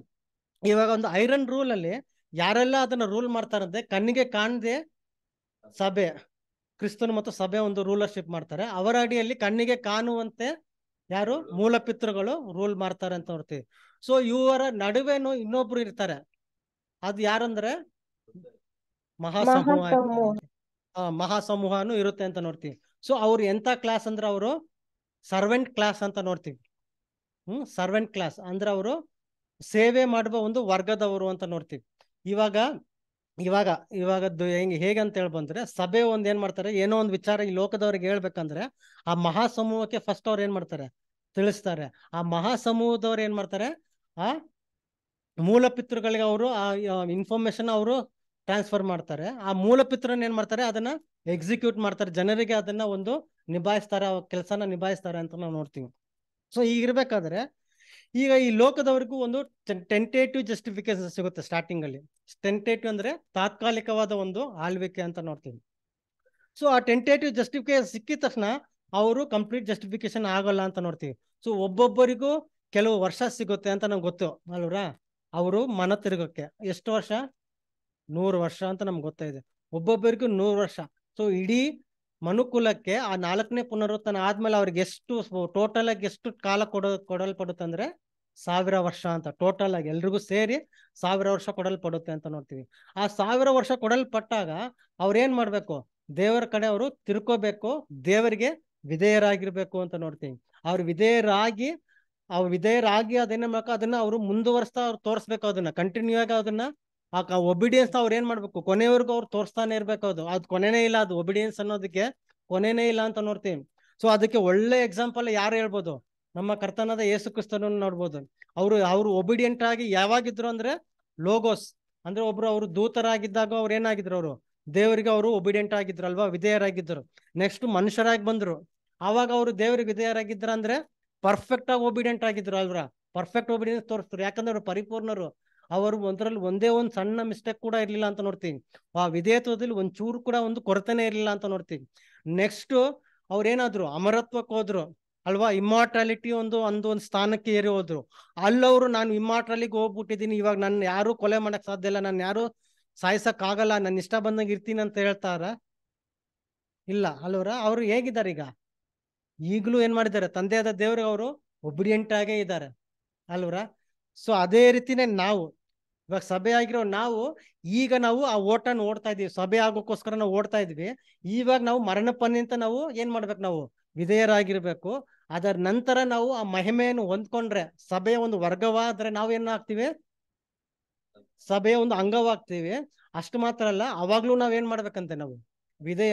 Speaker 1: ಇವಾಗ ಒಂದು ಐರನ್ ರೂಲ್ ಅಲ್ಲಿ ಯಾರೆಲ್ಲ ಅದನ್ನ ರೂಲ್ ಮಾಡ್ತಾರಂತೆ ಕಣ್ಣಿಗೆ ಕಾಣದೆ ಸಭೆ ಕ್ರಿಸ್ತನ್ ಮತ್ತು ಸಭೆ ಒಂದು ರೂಲರ್ಶಿಪ್ ಮಾಡ್ತಾರೆ ಅವರ ಅಡಿಯಲ್ಲಿ ಕಣ್ಣಿಗೆ ಕಾಣುವಂತೆ ಯಾರು ಮೂಲ ಪಿತೃಗಳು ರೂಲ್ ಮಾಡ್ತಾರೆ ಅಂತ ನೋಡ್ತೀವಿ ಸೊ ಇವರ ನಡುವೆನು ಇನ್ನೊಬ್ರು ಇರ್ತಾರೆ ಅದ್ ಯಾರಂದ್ರೆ ಮಹಾಸಮೂಹ ಮಹಾಸಮೂಹನು ಇರುತ್ತೆ ಅಂತ ನೋಡ್ತೀವಿ ಸೊ ಅವ್ರು ಎಂತ ಕ್ಲಾಸ್ ಅಂದ್ರೆ ಅವರು ಸರ್ವೆಂಟ್ ಕ್ಲಾಸ್ ಅಂತ ನೋಡ್ತೀವಿ ಹ್ಮ್ ಸರ್ವೆಂಟ್ ಕ್ಲಾಸ್ ಅಂದ್ರೆ ಅವರು ಸೇವೆ ಮಾಡುವ ಒಂದು ವರ್ಗದವರು ಅಂತ ನೋಡ್ತೀವಿ ಇವಾಗ ಇವಾಗ ಇವಾಗ ಹೆಂಗ್ ಹೇಗೆ ಅಂತ ಹೇಳ್ಬಂದ್ರೆ ಸಭೆ ಒಂದ್ ಏನ್ ಮಾಡ್ತಾರೆ ಏನೋ ಒಂದು ವಿಚಾರ ಈ ಲೋಕದವ್ರಿಗೆ ಹೇಳ್ಬೇಕಂದ್ರೆ ಆ ಮಹಾ ಸಮೂಹಕ್ಕೆ ಫಸ್ಟ್ ಅವ್ರು ಏನ್ ಮಾಡ್ತಾರೆ ತಿಳಿಸ್ತಾರೆ ಆ ಮಹಾ ಸಮೂಹದವ್ರು ಏನ್ ಮಾಡ್ತಾರೆ ಆ ಮೂಲ ಪಿತೃಗಳಿಗೆ ಅವರು ಆ ಇನ್ಫಾರ್ಮೇಶನ್ ಅವರು ಟ್ರಾನ್ಸ್ಫರ್ ಮಾಡ್ತಾರೆ ಆ ಮೂಲ ಪಿತ್ರನ ಏನ್ ಮಾಡ್ತಾರೆ ಅದನ್ನ ಎಕ್ಸಿಕ್ಯೂಟ್ ಮಾಡ್ತಾರೆ ಜನರಿಗೆ ಅದನ್ನ ಒಂದು ನಿಭಾಯಿಸ್ತಾರೆ ಆ ಕೆಲಸನ ನಿಭಾಯಿಸ್ತಾರೆ ಅಂತ ನಾವು ನೋಡ್ತೀವಿ ಸೊ ಈಗಿರ್ಬೇಕಾದ್ರೆ ಈಗ ಈ ಲೋಕದವರೆಗೂ ಒಂದು ಟೆಂಟೇಟಿವ್ ಜಸ್ಟಿಫಿಕೇಶನ್ ಸಿಗುತ್ತೆ ಸ್ಟಾರ್ಟಿಂಗ್ ಅಲ್ಲಿ ಟೆಂಟೇಟಿವ್ ಅಂದ್ರೆ ತಾತ್ಕಾಲಿಕವಾದ ಒಂದು ಆಳ್ವಿಕೆ ಅಂತ ನೋಡ್ತೀವಿ ಸೊ ಆ ಟೆಂಟೇಟಿವ್ ಜಸ್ಟಿಫಿಕೇಶನ್ ಸಿಕ್ಕಿದ ತಕ್ಷಣ ಅವರು ಕಂಪ್ಲೀಟ್ ಜಸ್ಟಿಫಿಕೇಶನ್ ಆಗೋಲ್ಲ ಅಂತ ನೋಡ್ತೀವಿ ಸೊ ಒಬ್ಬೊಬ್ಬರಿಗೂ ಕೆಲವು ವರ್ಷ ಸಿಗುತ್ತೆ ಅಂತ ನಮ್ಗೆ ಗೊತ್ತು ಅಲ್ವರ ಅವರು ಮನ ತಿರುಗಕ್ಕೆ ಎಷ್ಟು ವರ್ಷ ನೂರು ವರ್ಷ ಅಂತ ನಮ್ಗೆ ಗೊತ್ತಾಯಿದೆ ಒಬ್ಬೊಬ್ಬರಿಗೂ ನೂರು ವರ್ಷ ಸೊ ಇಡೀ ಮನುಕುಲಕ್ಕೆ ಆ ನಾಲ್ಕನೇ ಪುನರುತ್ಥಾನ ಆದ್ಮೇಲೆ ಅವ್ರಿಗೆ ಎಷ್ಟು ಟೋಟಲ್ ಆಗಿ ಎಷ್ಟು ಕಾಲ ಕೊಡ ಅಂದ್ರೆ ಸಾವಿರ ವರ್ಷ ಅಂತ ಟೋಟಲ್ ಆಗಿ ಎಲ್ರಿಗೂ ಸೇರಿ ಸಾವಿರ ವರ್ಷ ಕೊಡಲ್ಪಡುತ್ತೆ ಅಂತ ನೋಡ್ತೀವಿ ಆ ಸಾವಿರ ವರ್ಷ ಕೊಡಲ್ಪಟ್ಟಾಗ ಅವ್ರೇನ್ ಮಾಡ್ಬೇಕು ದೇವರ ಕಡೆ ಅವರು ತಿರ್ಕೋಬೇಕು ದೇವರಿಗೆ ವಿಧೇಯರಾಗಿರ್ಬೇಕು ಅಂತ ನೋಡ್ತೀವಿ ಅವ್ರು ವಿಧೇಯರಾಗಿ ಆ ವಿಧೇಯರಾಗಿ ಅದನ್ನ ಮಾಡಕ ಅದನ್ನ ಅವರು ಮುಂದುವರ್ಸ್ತಾ ಅವ್ರು ತೋರಿಸ್ಬೇಕು ಅದನ್ನ ಕಂಟಿನ್ಯೂ ಆಗಿ ಅದನ್ನ ಆ ಒಬಿಡಿಯನ್ಸ್ ಅವ್ರು ಏನ್ ಮಾಡ್ಬೇಕು ಕೊನೆವರೆಗೂ ಅವ್ರು ತೋರಿಸ್ತಾನೆ ಇರ್ಬೇಕು ಅದು ಅದು ಕೊನೆನೇ ಇಲ್ಲ ಅದು ಒಬಿಡಿಯನ್ಸ್ ಅನ್ನೋದಕ್ಕೆ ಕೊನೆನೇ ಇಲ್ಲ ಅಂತ ನೋಡ್ತೀವಿ ಸೊ ಅದಕ್ಕೆ ಒಳ್ಳೆ ಎಕ್ಸಾಂಪಲ್ ಯಾರು ಹೇಳ್ಬೋದು ನಮ್ಮ ಕರ್ತನದ ಯೇಸು ಕ್ರಿಸ್ತನ ನೋಡ್ಬೋದು ಅವರು ಅವರು ಒಬಿಡಿಯಂಟ್ ಆಗಿ ಯಾವಾಗಿದ್ರು ಅಂದ್ರೆ ಲೋಗೋಸ್ ಅಂದ್ರೆ ಒಬ್ರು ಅವರು ದೂತರಾಗಿದ್ದಾಗ ಅವ್ರು ಏನಾಗಿದ್ರು ಅವರು ದೇವರಿಗೆ ಅವರು ಒಬಿಡಿಯೆಂಟ್ ಆಗಿದ್ರು ಅಲ್ವಾ ವಿಧೇಯರಾಗಿದ್ದರು ನೆಕ್ಸ್ಟ್ ಮನುಷ್ಯರಾಗಿ ಬಂದ್ರು ಆವಾಗ ಅವರು ದೇವರಿಗೆ ವಿಧೇಯರಾಗಿದ್ರ ಅಂದ್ರೆ ಪರ್ಫೆಕ್ಟ್ ಆಗಿ ಒಬಿಡಿಯೆಂಟ್ ಆಗಿದ್ರು ಅಲ್ವಾ ಪರ್ಫೆಕ್ಟ್ ಒಬಿಡಿಯನ್ಸ್ ತೋರಿಸ್ತಾರೆ ಯಾಕಂದ್ರೆ ಅವರು ಪರಿಪೂರ್ಣರು ಅವರು ಒಂದರಲ್ಲಿ ಒಂದೇ ಒಂದು ಸಣ್ಣ ಮಿಸ್ಟೇಕ್ ಕೂಡ ಇರಲಿಲ್ಲ ಅಂತ ನೋಡ್ತೀನಿ ಆ ವಿಧೇಯತ್ವದಲ್ಲಿ ಚೂರು ಕೂಡ ಒಂದು ಕೊರತೆನೇ ಇರಲಿಲ್ಲ ಅಂತ ನೋಡ್ತೀನಿ ನೆಕ್ಸ್ಟ್ ಅವ್ರೇನಾದ್ರು ಅಮರತ್ವಕ್ಕೆ ಹೋದ್ರು ಅಲ್ವಾ ಇಮ್ಮಾರ್ಟಾಲಿಟಿ ಒಂದು ಒಂದು ಒಂದು ಸ್ಥಾನಕ್ಕೆ ಏರಿ ಹೋದ್ರು ಅಲ್ಲವರು ನಾನು ಇಮ್ಮಾರ್ಟಾಲಿಗೆ ಹೋಗ್ಬಿಟ್ಟಿದ್ದೀನಿ ಇವಾಗ ನನ್ನ ಯಾರು ಕೊಲೆ ಮಾಡಕ್ ಸಾಧ್ಯ ಇಲ್ಲ ನಾನು ಯಾರು ಸಾಯಿಸಕ್ ಆಗಲ್ಲ ನನ್ನ ಇಷ್ಟ ಬಂದಂಗೆ ಇರ್ತೀನಿ ಅಂತ ಹೇಳ್ತಾರ ಇಲ್ಲ ಅಲ್ವರ ಅವರು ಹೇಗಿದ್ದಾರೆ ಈಗ ಈಗಲೂ ಏನ್ ಮಾಡಿದ್ದಾರೆ ತಂದೆಯಾದ ದೇವ್ರಿಗೆ ಅವರು ಒಬ್ರಿಯಂಟ್ ಆಗೇ ಇದ್ದಾರೆ ಅಲ್ವರ ಸೊ ಅದೇ ರೀತಿನೇ ನಾವು ಇವಾಗ ಸಭೆ ಆಗಿರೋ ನಾವು ಈಗ ನಾವು ಆ ಓಟ ಓಡ್ತಾ ಇದೀವಿ ಸಭೆ ಆಗೋಕ್ಕೋಸ್ಕರ ನಾವು ಓಡ್ತಾ ಇದ್ವಿ ಇವಾಗ ನಾವು ಮರಣ ಅಂತ ನಾವು ಏನ್ ಮಾಡ್ಬೇಕು ನಾವು ವಿಧೇಯರಾಗಿರ್ಬೇಕು ಅದರ ನಂತರ ನಾವು ಆ ಮಹಿಮೆಯನ್ನು ಹೊಂದ್ಕೊಂಡ್ರೆ ಸಭೆಯ ಒಂದು ವರ್ಗವಾದ್ರೆ ನಾವು ಏನಾಗ್ತೀವಿ ಸಭೆಯ ಒಂದು ಅಂಗವಾಗ್ತೀವಿ ಅಷ್ಟು ಮಾತ್ರ ಅಲ್ಲ ಅವಾಗ್ಲೂ ನಾವ್ ಏನ್ ಮಾಡ್ಬೇಕಂತೆ ನಾವು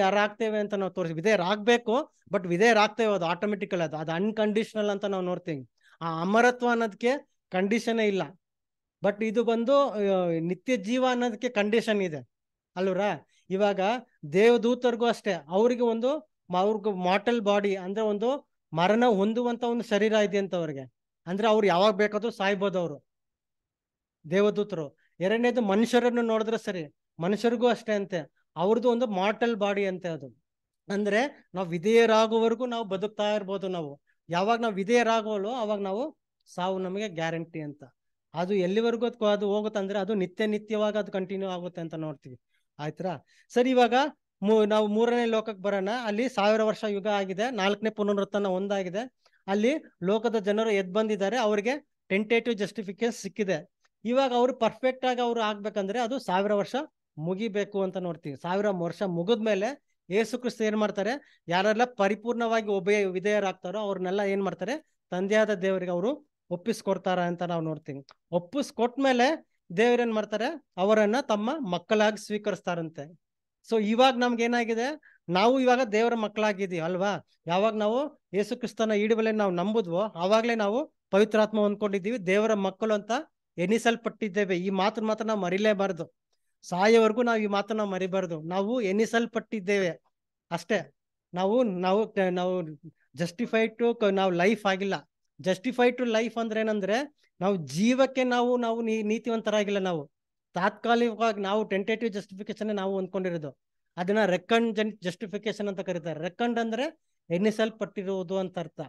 Speaker 1: ಯಾರಾಗ್ತೇವೆ ಅಂತ ನಾವು ತೋರಿಸಿ ವಿಧೇಯರಾಗ್ಬೇಕು ಬಟ್ ವಿಧೇಯರಾಗ್ತೇವೆ ಅದು ಆಟೋಮೆಟಿಕಲ್ ಅದು ಅದು ಅನ್ಕಂಡೀಷನಲ್ ಅಂತ ನಾವು ನೋಡ್ತೀವಿ ಆ ಅಮರತ್ವ ಅನ್ನೋದಕ್ಕೆ ಕಂಡೀಷನ್ ಇಲ್ಲ ಬಟ್ ಇದು ಬಂದು ನಿತ್ಯ ಜೀವ ಅನ್ನೋದಕ್ಕೆ ಕಂಡೀಷನ್ ಇದೆ ಅಲ್ವರ ಇವಾಗ ದೇವದೂತರಿಗೂ ಅಷ್ಟೇ ಅವ್ರಿಗೆ ಒಂದು ಅವ್ರಿಗೆ ಮಾರ್ಟಲ್ ಬಾಡಿ ಅಂದ್ರೆ ಒಂದು ಮರಣ ಹೊಂದುವಂತ ಒಂದು ಶರೀರ ಇದೆ ಅಂತ ಅವ್ರಿಗೆ ಅಂದ್ರೆ ಅವ್ರು ಯಾವಾಗ ಬೇಕಾದ್ರೂ ಸಾಯ್ಬೋದು ಅವರು ದೇವದೂತರು ಎರಡನೇದು ಮನುಷ್ಯರನ್ನು ನೋಡಿದ್ರೆ ಸರಿ ಮನುಷ್ಯರಿಗೂ ಅಷ್ಟೇ ಅಂತೆ ಅವ್ರದ್ದು ಒಂದು ಮಾರ್ಟಲ್ ಬಾಡಿ ಅಂತೆ ಅದು ಅಂದ್ರೆ ನಾವು ವಿಧೇಯರಾಗುವವರೆಗೂ ನಾವು ಬದುಕ್ತಾ ಇರ್ಬೋದು ನಾವು ಯಾವಾಗ ನಾವು ವಿಧೇಯರಾಗುವಲ್ಲೋ ಅವಾಗ ನಾವು ಸಾವು ನಮಗೆ ಗ್ಯಾರಂಟಿ ಅಂತ ಅದು ಎಲ್ಲಿವರೆಗೂ ಅದು ಅದು ಹೋಗುತ್ತಂದ್ರೆ ಅದು ನಿತ್ಯ ನಿತ್ಯವಾಗಿ ಅದು ಕಂಟಿನ್ಯೂ ಆಗುತ್ತೆ ಅಂತ ನೋಡ್ತೀವಿ ಆಯ್ತರಾ ಸರಿ ಇವಾಗ ಮೂ ನಾವು ಮೂರನೇ ಲೋಕಕ್ಕೆ ಬರೋಣ ಅಲ್ಲಿ ಸಾವಿರ ವರ್ಷ ಯುಗ ಆಗಿದೆ ನಾಲ್ಕನೇ ಪುನರ್ವೃತ್ತನ ಒಂದಾಗಿದೆ ಅಲ್ಲಿ ಲೋಕದ ಜನರು ಎದ್ ಬಂದಿದ್ದಾರೆ ಅವ್ರಿಗೆ ಟೆಂಟೇಟಿವ್ ಜಸ್ಟಿಫಿಕೇಶನ್ ಸಿಕ್ಕಿದೆ ಇವಾಗ ಅವರು ಪರ್ಫೆಕ್ಟ್ ಆಗಿ ಅವರು ಆಗ್ಬೇಕಂದ್ರೆ ಅದು ಸಾವಿರ ವರ್ಷ ಮುಗಿಬೇಕು ಅಂತ ನೋಡ್ತೀವಿ ಸಾವಿರ ವರ್ಷ ಮುಗಿದ್ಮೇಲೆ ಏಸು ಕ್ರಿಸ್ತ ಏನ್ ಮಾಡ್ತಾರೆ ಯಾರೆಲ್ಲ ಪರಿಪೂರ್ಣವಾಗಿ ಒಬ್ಬ ವಿಧೇಯರಾಗ್ತಾರೋ ಅವ್ರನ್ನೆಲ್ಲ ಏನ್ ಮಾಡ್ತಾರೆ ತಂದೆಯಾದ ದೇವರಿಗೆ ಅವರು ಒಪ್ಪಿಸ್ಕೊಡ್ತಾರ ಅಂತ ನಾವು ನೋಡ್ತೀವಿ ಒಪ್ಪಿಸ್ಕೊಟ್ಮೇಲೆ ದೇವ್ರೇನ್ ಮಾಡ್ತಾರೆ ಅವರನ್ನ ತಮ್ಮ ಮಕ್ಕಳಾಗಿ ಸ್ವೀಕರಿಸ್ತಾರಂತೆ ಸೊ ಇವಾಗ ನಮ್ಗೆ ಏನಾಗಿದೆ ನಾವು ಇವಾಗ ದೇವರ ಮಕ್ಕಳಾಗಿದ್ದೀವಿ ಅಲ್ವಾ ಯಾವಾಗ ನಾವು ಯೇಸು ಕ್ರಿಸ್ತನ ನಾವು ನಂಬುದ್ವೋ ಆವಾಗಲೇ ನಾವು ಪವಿತ್ರಾತ್ಮ ಹೊಂದ್ಕೊಂಡಿದ್ದೀವಿ ದೇವರ ಮಕ್ಕಳು ಅಂತ ಎನಿಸಲ್ಪಟ್ಟಿದ್ದೇವೆ ಈ ಮಾತನ್ನ ಮಾತ್ರ ನಾವು ಮರಿಲೇಬಾರ್ದು ಸಾಯೋವರೆಗೂ ನಾವು ಈ ಮಾತನ್ನ ಮರಿಬಾರ್ದು ನಾವು ಎನಿಸಲ್ಪಟ್ಟಿದ್ದೇವೆ ಅಷ್ಟೇ ನಾವು ನಾವು ನಾವು ಜಸ್ಟಿಫೈಡ್ ಟು ನಾವು ಲೈಫ್ ಆಗಿಲ್ಲ ಜಸ್ಟಿಫೈಡ್ ಟು ಲೈಫ್ ಅಂದ್ರೆ ಏನಂದ್ರೆ ನಾವು ಜೀವಕ್ಕೆ ನಾವು ನಾವು ನೀತಿವಂತರಾಗಿಲ್ಲ ನಾವು ತಾತ್ಕಾಲಿಕವಾಗಿ ನಾವು ಟೆಂಟೇಟಿವ್ ಜಸ್ಟಿಫಿಕೇಶನ್ ನಾವು ಅಂದ್ಕೊಂಡಿರೋದು ಅದನ್ನ ರೆಕಂಡ್ ಜನ್ ಜಸ್ಟಿಫಿಕೇಶನ್ ಅಂತ ಕರೀತಾರೆ ರೆಕಂಡ್ ಅಂದ್ರೆ ಎಣಿಸಲ್ಪಟ್ಟಿರುವುದು ಅಂತ ಅರ್ಥ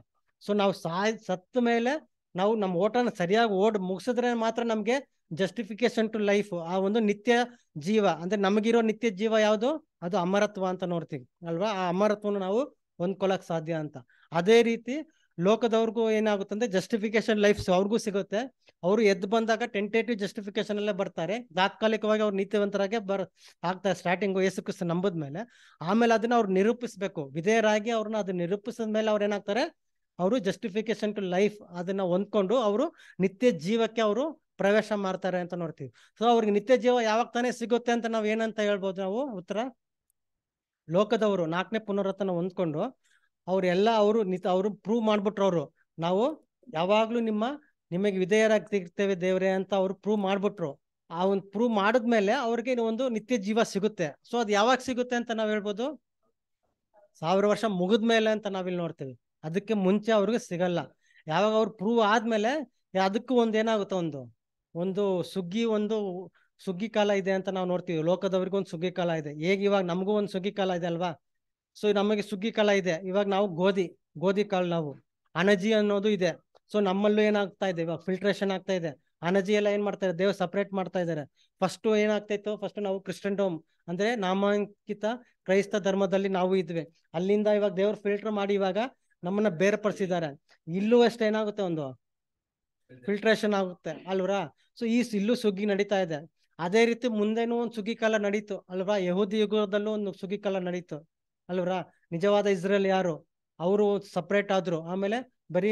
Speaker 1: ಸೊ ನಾವು ಸಾಯ್ ಸತ್ತ ಮೇಲೆ ನಾವು ನಮ್ಮ ಓಟನ ಸರಿಯಾಗಿ ಓಡ್ ಮುಗಿಸಿದ್ರೆ ಮಾತ್ರ ನಮಗೆ ಜಸ್ಟಿಫಿಕೇಶನ್ ಟು ಲೈಫ್ ಆ ಒಂದು ನಿತ್ಯ ಜೀವ ಅಂದ್ರೆ ನಮಗಿರೋ ನಿತ್ಯ ಜೀವ ಯಾವುದು ಅದು ಅಮರತ್ವ ಅಂತ ನೋಡ್ತೀವಿ ಅಲ್ವಾ ಆ ಅಮರತ್ವನ ನಾವು ಹೊಂದ್ಕೊಳಕ್ ಸಾಧ್ಯ ಅಂತ ಅದೇ ರೀತಿ ಲೋಕದವ್ರಿಗೂ ಏನಾಗುತ್ತಂದ್ರೆ ಜಸ್ಟಿಫಿಕೇಶನ್ ಲೈಫ್ಸ್ ಅವ್ರಿಗೂ ಸಿಗುತ್ತೆ ಅವರು ಎದ್ದು ಬಂದಾಗ ಟೆಂಟೇಟಿವ್ ಜಸ್ಟಿಫಿಕೇಶನ್ ಅಲ್ಲೇ ಬರ್ತಾರೆ ತಾತ್ಕಾಲಿಕವಾಗಿ ಅವ್ರು ನೀತಿವಂತರಾಗೆ ಬರ್ ಆಗ್ತಾರೆ ಸ್ಟಾರ್ಟಿಂಗು ಯೇಸು ಕ್ರಿಸ್ತ ಮೇಲೆ ಆಮೇಲೆ ಅದನ್ನ ಅವ್ರು ನಿರೂಪಿಸಬೇಕು ವಿಧೇಯರಾಗಿ ಅವ್ರನ್ನ ಅದನ್ನ ನಿರೂಪಿಸಿದ ಮೇಲೆ ಅವ್ರು ಏನಾಗ್ತಾರೆ ಅವರು ಜಸ್ಟಿಫಿಕೇಶನ್ ಟು ಲೈಫ್ ಅದನ್ನ ಹೊಂದ್ಕೊಂಡು ಅವರು ನಿತ್ಯ ಜೀವಕ್ಕೆ ಅವರು ಪ್ರವೇಶ ಮಾಡ್ತಾರೆ ಅಂತ ನೋಡ್ತೀವಿ ಸೊ ಅವ್ರಿಗೆ ನಿತ್ಯ ಜೀವ ಯಾವಾಗ ತಾನೇ ಸಿಗುತ್ತೆ ಅಂತ ನಾವು ಏನಂತ ಹೇಳ್ಬೋದು ನಾವು ಉತ್ತರ ಲೋಕದವರು ನಾಲ್ಕನೇ ಪುನರತ್ನ ಹೊಂದ್ಕೊಂಡು ಅವರೆಲ್ಲ ಅವರು ನಿತ್ ಅವರು ಪ್ರೂವ್ ಮಾಡ್ಬಿಟ್ರು ಅವರು ನಾವು ಯಾವಾಗ್ಲೂ ನಿಮ್ಮ ನಿಮಗೆ ವಿಧೇಯರಾಗ್ತಿರ್ತೇವೆ ದೇವ್ರೆ ಅಂತ ಅವ್ರು ಪ್ರೂವ್ ಮಾಡ್ಬಿಟ್ರು ಆ ಒಂದು ಪ್ರೂವ್ ಮಾಡಿದ್ಮೇಲೆ ಅವ್ರಿಗೆ ಒಂದು ನಿತ್ಯ ಜೀವ ಸಿಗುತ್ತೆ ಸೊ ಅದು ಯಾವಾಗ ಸಿಗುತ್ತೆ ಅಂತ ನಾವ್ ಹೇಳ್ಬೋದು ಸಾವಿರ ವರ್ಷ ಮುಗಿದ್ಮೇಲೆ ಅಂತ ನಾವಿಲ್ಲಿ ನೋಡ್ತೇವೆ ಅದಕ್ಕೆ ಮುಂಚೆ ಅವ್ರಿಗೆ ಸಿಗಲ್ಲ ಯಾವಾಗ ಅವ್ರು ಪ್ರೂವ್ ಆದ್ಮೇಲೆ ಅದಕ್ಕೂ ಒಂದು ಏನಾಗುತ್ತೆ ಒಂದು ಒಂದು ಸುಗ್ಗಿ ಒಂದು ಸುಗ್ಗಿ ಕಾಲ ಇದೆ ಅಂತ ನಾವು ನೋಡ್ತೀವಿ ಲೋಕದವ್ರಿಗೂ ಒಂದು ಸುಗ್ಗಿ ಕಾಲ ಇದೆ ಹೇಗಿವಾಗ ಇವಾಗ ನಮಗೂ ಒಂದು ಸುಗ್ಗಿ ಕಾಲ ಇದೆ ಅಲ್ವಾ ಸೊ ನಮಗೆ ಸುಗ್ಗಿ ಕಾಲ ಇದೆ ಇವಾಗ ನಾವು ಗೋಧಿ ಗೋಧಿ ಕಾಳು ನಾವು ಅನಜಿ ಅನ್ನೋದು ಇದೆ ಸೊ ನಮ್ಮಲ್ಲೂ ಏನಾಗ್ತಾ ಇದೆ ಇವಾಗ ಫಿಲ್ಟ್ರೇಷನ್ ಆಗ್ತಾ ಇದೆ ಅನಜಿ ಎಲ್ಲ ಏನ್ ಇದೆ ದೇವ್ ಸಪರೇಟ್ ಮಾಡ್ತಾ ಇದ್ದಾರೆ ಫಸ್ಟ್ ಏನಾಗ್ತಾ ಇತ್ತು ಫಸ್ಟ್ ನಾವು ಕ್ರಿಶ್ಚಿಯನ್ ಡೋಮ್ ಅಂದ್ರೆ ನಾಮಾಂಕಿತ ಕ್ರೈಸ್ತ ಧರ್ಮದಲ್ಲಿ ನಾವು ಇದ್ವಿ ಅಲ್ಲಿಂದ ಇವಾಗ ದೇವ್ರು ಫಿಲ್ಟರ್ ಮಾಡಿ ಇವಾಗ ನಮ್ಮನ್ನ ಬೇರ್ಪಡಿಸಿದ್ದಾರೆ ಇಲ್ಲೂ ಅಷ್ಟೇ ಏನಾಗುತ್ತೆ ಒಂದು ಫಿಲ್ಟ್ರೇಷನ್ ಆಗುತ್ತೆ ಅಲ್ವರಾ ಸೊ ಈ ಇಲ್ಲೂ ಸುಗ್ಗಿ ನಡೀತಾ ಇದೆ ಅದೇ ರೀತಿ ಮುಂದೆನೂ ಒಂದು ಸುಗ್ಗಿ ಕಾಲ ನಡೀತು ಅಲ್ವಾ ಯಹೂದಿ ಯುಗದಲ್ಲೂ ಒಂದು ಸುಗ್ಗಿ ಕಾಲ ನಡೀತು ಅಲ್ವರಾ ನಿಜವಾದ ಇಸ್ರೇಲ್ ಯಾರು ಅವರು ಸಪ್ರೇಟ್ ಆದ್ರು ಆಮೇಲೆ ಬರೀ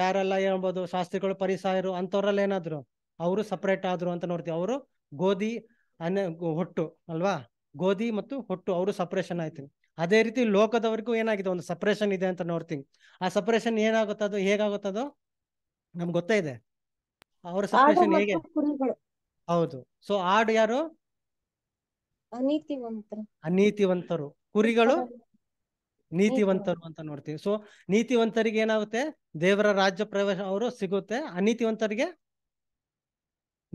Speaker 1: ಯಾರೆಲ್ಲ ಹೇಳ್ಬೋದು ಶಾಸ್ತ್ರಿಗಳು ಪರಿಸಾಯರು ಅಂತವ್ರಲ್ಲಿ ಏನಾದ್ರು ಅವರು ಸಪ್ರೇಟ್ ಆದ್ರು ಅಂತ ನೋಡ್ತೀವಿ ಅವರು ಗೋಧಿ ಅನ್ನ ಹೊಟ್ಟು ಅಲ್ವಾ ಗೋಧಿ ಮತ್ತು ಹೊಟ್ಟು ಅವರು ಸಪ್ರೇಷನ್ ಆಯ್ತು ಅದೇ ರೀತಿ ಲೋಕದವರೆಗೂ ಏನಾಗಿದೆ ಒಂದು ಸಪ್ರೇಷನ್ ಇದೆ ಅಂತ ನೋಡ್ತೀನಿ ಆ ಸಪ್ರೇಷನ್ ಏನಾಗುತ್ತದು ಹೇಗಾಗುತ್ತದೋ ನಮ್ಗೆ ಗೊತ್ತೇ ಇದೆ ಅವ್ರ ಸಪ್ರೇಷನ್ ಹೇಗೆ ಹೌದು ಸೊ ಆಡು ಯಾರು
Speaker 3: ಅನೀತಿವಂತರು
Speaker 1: ಅನೀತಿವಂತರು ಕುರಿಗಳು ನೀತಿವಂತರು ಅಂತ ನೋಡ್ತೀವಿ ಸೊ ನೀತಿವಂತರಿಗೆ ಏನಾಗುತ್ತೆ ದೇವರ ರಾಜ್ಯ ಪ್ರವೇಶ ಅವರು ಸಿಗುತ್ತೆ ಅನೀತಿವಂತರಿಗೆ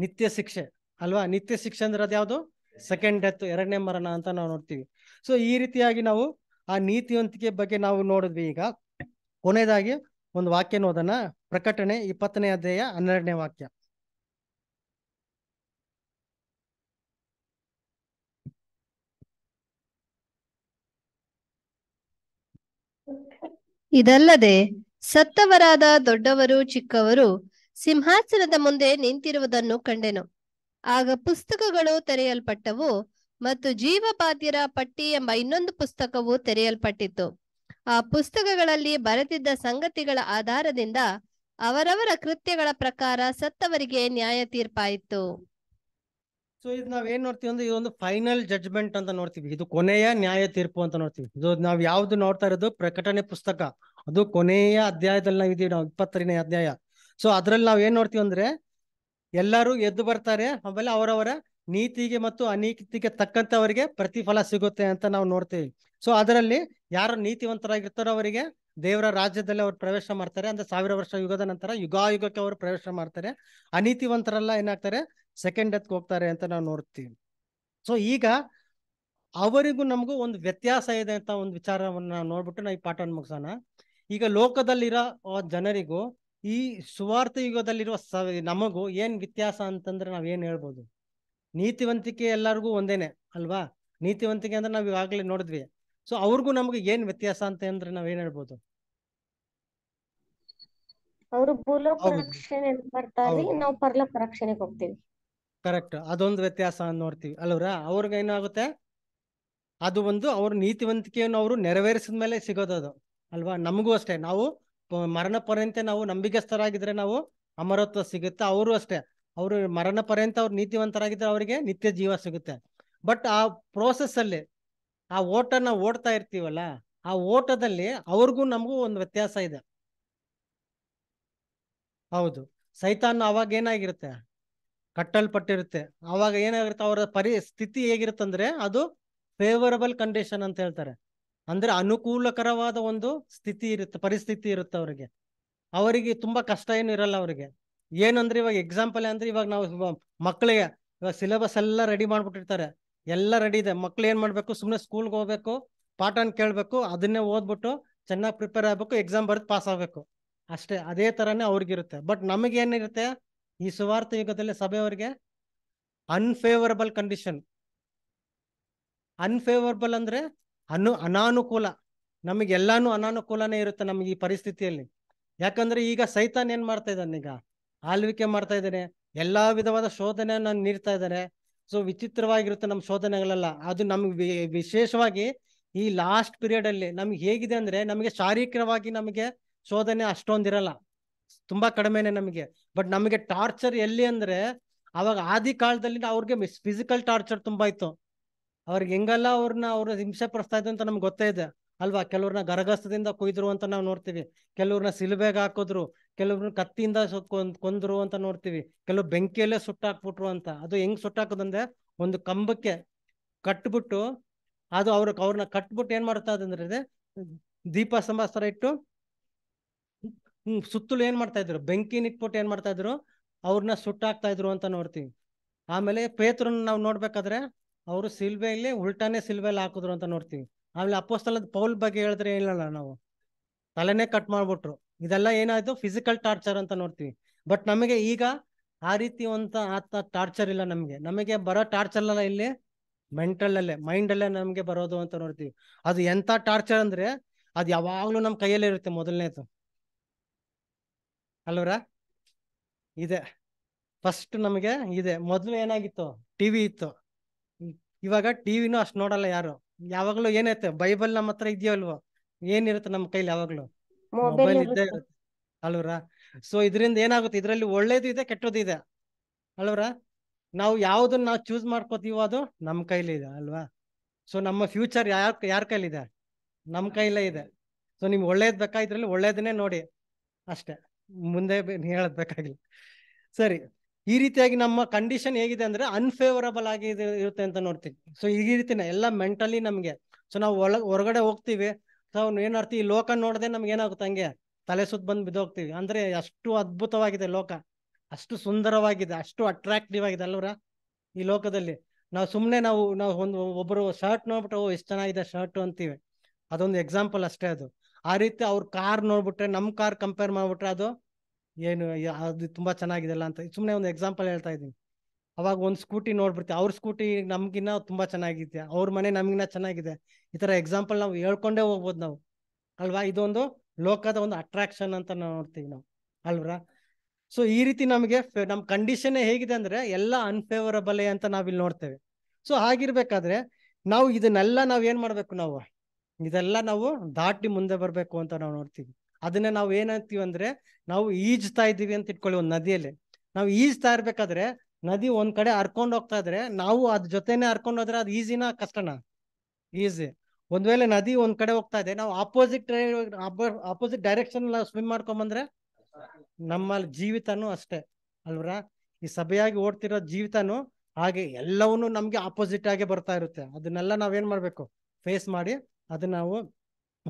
Speaker 1: ನಿತ್ಯ ಶಿಕ್ಷೆ ಅಲ್ವಾ ನಿತ್ಯ ಶಿಕ್ಷೆ ಅಂದ್ರೆ ಅದ್ಯಾವುದು ಸೆಕೆಂಡ್ ಡೆತ್ ಎರಡನೇ ಮರಣ ಅಂತ ನಾವು ನೋಡ್ತೀವಿ ಸೊ ಈ ರೀತಿಯಾಗಿ ನಾವು ಆ ನೀತಿವಂತಿಕೆ ಬಗ್ಗೆ ನಾವು ನೋಡಿದ್ವಿ ಈಗ ಕೊನೆಯದಾಗಿ ಒಂದು ವಾಕ್ಯ ನೋದನ್ನ ಪ್ರಕಟಣೆ ಇಪ್ಪತ್ತನೇ ಅಧ್ಯಾಯ ಹನ್ನೆರಡನೇ ವಾಕ್ಯ
Speaker 2: ಇದಲ್ಲದೆ ಸತ್ತವರಾದ ದೊಡ್ಡವರು ಚಿಕ್ಕವರು ಸಿಂಹಾಸನದ ಮುಂದೆ ನಿಂತಿರುವುದನ್ನು ಕಂಡೆನು ಆಗ ಪುಸ್ತಕಗಳು ತೆರೆಯಲ್ಪಟ್ಟವು ಮತ್ತು ಜೀವಪಾತ್ಯರ ಪಟ್ಟಿ ಎಂಬ ಇನ್ನೊಂದು ಪುಸ್ತಕವು ತೆರೆಯಲ್ಪಟ್ಟಿತ್ತು ಆ ಪುಸ್ತಕಗಳಲ್ಲಿ ಬರೆದಿದ್ದ ಸಂಗತಿಗಳ ಆಧಾರದಿಂದ ಅವರವರ ಕೃತ್ಯಗಳ ಪ್ರಕಾರ ಸತ್ತವರಿಗೆ ನ್ಯಾಯ ತೀರ್ಪಾಯಿತು
Speaker 1: ಸೊ ಇದು ನಾವ್ ಏನ್ ನೋಡ್ತೀವಿ ಅಂದ್ರೆ ಇದೊಂದು ಫೈನಲ್ ಜಡ್ಜ್ಮೆಂಟ್ ಅಂತ ನೋಡ್ತೀವಿ ಇದು ಕೊನೆಯ ನ್ಯಾಯ ತೀರ್ಪು ಅಂತ ನೋಡ್ತೀವಿ ಇದು ನಾವ್ ಯಾವ್ದು ನೋಡ್ತಾ ಇರೋದು ಪ್ರಕಟಣೆ ಪುಸ್ತಕ ಅದು ಕೊನೆಯ ಅಧ್ಯಾಯದಲ್ಲಿ ನಾವ್ ಇದೀವಿ ನಾವು ಇಪ್ಪತ್ತರನೇ ಅಧ್ಯಾಯ ಸೊ ಅದ್ರಲ್ಲಿ ನಾವ್ ಏನ್ ನೋಡ್ತೀವಿ ಅಂದ್ರೆ ಎಲ್ಲರೂ ಎದ್ದು ಬರ್ತಾರೆ ಆಮೇಲೆ ಅವರವರ ನೀತಿಗೆ ಮತ್ತು ಅನೀತಿಗೆ ತಕ್ಕಂತ ಅವರಿಗೆ ಪ್ರತಿಫಲ ಸಿಗುತ್ತೆ ಅಂತ ನಾವು ನೋಡ್ತೀವಿ ಸೊ ಅದರಲ್ಲಿ ಯಾರು ನೀತಿವಂತರಾಗಿರ್ತಾರೋ ಅವರಿಗೆ ದೇವರ ರಾಜ್ಯದಲ್ಲಿ ಅವ್ರು ಪ್ರವೇಶ ಮಾಡ್ತಾರೆ ಅಂದ್ರೆ ಸಾವಿರ ವರ್ಷ ಯುಗದ ನಂತರ ಯುಗಾಯುಗಕ್ಕೆ ಅವರು ಪ್ರವೇಶ ಮಾಡ್ತಾರೆ ಅನೀತಿವಂತರೆಲ್ಲ ಏನಾಗ್ತಾರೆ ಸೆಕೆಂಡ್ ಡೆತ್ಗೆ ಹೋಗ್ತಾರೆ ಅಂತ ನಾವು ನೋಡ್ತೀವಿ ಸೊ ಈಗ ಅವರಿಗೂ ನಮಗೂ ಒಂದು ವ್ಯತ್ಯಾಸ ಇದೆ ಅಂತ ಒಂದು ವಿಚಾರವನ್ನು ನೋಡ್ಬಿಟ್ಟು ನಾವು ಈ ಪಾಠ ಮುಗಿಸೋಣ ಈಗ ಲೋಕದಲ್ಲಿರೋ ಜನರಿಗೂ ಈ ಸುವಾರ್ಥ ಯುಗದಲ್ಲಿರುವ ಸ ನಮಗೂ ಏನು ವ್ಯತ್ಯಾಸ ಅಂತಂದ್ರೆ ನಾವ್ ಏನ್ ಹೇಳ್ಬೋದು ನೀತಿವಂತಿಕೆ ಎಲ್ಲರಿಗೂ ಒಂದೇನೆ ಅಲ್ವಾ ನೀತಿವಂತಿಕೆ ಅಂದ್ರೆ ನಾವು ಇವಾಗಲೇ ನೋಡಿದ್ವಿ ಸೊ ಅವ್ರಿಗೂ ನಮ್ಗೆ ಏನ್ ವ್ಯತ್ಯಾಸ ಅಂತ ಅಂದ್ರೆ ನಾವ್ ಏನ್ ಹೇಳ್ಬೋದು
Speaker 3: ಅವರು ಭೂಲೋಕ ರಕ್ಷಣೆ ಬರ್ತಾರೆ ನಾವು ಪರಲೋಕ ರಕ್ಷಣೆಗೆ ಹೋಗ್ತೀವಿ
Speaker 1: ಕರೆಕ್ಟ್ ಅದೊಂದು ವ್ಯತ್ಯಾಸ ನೋಡ್ತೀವಿ ಅಲ್ವರ ಅವ್ರಿಗೇನಾಗುತ್ತೆ ಏನಾಗುತ್ತೆ ಅದು ಒಂದು ಅವ್ರ ನೀತಿವಂತಿಕೆಯನ್ನು ಅವರು ನೆರವೇರಿಸಿದ ಮೇಲೆ ಸಿಗೋದದು ಅಲ್ವಾ ನಮಗೂ ಅಷ್ಟೇ ನಾವು ಮರಣ ಪರ್ಯಂತ ನಾವು ನಂಬಿಕೆಸ್ಥರಾಗಿದ್ರೆ ನಾವು ಅಮರತ್ವ ಸಿಗುತ್ತೆ ಅವರು ಅಷ್ಟೇ ಅವರು ಮರಣ ಪರ್ಯಂತ ಅವ್ರು ನೀತಿವಂತರಾಗಿದ್ರೆ ಅವರಿಗೆ ನಿತ್ಯ ಜೀವ ಸಿಗುತ್ತೆ ಬಟ್ ಆ ಪ್ರೋಸೆಸ್ ಅಲ್ಲಿ ಆ ನಾವು ಓಡ್ತಾ ಇರ್ತೀವಲ್ಲ ಆ ಓಟದಲ್ಲಿ ಅವ್ರಿಗೂ ನಮಗೂ ಒಂದು ವ್ಯತ್ಯಾಸ ಇದೆ ಹೌದು ಸೈತಾನ್ ಅವಾಗ ಏನಾಗಿರುತ್ತೆ ಕಟ್ಟಲ್ಪಟ್ಟಿರುತ್ತೆ ಅವಾಗ ಏನಾಗಿರುತ್ತೆ ಅವರ ಪರಿಸ್ಥಿತಿ ಹೇಗಿರುತ್ತಂದ್ರೆ ಅದು ಫೇವರಬಲ್ ಕಂಡೀಷನ್ ಅಂತ ಹೇಳ್ತಾರೆ ಅಂದ್ರೆ ಅನುಕೂಲಕರವಾದ ಒಂದು ಸ್ಥಿತಿ ಇರುತ್ತೆ ಪರಿಸ್ಥಿತಿ ಇರುತ್ತೆ ಅವರಿಗೆ ಅವರಿಗೆ ತುಂಬಾ ಕಷ್ಟ ಏನು ಇರಲ್ಲ ಅವರಿಗೆ ಏನಂದ್ರೆ ಇವಾಗ ಎಕ್ಸಾಂಪಲ್ ಅಂದ್ರೆ ಇವಾಗ ನಾವು ಮಕ್ಕಳಿಗೆ ಇವಾಗ ಸಿಲೆಬಸ್ ಎಲ್ಲ ರೆಡಿ ಮಾಡ್ಬಿಟ್ಟಿರ್ತಾರೆ ಎಲ್ಲ ರೆಡಿ ಇದೆ ಮಕ್ಳು ಏನ್ ಮಾಡ್ಬೇಕು ಸುಮ್ಮನೆ ಸ್ಕೂಲ್ಗೆ ಹೋಗ್ಬೇಕು ಪಾಠನ ಕೇಳಬೇಕು ಅದನ್ನೇ ಓದ್ಬಿಟ್ಟು ಚೆನ್ನಾಗಿ ಪ್ರಿಪೇರ್ ಆಗ್ಬೇಕು ಎಕ್ಸಾಮ್ ಬರೆದು ಪಾಸ್ ಆಗ್ಬೇಕು ಅಷ್ಟೇ ಅದೇ ತರನೇ ಅವ್ರಿಗಿರುತ್ತೆ ಬಟ್ ನಮಗೇನಿರುತ್ತೆ ಈ ಸುವಾರ್ಥ ಯುಗದಲ್ಲಿ ಸಭೆಯವರಿಗೆ ಅನ್ಫೇವರಬಲ್ ಕಂಡೀಷನ್ ಅನ್ಫೇವರಬಲ್ ಅಂದ್ರೆ ಅನು ಅನಾನುಕೂಲ ನಮಗೆಲ್ಲಾನು ಅನಾನುಕೂಲನೇ ಇರುತ್ತೆ ನಮ್ಗೆ ಈ ಪರಿಸ್ಥಿತಿಯಲ್ಲಿ ಯಾಕಂದ್ರೆ ಈಗ ಸೈತಾನ್ ಏನ್ ಮಾಡ್ತಾ ಇದ್ದಾನೆ ಈಗ ಆಳ್ವಿಕೆ ಮಾಡ್ತಾ ಇದ್ದಾನೆ ಎಲ್ಲಾ ವಿಧವಾದ ಶೋಧನೆಯನ್ನ ನೀಡ್ತಾ ಇದ್ದಾರೆ ಸೊ ವಿಚಿತ್ರವಾಗಿರುತ್ತೆ ನಮ್ಮ ಶೋಧನೆಗಳೆಲ್ಲ ಅದು ನಮ್ಗೆ ವಿಶೇಷವಾಗಿ ಈ ಲಾಸ್ಟ್ ಪೀರಿಯಡ್ ಅಲ್ಲಿ ನಮ್ಗೆ ಹೇಗಿದೆ ಅಂದ್ರೆ ನಮಗೆ ಶಾರೀರಿಕವಾಗಿ ನಮಗೆ ಶೋಧನೆ ಅಷ್ಟೊಂದಿರಲ್ಲ ತುಂಬಾ ಕಡಿಮೆನೆ ನಮಗೆ ಬಟ್ ನಮಗೆ ಟಾರ್ಚರ್ ಎಲ್ಲಿ ಅಂದ್ರೆ ಅವಾಗ ಆದಿ ಕಾಲದಲ್ಲಿ ಅವ್ರಿಗೆ ಫಿಸಿಕಲ್ ಟಾರ್ಚರ್ ತುಂಬಾ ಇತ್ತು ಅವ್ರಿಗೆ ಹೆಂಗಲ್ಲ ಅವ್ರನ್ನ ಅವ್ರ ಹಿಂಸೆ ಪಡಿಸ್ತಾ ಇದ್ರು ಅಂತ ನಮ್ಗೆ ಗೊತ್ತೇ ಇದೆ ಅಲ್ವಾ ಕೆಲವ್ರನ್ನ ಗರಗಸ್ತದಿಂದ ಕೊಯ್ದ್ರು ಅಂತ ನಾವು ನೋಡ್ತೀವಿ ಕೆಲವ್ರನ್ನ ಸಿಲುಬೆಗೆ ಹಾಕಿದ್ರು ಕೆಲವ್ರನ್ನ ಕತ್ತಿಯಿಂದ ಕೊಂದ್ರು ಅಂತ ನೋಡ್ತೀವಿ ಕೆಲವ್ರು ಬೆಂಕಿಯಲ್ಲೇ ಸುಟ್ಟಾಕ್ಬಿಟ್ರು ಅಂತ ಅದು ಹೆಂಗ್ ಸುಟ್ಟಾಕೋದಂದ್ರೆ ಒಂದು ಕಂಬಕ್ಕೆ ಕಟ್ಬಿಟ್ಟು ಅದು ಅವ್ರ ಅವ್ರನ್ನ ಕಟ್ಬಿಟ್ಟು ಏನ್ ಮಾಡ್ತಾ ಇದಂದ್ರೆ ದೀಪ ಸಂಬಾಸ್ತರ ಇಟ್ಟು ಹ್ಮ್ ಸುತ್ತಲೂ ಏನ್ ಮಾಡ್ತಾ ಇದ್ರು ಬೆಂಕಿ ಇಟ್ಬಿಟ್ಟು ಏನ್ ಮಾಡ್ತಾ ಇದ್ರು ಅವ್ರನ್ನ ಸುಟ್ಟಾಕ್ತಾ ಇದ್ರು ಅಂತ ನೋಡ್ತೀವಿ ಆಮೇಲೆ ಪೇತ್ರನ್ನ ನಾವು ನೋಡ್ಬೇಕಾದ್ರೆ ಅವರು ಸಿಲ್ವೆಯಲ್ಲಿ ಉಲ್ಟಾನೆ ಸಿಲ್ವೆಯಲ್ಲಿ ಹಾಕಿದ್ರು ಅಂತ ನೋಡ್ತೀವಿ ಆಮೇಲೆ ಅಪ್ಪೋಸ್ತಲದ ಪೌಲ್ ಬಗ್ಗೆ ಹೇಳಿದ್ರೆ ಏನಿಲ್ಲ ನಾವು ತಲೆನೇ ಕಟ್ ಮಾಡ್ಬಿಟ್ರು ಇದೆಲ್ಲ ಏನಾಯ್ತು ಫಿಸಿಕಲ್ ಟಾರ್ಚರ್ ಅಂತ ನೋಡ್ತೀವಿ ಬಟ್ ನಮಗೆ ಈಗ ಆ ರೀತಿ ಅಂತ ಆತ ಟಾರ್ಚರ್ ಇಲ್ಲ ನಮಗೆ ನಮಗೆ ಬರೋ ಟಾರ್ಚರ್ ಅಲ್ಲ ಇಲ್ಲಿ ಮೆಂಟಲ್ ಅಲ್ಲೇ ಮೈಂಡ್ ಅಲ್ಲೇ ನಮಗೆ ಬರೋದು ಅಂತ ನೋಡ್ತೀವಿ ಅದು ಎಂತ ಟಾರ್ಚರ್ ಅಂದ್ರೆ ಅದು ಯಾವಾಗ್ಲೂ ನಮ್ಮ ಕೈಯಲ್ಲಿ ಇರುತ್ತೆ ಮೊದಲನೇದು ಅಲ್ವರ ಇದೆ ಫಸ್ಟ್ ನಮಗೆ ಇದೆ ಮೊದಲು ಏನಾಗಿತ್ತು ಟಿವಿ ಇತ್ತು ಇವಾಗ ಟಿವಿನೂ ಅಷ್ಟು ನೋಡಲ್ಲ ಯಾರು ಯಾವಾಗಲೂ ಏನೈತೆ ಬೈಬಲ್ ನಮ್ಮ ಹತ್ರ ಇದೆಯೋ ಅಲ್ವೋ ಏನಿರುತ್ತೆ ನಮ್ಮ ಕೈಲಿ ಯಾವಾಗ್ಲೂ
Speaker 2: ಮೊಬೈಲ್ ಇದ್ದೇ
Speaker 1: ಇರುತ್ತೆ ಸೊ ಇದರಿಂದ ಏನಾಗುತ್ತೆ ಇದರಲ್ಲಿ ಒಳ್ಳೇದು ಇದೆ ಕೆಟ್ಟದ್ದು ಇದೆ ಅಲ್ವರ ನಾವು ಯಾವ್ದನ್ನ ನಾವು ಚೂಸ್ ಮಾಡ್ಕೋತೀವೋ ಅದು ನಮ್ಮ ಕೈಲಿ ಇದೆ ಅಲ್ವಾ ಸೊ ನಮ್ಮ ಫ್ಯೂಚರ್ ಯಾರ ಯಾರ ಕೈಲಿದೆ ನಮ್ಮ ಕೈಲೇ ಇದೆ ಸೊ ನಿಮ್ಗೆ ಒಳ್ಳೇದು ಬೇಕಾ ಇದರಲ್ಲಿ ಒಳ್ಳೇದನ್ನೇ ನೋಡಿ ಅಷ್ಟೇ ಮುಂದೆ ಹೇಳಬೇಕಾಗಿಲ್ಲ ಸರಿ ಈ ರೀತಿಯಾಗಿ ನಮ್ಮ ಕಂಡೀಷನ್ ಹೇಗಿದೆ ಅಂದ್ರೆ ಅನ್ಫೇವರಬಲ್ ಆಗಿ ಇರುತ್ತೆ ಅಂತ ನೋಡ್ತೀವಿ ಸೊ ಈ ರೀತಿನ ಎಲ್ಲ ಮೆಂಟಲಿ ನಮ್ಗೆ ಸೊ ನಾವು ಒಳ ಹೊರಗಡೆ ಹೋಗ್ತೀವಿ ಸೊ ಏನರ್ತಿ ಈ ಲೋಕ ನೋಡದೆ ನಮ್ಗೆ ಏನಾಗುತ್ತೆ ಹಂಗೆ ತಲೆ ಸುತ್ತ ಬಂದು ಬಿದ್ದೋಗ್ತೀವಿ ಅಂದ್ರೆ ಅಷ್ಟು ಅದ್ಭುತವಾಗಿದೆ ಲೋಕ ಅಷ್ಟು ಸುಂದರವಾಗಿದೆ ಅಷ್ಟು ಅಟ್ರಾಕ್ಟಿವ್ ಆಗಿದೆ ಅಲ್ವರ ಈ ಲೋಕದಲ್ಲಿ ನಾವು ಸುಮ್ಮನೆ ನಾವು ನಾವು ಒಂದು ಒಬ್ಬರು ಶರ್ಟ್ ನೋಡ್ಬಿಟ್ಟು ಓ ಎಷ್ಟು ಚೆನ್ನಾಗಿದೆ ಶರ್ಟ್ ಅಂತೀವಿ ಅದೊಂದು ಎಕ್ಸಾಂಪಲ್ ಅಷ್ಟೇ ಅದು ಆ ರೀತಿ ಅವ್ರ ಕಾರ್ ನೋಡ್ಬಿಟ್ರೆ ನಮ್ಮ ಕಾರ್ ಕಂಪೇರ್ ಮಾಡ್ಬಿಟ್ರೆ ಅದು ಏನು ಅದು ತುಂಬ ಚೆನ್ನಾಗಿದೆಲ್ಲ ಅಂತ ಸುಮ್ಮನೆ ಒಂದು ಎಕ್ಸಾಂಪಲ್ ಹೇಳ್ತಾ ಇದ್ದೀನಿ ಅವಾಗ ಒಂದು ಸ್ಕೂಟಿ ನೋಡ್ಬಿಡ್ತೀವಿ ಅವ್ರ ಸ್ಕೂಟಿ ನಮ್ಗಿನ್ನ ತುಂಬ ಚೆನ್ನಾಗಿದೆ ಅವ್ರ ಮನೆ ನಮಗಿನ್ನ ಚೆನ್ನಾಗಿದೆ ಈ ಥರ ಎಕ್ಸಾಂಪಲ್ ನಾವು ಹೇಳ್ಕೊಂಡೇ ಹೋಗ್ಬೋದು ನಾವು ಅಲ್ವಾ ಇದೊಂದು ಲೋಕದ ಒಂದು ಅಟ್ರಾಕ್ಷನ್ ಅಂತ ನೋಡ್ತೀವಿ ನಾವು ಅಲ್ವರಾ ಸೊ ಈ ರೀತಿ ನಮಗೆ ನಮ್ಮ ಕಂಡೀಷನ್ ಹೇಗಿದೆ ಅಂದ್ರೆ ಎಲ್ಲ ಅನ್ಫೇವರಬಲ್ ಅಂತ ನಾವಿಲ್ಲಿ ನೋಡ್ತೇವೆ ಸೊ ಹಾಗಿರ್ಬೇಕಾದ್ರೆ ನಾವು ಇದನ್ನೆಲ್ಲ ನಾವು ಏನ್ ಮಾಡ್ಬೇಕು ನಾವು ಇದೆಲ್ಲ ನಾವು ದಾಟಿ ಮುಂದೆ ಬರಬೇಕು ಅಂತ ನಾವು ನೋಡ್ತೀವಿ ಅದನ್ನ ನಾವು ಏನಂತೀವಿ ಅಂದ್ರೆ ನಾವು ಈಜ್ತಾ ಇದ್ದೀವಿ ಅಂತ ಇಟ್ಕೊಳ್ಳಿ ಒಂದು ನದಿಯಲ್ಲಿ ನಾವು ಈಜ್ತಾ ಇರ್ಬೇಕಾದ್ರೆ ನದಿ ಒಂದ್ ಕಡೆ ಹರ್ಕೊಂಡು ಹೋಗ್ತಾ ಇದ್ರೆ ನಾವು ಅದ್ ಜೊತೆನೆ ಹರ್ಕೊಂಡು ಹೋದ್ರೆ ಅದು ಈಸಿನಾ ಕಷ್ಟನಾ ಈಸಿ ಒಂದ್ ವೇಳೆ ನದಿ ಒಂದ್ ಕಡೆ ಹೋಗ್ತಾ ಇದೆ ನಾವು ಆಪೋಸಿಟ್ ಆಪೋಸಿಟ್ ಡೈರೆಕ್ಷನ್ ಸ್ವಿಮ್ ಮಾಡ್ಕೊಂಡ್ ನಮ್ಮಲ್ಲಿ ನಮ್ಮ ಜೀವಿತನೂ ಅಷ್ಟೇ ಅಲ್ವರಾ ಈ ಸಭೆಯಾಗಿ ಓಡ್ತಿರೋ ಜೀವಿತನು ಹಾಗೆ ಎಲ್ಲವನ್ನೂ ನಮ್ಗೆ ಆಪೋಸಿಟ್ ಆಗಿ ಬರ್ತಾ ಇರುತ್ತೆ ಅದನ್ನೆಲ್ಲ ನಾವೇನ್ ಮಾಡ್ಬೇಕು ಫೇಸ್ ಮಾಡಿ ಅದನ್ನ ನಾವು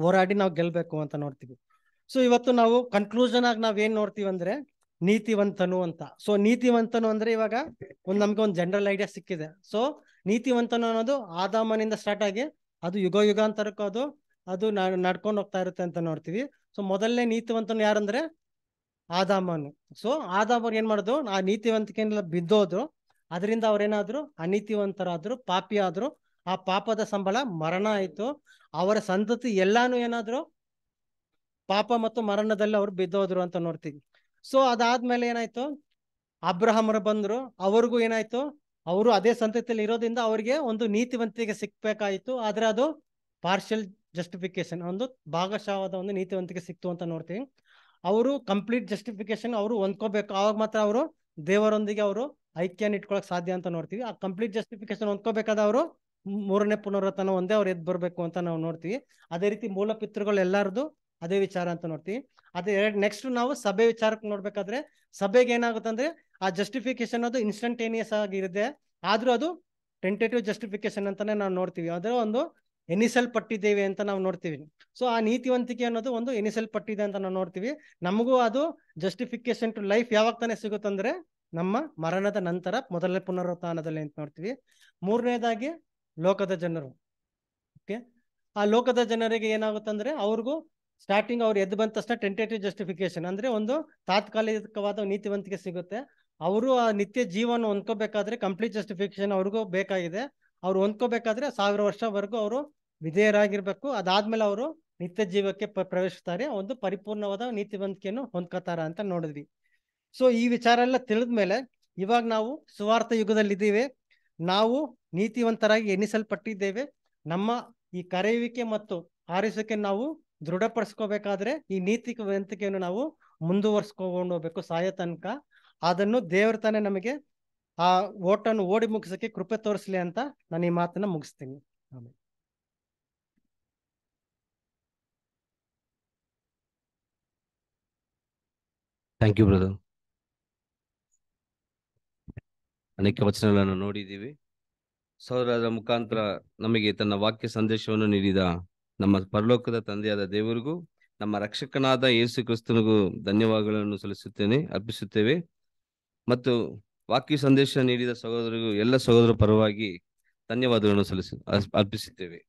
Speaker 1: ಹೋರಾಡಿ ನಾವು ಗೆಲ್ಬೇಕು ಅಂತ ನೋಡ್ತೀವಿ ಸೊ ಇವತ್ತು ನಾವು ಕನ್ಕ್ಲೂಷನ್ ಆಗಿ ನಾವೇನ್ ಏನ್ ನೋಡ್ತೀವಿ ಅಂದ್ರೆ ನೀತಿವಂತನು ಅಂತ ಸೊ ನೀತಿವಂತನು ಅಂದ್ರೆ ಇವಾಗ ಒಂದ್ ನಮ್ಗೆ ಒಂದು ಜನರಲ್ ಐಡಿಯಾ ಸಿಕ್ಕಿದೆ ಸೊ ನೀತಿವಂತನು ಅನ್ನೋದು ಆದಾಮನಿಂದ ಸ್ಟಾರ್ಟ್ ಆಗಿ ಅದು ಯುಗ ಯುಗಾಂತರಕ್ಕೂ ಅದು ಅದು ನಡ್ಕೊಂಡು ಹೋಗ್ತಾ ಇರುತ್ತೆ ಅಂತ ನೋಡ್ತೀವಿ ಸೊ ಮೊದಲನೇ ನೀತಿವಂತನು ಯಾರಂದ್ರೆ ಆದಾಮನು ಸೊ ಆದಾಮನ್ ಏನ್ ಮಾಡೋದು ಆ ನೀತಿವಂತಿಕೆನೆಲ್ಲ ಬಿದ್ದೋದ್ರು ಅದರಿಂದ ಅವ್ರೇನಾದ್ರು ಅನೀತಿವಂತರಾದ್ರು ಪಾಪಿ ಆದ್ರು ಆ ಪಾಪದ ಸಂಬಳ ಮರಣ ಆಯ್ತು ಅವರ ಸಂತತಿ ಎಲ್ಲಾನು ಏನಾದ್ರು ಪಾಪ ಮತ್ತು ಮರಣದಲ್ಲಿ ಅವ್ರು ಬಿದ್ದೋದ್ರು ಅಂತ ನೋಡ್ತೀವಿ ಸೊ ಅದಾದ್ಮೇಲೆ ಏನಾಯ್ತು ಅಬ್ರಹಮರು ಬಂದ್ರು ಅವ್ರಿಗೂ ಏನಾಯ್ತು ಅವರು ಅದೇ ಸಂತತಿಯಲ್ಲಿ ಇರೋದ್ರಿಂದ ಅವ್ರಿಗೆ ಒಂದು ನೀತಿವಂತಿಕೆ ಸಿಕ್ಬೇಕಾಯಿತು ಆದ್ರೆ ಅದು ಪಾರ್ಷಿಯಲ್ ಜಸ್ಟಿಫಿಕೇಶನ್ ಒಂದು ಭಾಗಶಃವಾದ ಒಂದು ನೀತಿವಂತಿಕೆ ಸಿಕ್ತು ಅಂತ ನೋಡ್ತೀವಿ ಅವರು ಕಂಪ್ಲೀಟ್ ಜಸ್ಟಿಫಿಕೇಶನ್ ಅವರು ಹೊಂದ್ಕೋಬೇಕು ಆವಾಗ ಮಾತ್ರ ಅವರು ದೇವರೊಂದಿಗೆ ಅವರು ಐಕ್ಯನ ಇಟ್ಕೊಳಕ್ ಸಾಧ್ಯ ಅಂತ ನೋಡ್ತೀವಿ ಆ ಕಂಪ್ಲೀಟ್ ಜಸ್ಟಿಫಿಕೇಶನ್ ಹೊಂದ್ಕೋಬೇಕಾದ ಅವರು ಮೂರನೇ ಪುನರ್ವತನ ಒಂದೇ ಅವ್ರು ಎದ್ದು ಬರಬೇಕು ಅಂತ ನಾವು ನೋಡ್ತೀವಿ ಅದೇ ರೀತಿ ಮೂಲ ಪಿತೃಗಳು ಎಲ್ಲಾರದು ಅದೇ ವಿಚಾರ ಅಂತ ನೋಡ್ತೀವಿ ಅದೇ ಎರಡು ನೆಕ್ಸ್ಟ್ ನಾವು ಸಭೆ ವಿಚಾರಕ್ಕೆ ನೋಡ್ಬೇಕಾದ್ರೆ ಸಭೆಗೆ ಏನಾಗುತ್ತೆ ಅಂದ್ರೆ ಆ ಜಸ್ಟಿಫಿಕೇಶನ್ ಅದು ಇನ್ಸ್ಟಂಟೇನಿಯಸ್ ಆಗಿರುತ್ತೆ ಆದ್ರೂ ಅದು ಟೆಂಟೇಟಿವ್ ಜಸ್ಟಿಫಿಕೇಶನ್ ಅಂತಾನೆ ನಾವು ನೋಡ್ತೀವಿ ಅದೇ ಒಂದು ಎನಿಸಲ್ಪಟ್ಟಿದ್ದೇವೆ ಅಂತ ನಾವು ನೋಡ್ತೀವಿ ಸೊ ಆ ನೀತಿವಂತಿಕೆ ಅನ್ನೋದು ಒಂದು ಪಟ್ಟಿದೆ ಅಂತ ನಾವು ನೋಡ್ತೀವಿ ನಮಗೂ ಅದು ಜಸ್ಟಿಫಿಕೇಶನ್ ಟು ಲೈಫ್ ಯಾವಾಗ ತಾನೇ ಸಿಗುತ್ತಂದ್ರೆ ನಮ್ಮ ಮರಣದ ನಂತರ ಮೊದಲನೇ ಪುನರ್ವತಾನದಲ್ಲಿ ಅಂತ ನೋಡ್ತೀವಿ ಮೂರನೇದಾಗಿ ಲೋಕದ ಜನರು ಓಕೆ ಆ ಲೋಕದ ಜನರಿಗೆ ಏನಾಗುತ್ತಂದ್ರೆ ಅವ್ರಿಗೂ ಸ್ಟಾರ್ಟಿಂಗ್ ಅವ್ರು ಎದ್ದು ಬಂದ ತಕ್ಷಣ ಟೆಂಟೇಟಿವ್ ಜಸ್ಟಿಫಿಕೇಶನ್ ಅಂದ್ರೆ ಒಂದು ತಾತ್ಕಾಲಿಕವಾದ ನೀತಿವಂತಿಕೆ ಸಿಗುತ್ತೆ ಅವರು ಆ ನಿತ್ಯ ಜೀವನ ಹೊಂದ್ಕೋಬೇಕಾದ್ರೆ ಕಂಪ್ಲೀಟ್ ಜಸ್ಟಿಫಿಕೇಶನ್ ಅವ್ರಿಗೂ ಬೇಕಾಗಿದೆ ಅವ್ರು ಹೊಂದ್ಕೋಬೇಕಾದ್ರೆ ಸಾವಿರ ವರ್ಷವರೆಗೂ ಅವರು ವಿಧೇಯರಾಗಿರ್ಬೇಕು ಅದಾದ್ಮೇಲೆ ಅವರು ನಿತ್ಯ ಜೀವಕ್ಕೆ ಪ್ರವೇಶಿಸ್ತಾರೆ ಒಂದು ಪರಿಪೂರ್ಣವಾದ ನೀತಿವಂತಿಕೆಯನ್ನು ಹೊಂದ್ಕೋತಾರ ಅಂತ ನೋಡಿದ್ವಿ ಸೊ ಈ ವಿಚಾರ ಎಲ್ಲ ತಿಳಿದ್ಮೇಲೆ ಇವಾಗ ನಾವು ಸುವಾರ್ಥ ಇದ್ದೀವಿ ನಾವು ನೀತಿವಂತರಾಗಿ ಎಣಿಸಲ್ಪಟ್ಟಿದ್ದೇವೆ ನಮ್ಮ ಈ ಕರೆಯುವಿಕೆ ಮತ್ತು ಹಾರಿಸುವಿಕೆ ನಾವು ದೃಢಪಡಿಸ್ಕೋಬೇಕಾದ್ರೆ ಈ ನೀತಿ ವಂತಿಕೆಯನ್ನು ನಾವು ಮುಂದುವರ್ಸ್ಕೊಂಡು ಹೋಗ್ಬೇಕು ಸಾಯ ತನಕ ಅದನ್ನು ದೇವರ ತಾನೇ ನಮಗೆ ಆ ಓಟನ್ನು ಓಡಿ ಮುಗಿಸಕ್ಕೆ ಕೃಪೆ ತೋರಿಸ್ಲಿ ಅಂತ ನಾನು ಈ ಮಾತನ್ನ ಮುಗಿಸ್ತೀನಿ ಥ್ಯಾಂಕ್ ಯು ಬ್ರದರ್ ಅನೇಕ ವಚನಗಳನ್ನು ನೋಡಿದ್ದೀವಿ ಸಹೋದರ ಮುಖಾಂತರ ನಮಗೆ ತನ್ನ ವಾಕ್ಯ ಸಂದೇಶವನ್ನು ನೀಡಿದ ನಮ್ಮ ಪರಲೋಕದ ತಂದೆಯಾದ ದೇವರಿಗೂ ನಮ್ಮ ರಕ್ಷಕನಾದ ಯೇಸು ಕ್ರಿಸ್ತನಿಗೂ ಧನ್ಯವಾದಗಳನ್ನು ಸಲ್ಲಿಸುತ್ತೇನೆ ಅರ್ಪಿಸುತ್ತೇವೆ ಮತ್ತು ವಾಕ್ಯ ಸಂದೇಶ ನೀಡಿದ ಸಹೋದರಿಗೂ ಎಲ್ಲ ಸಹೋದರ ಪರವಾಗಿ ಧನ್ಯವಾದಗಳನ್ನು ಸಲ್ಲಿಸ ಅರ್ಪಿಸುತ್ತೇವೆ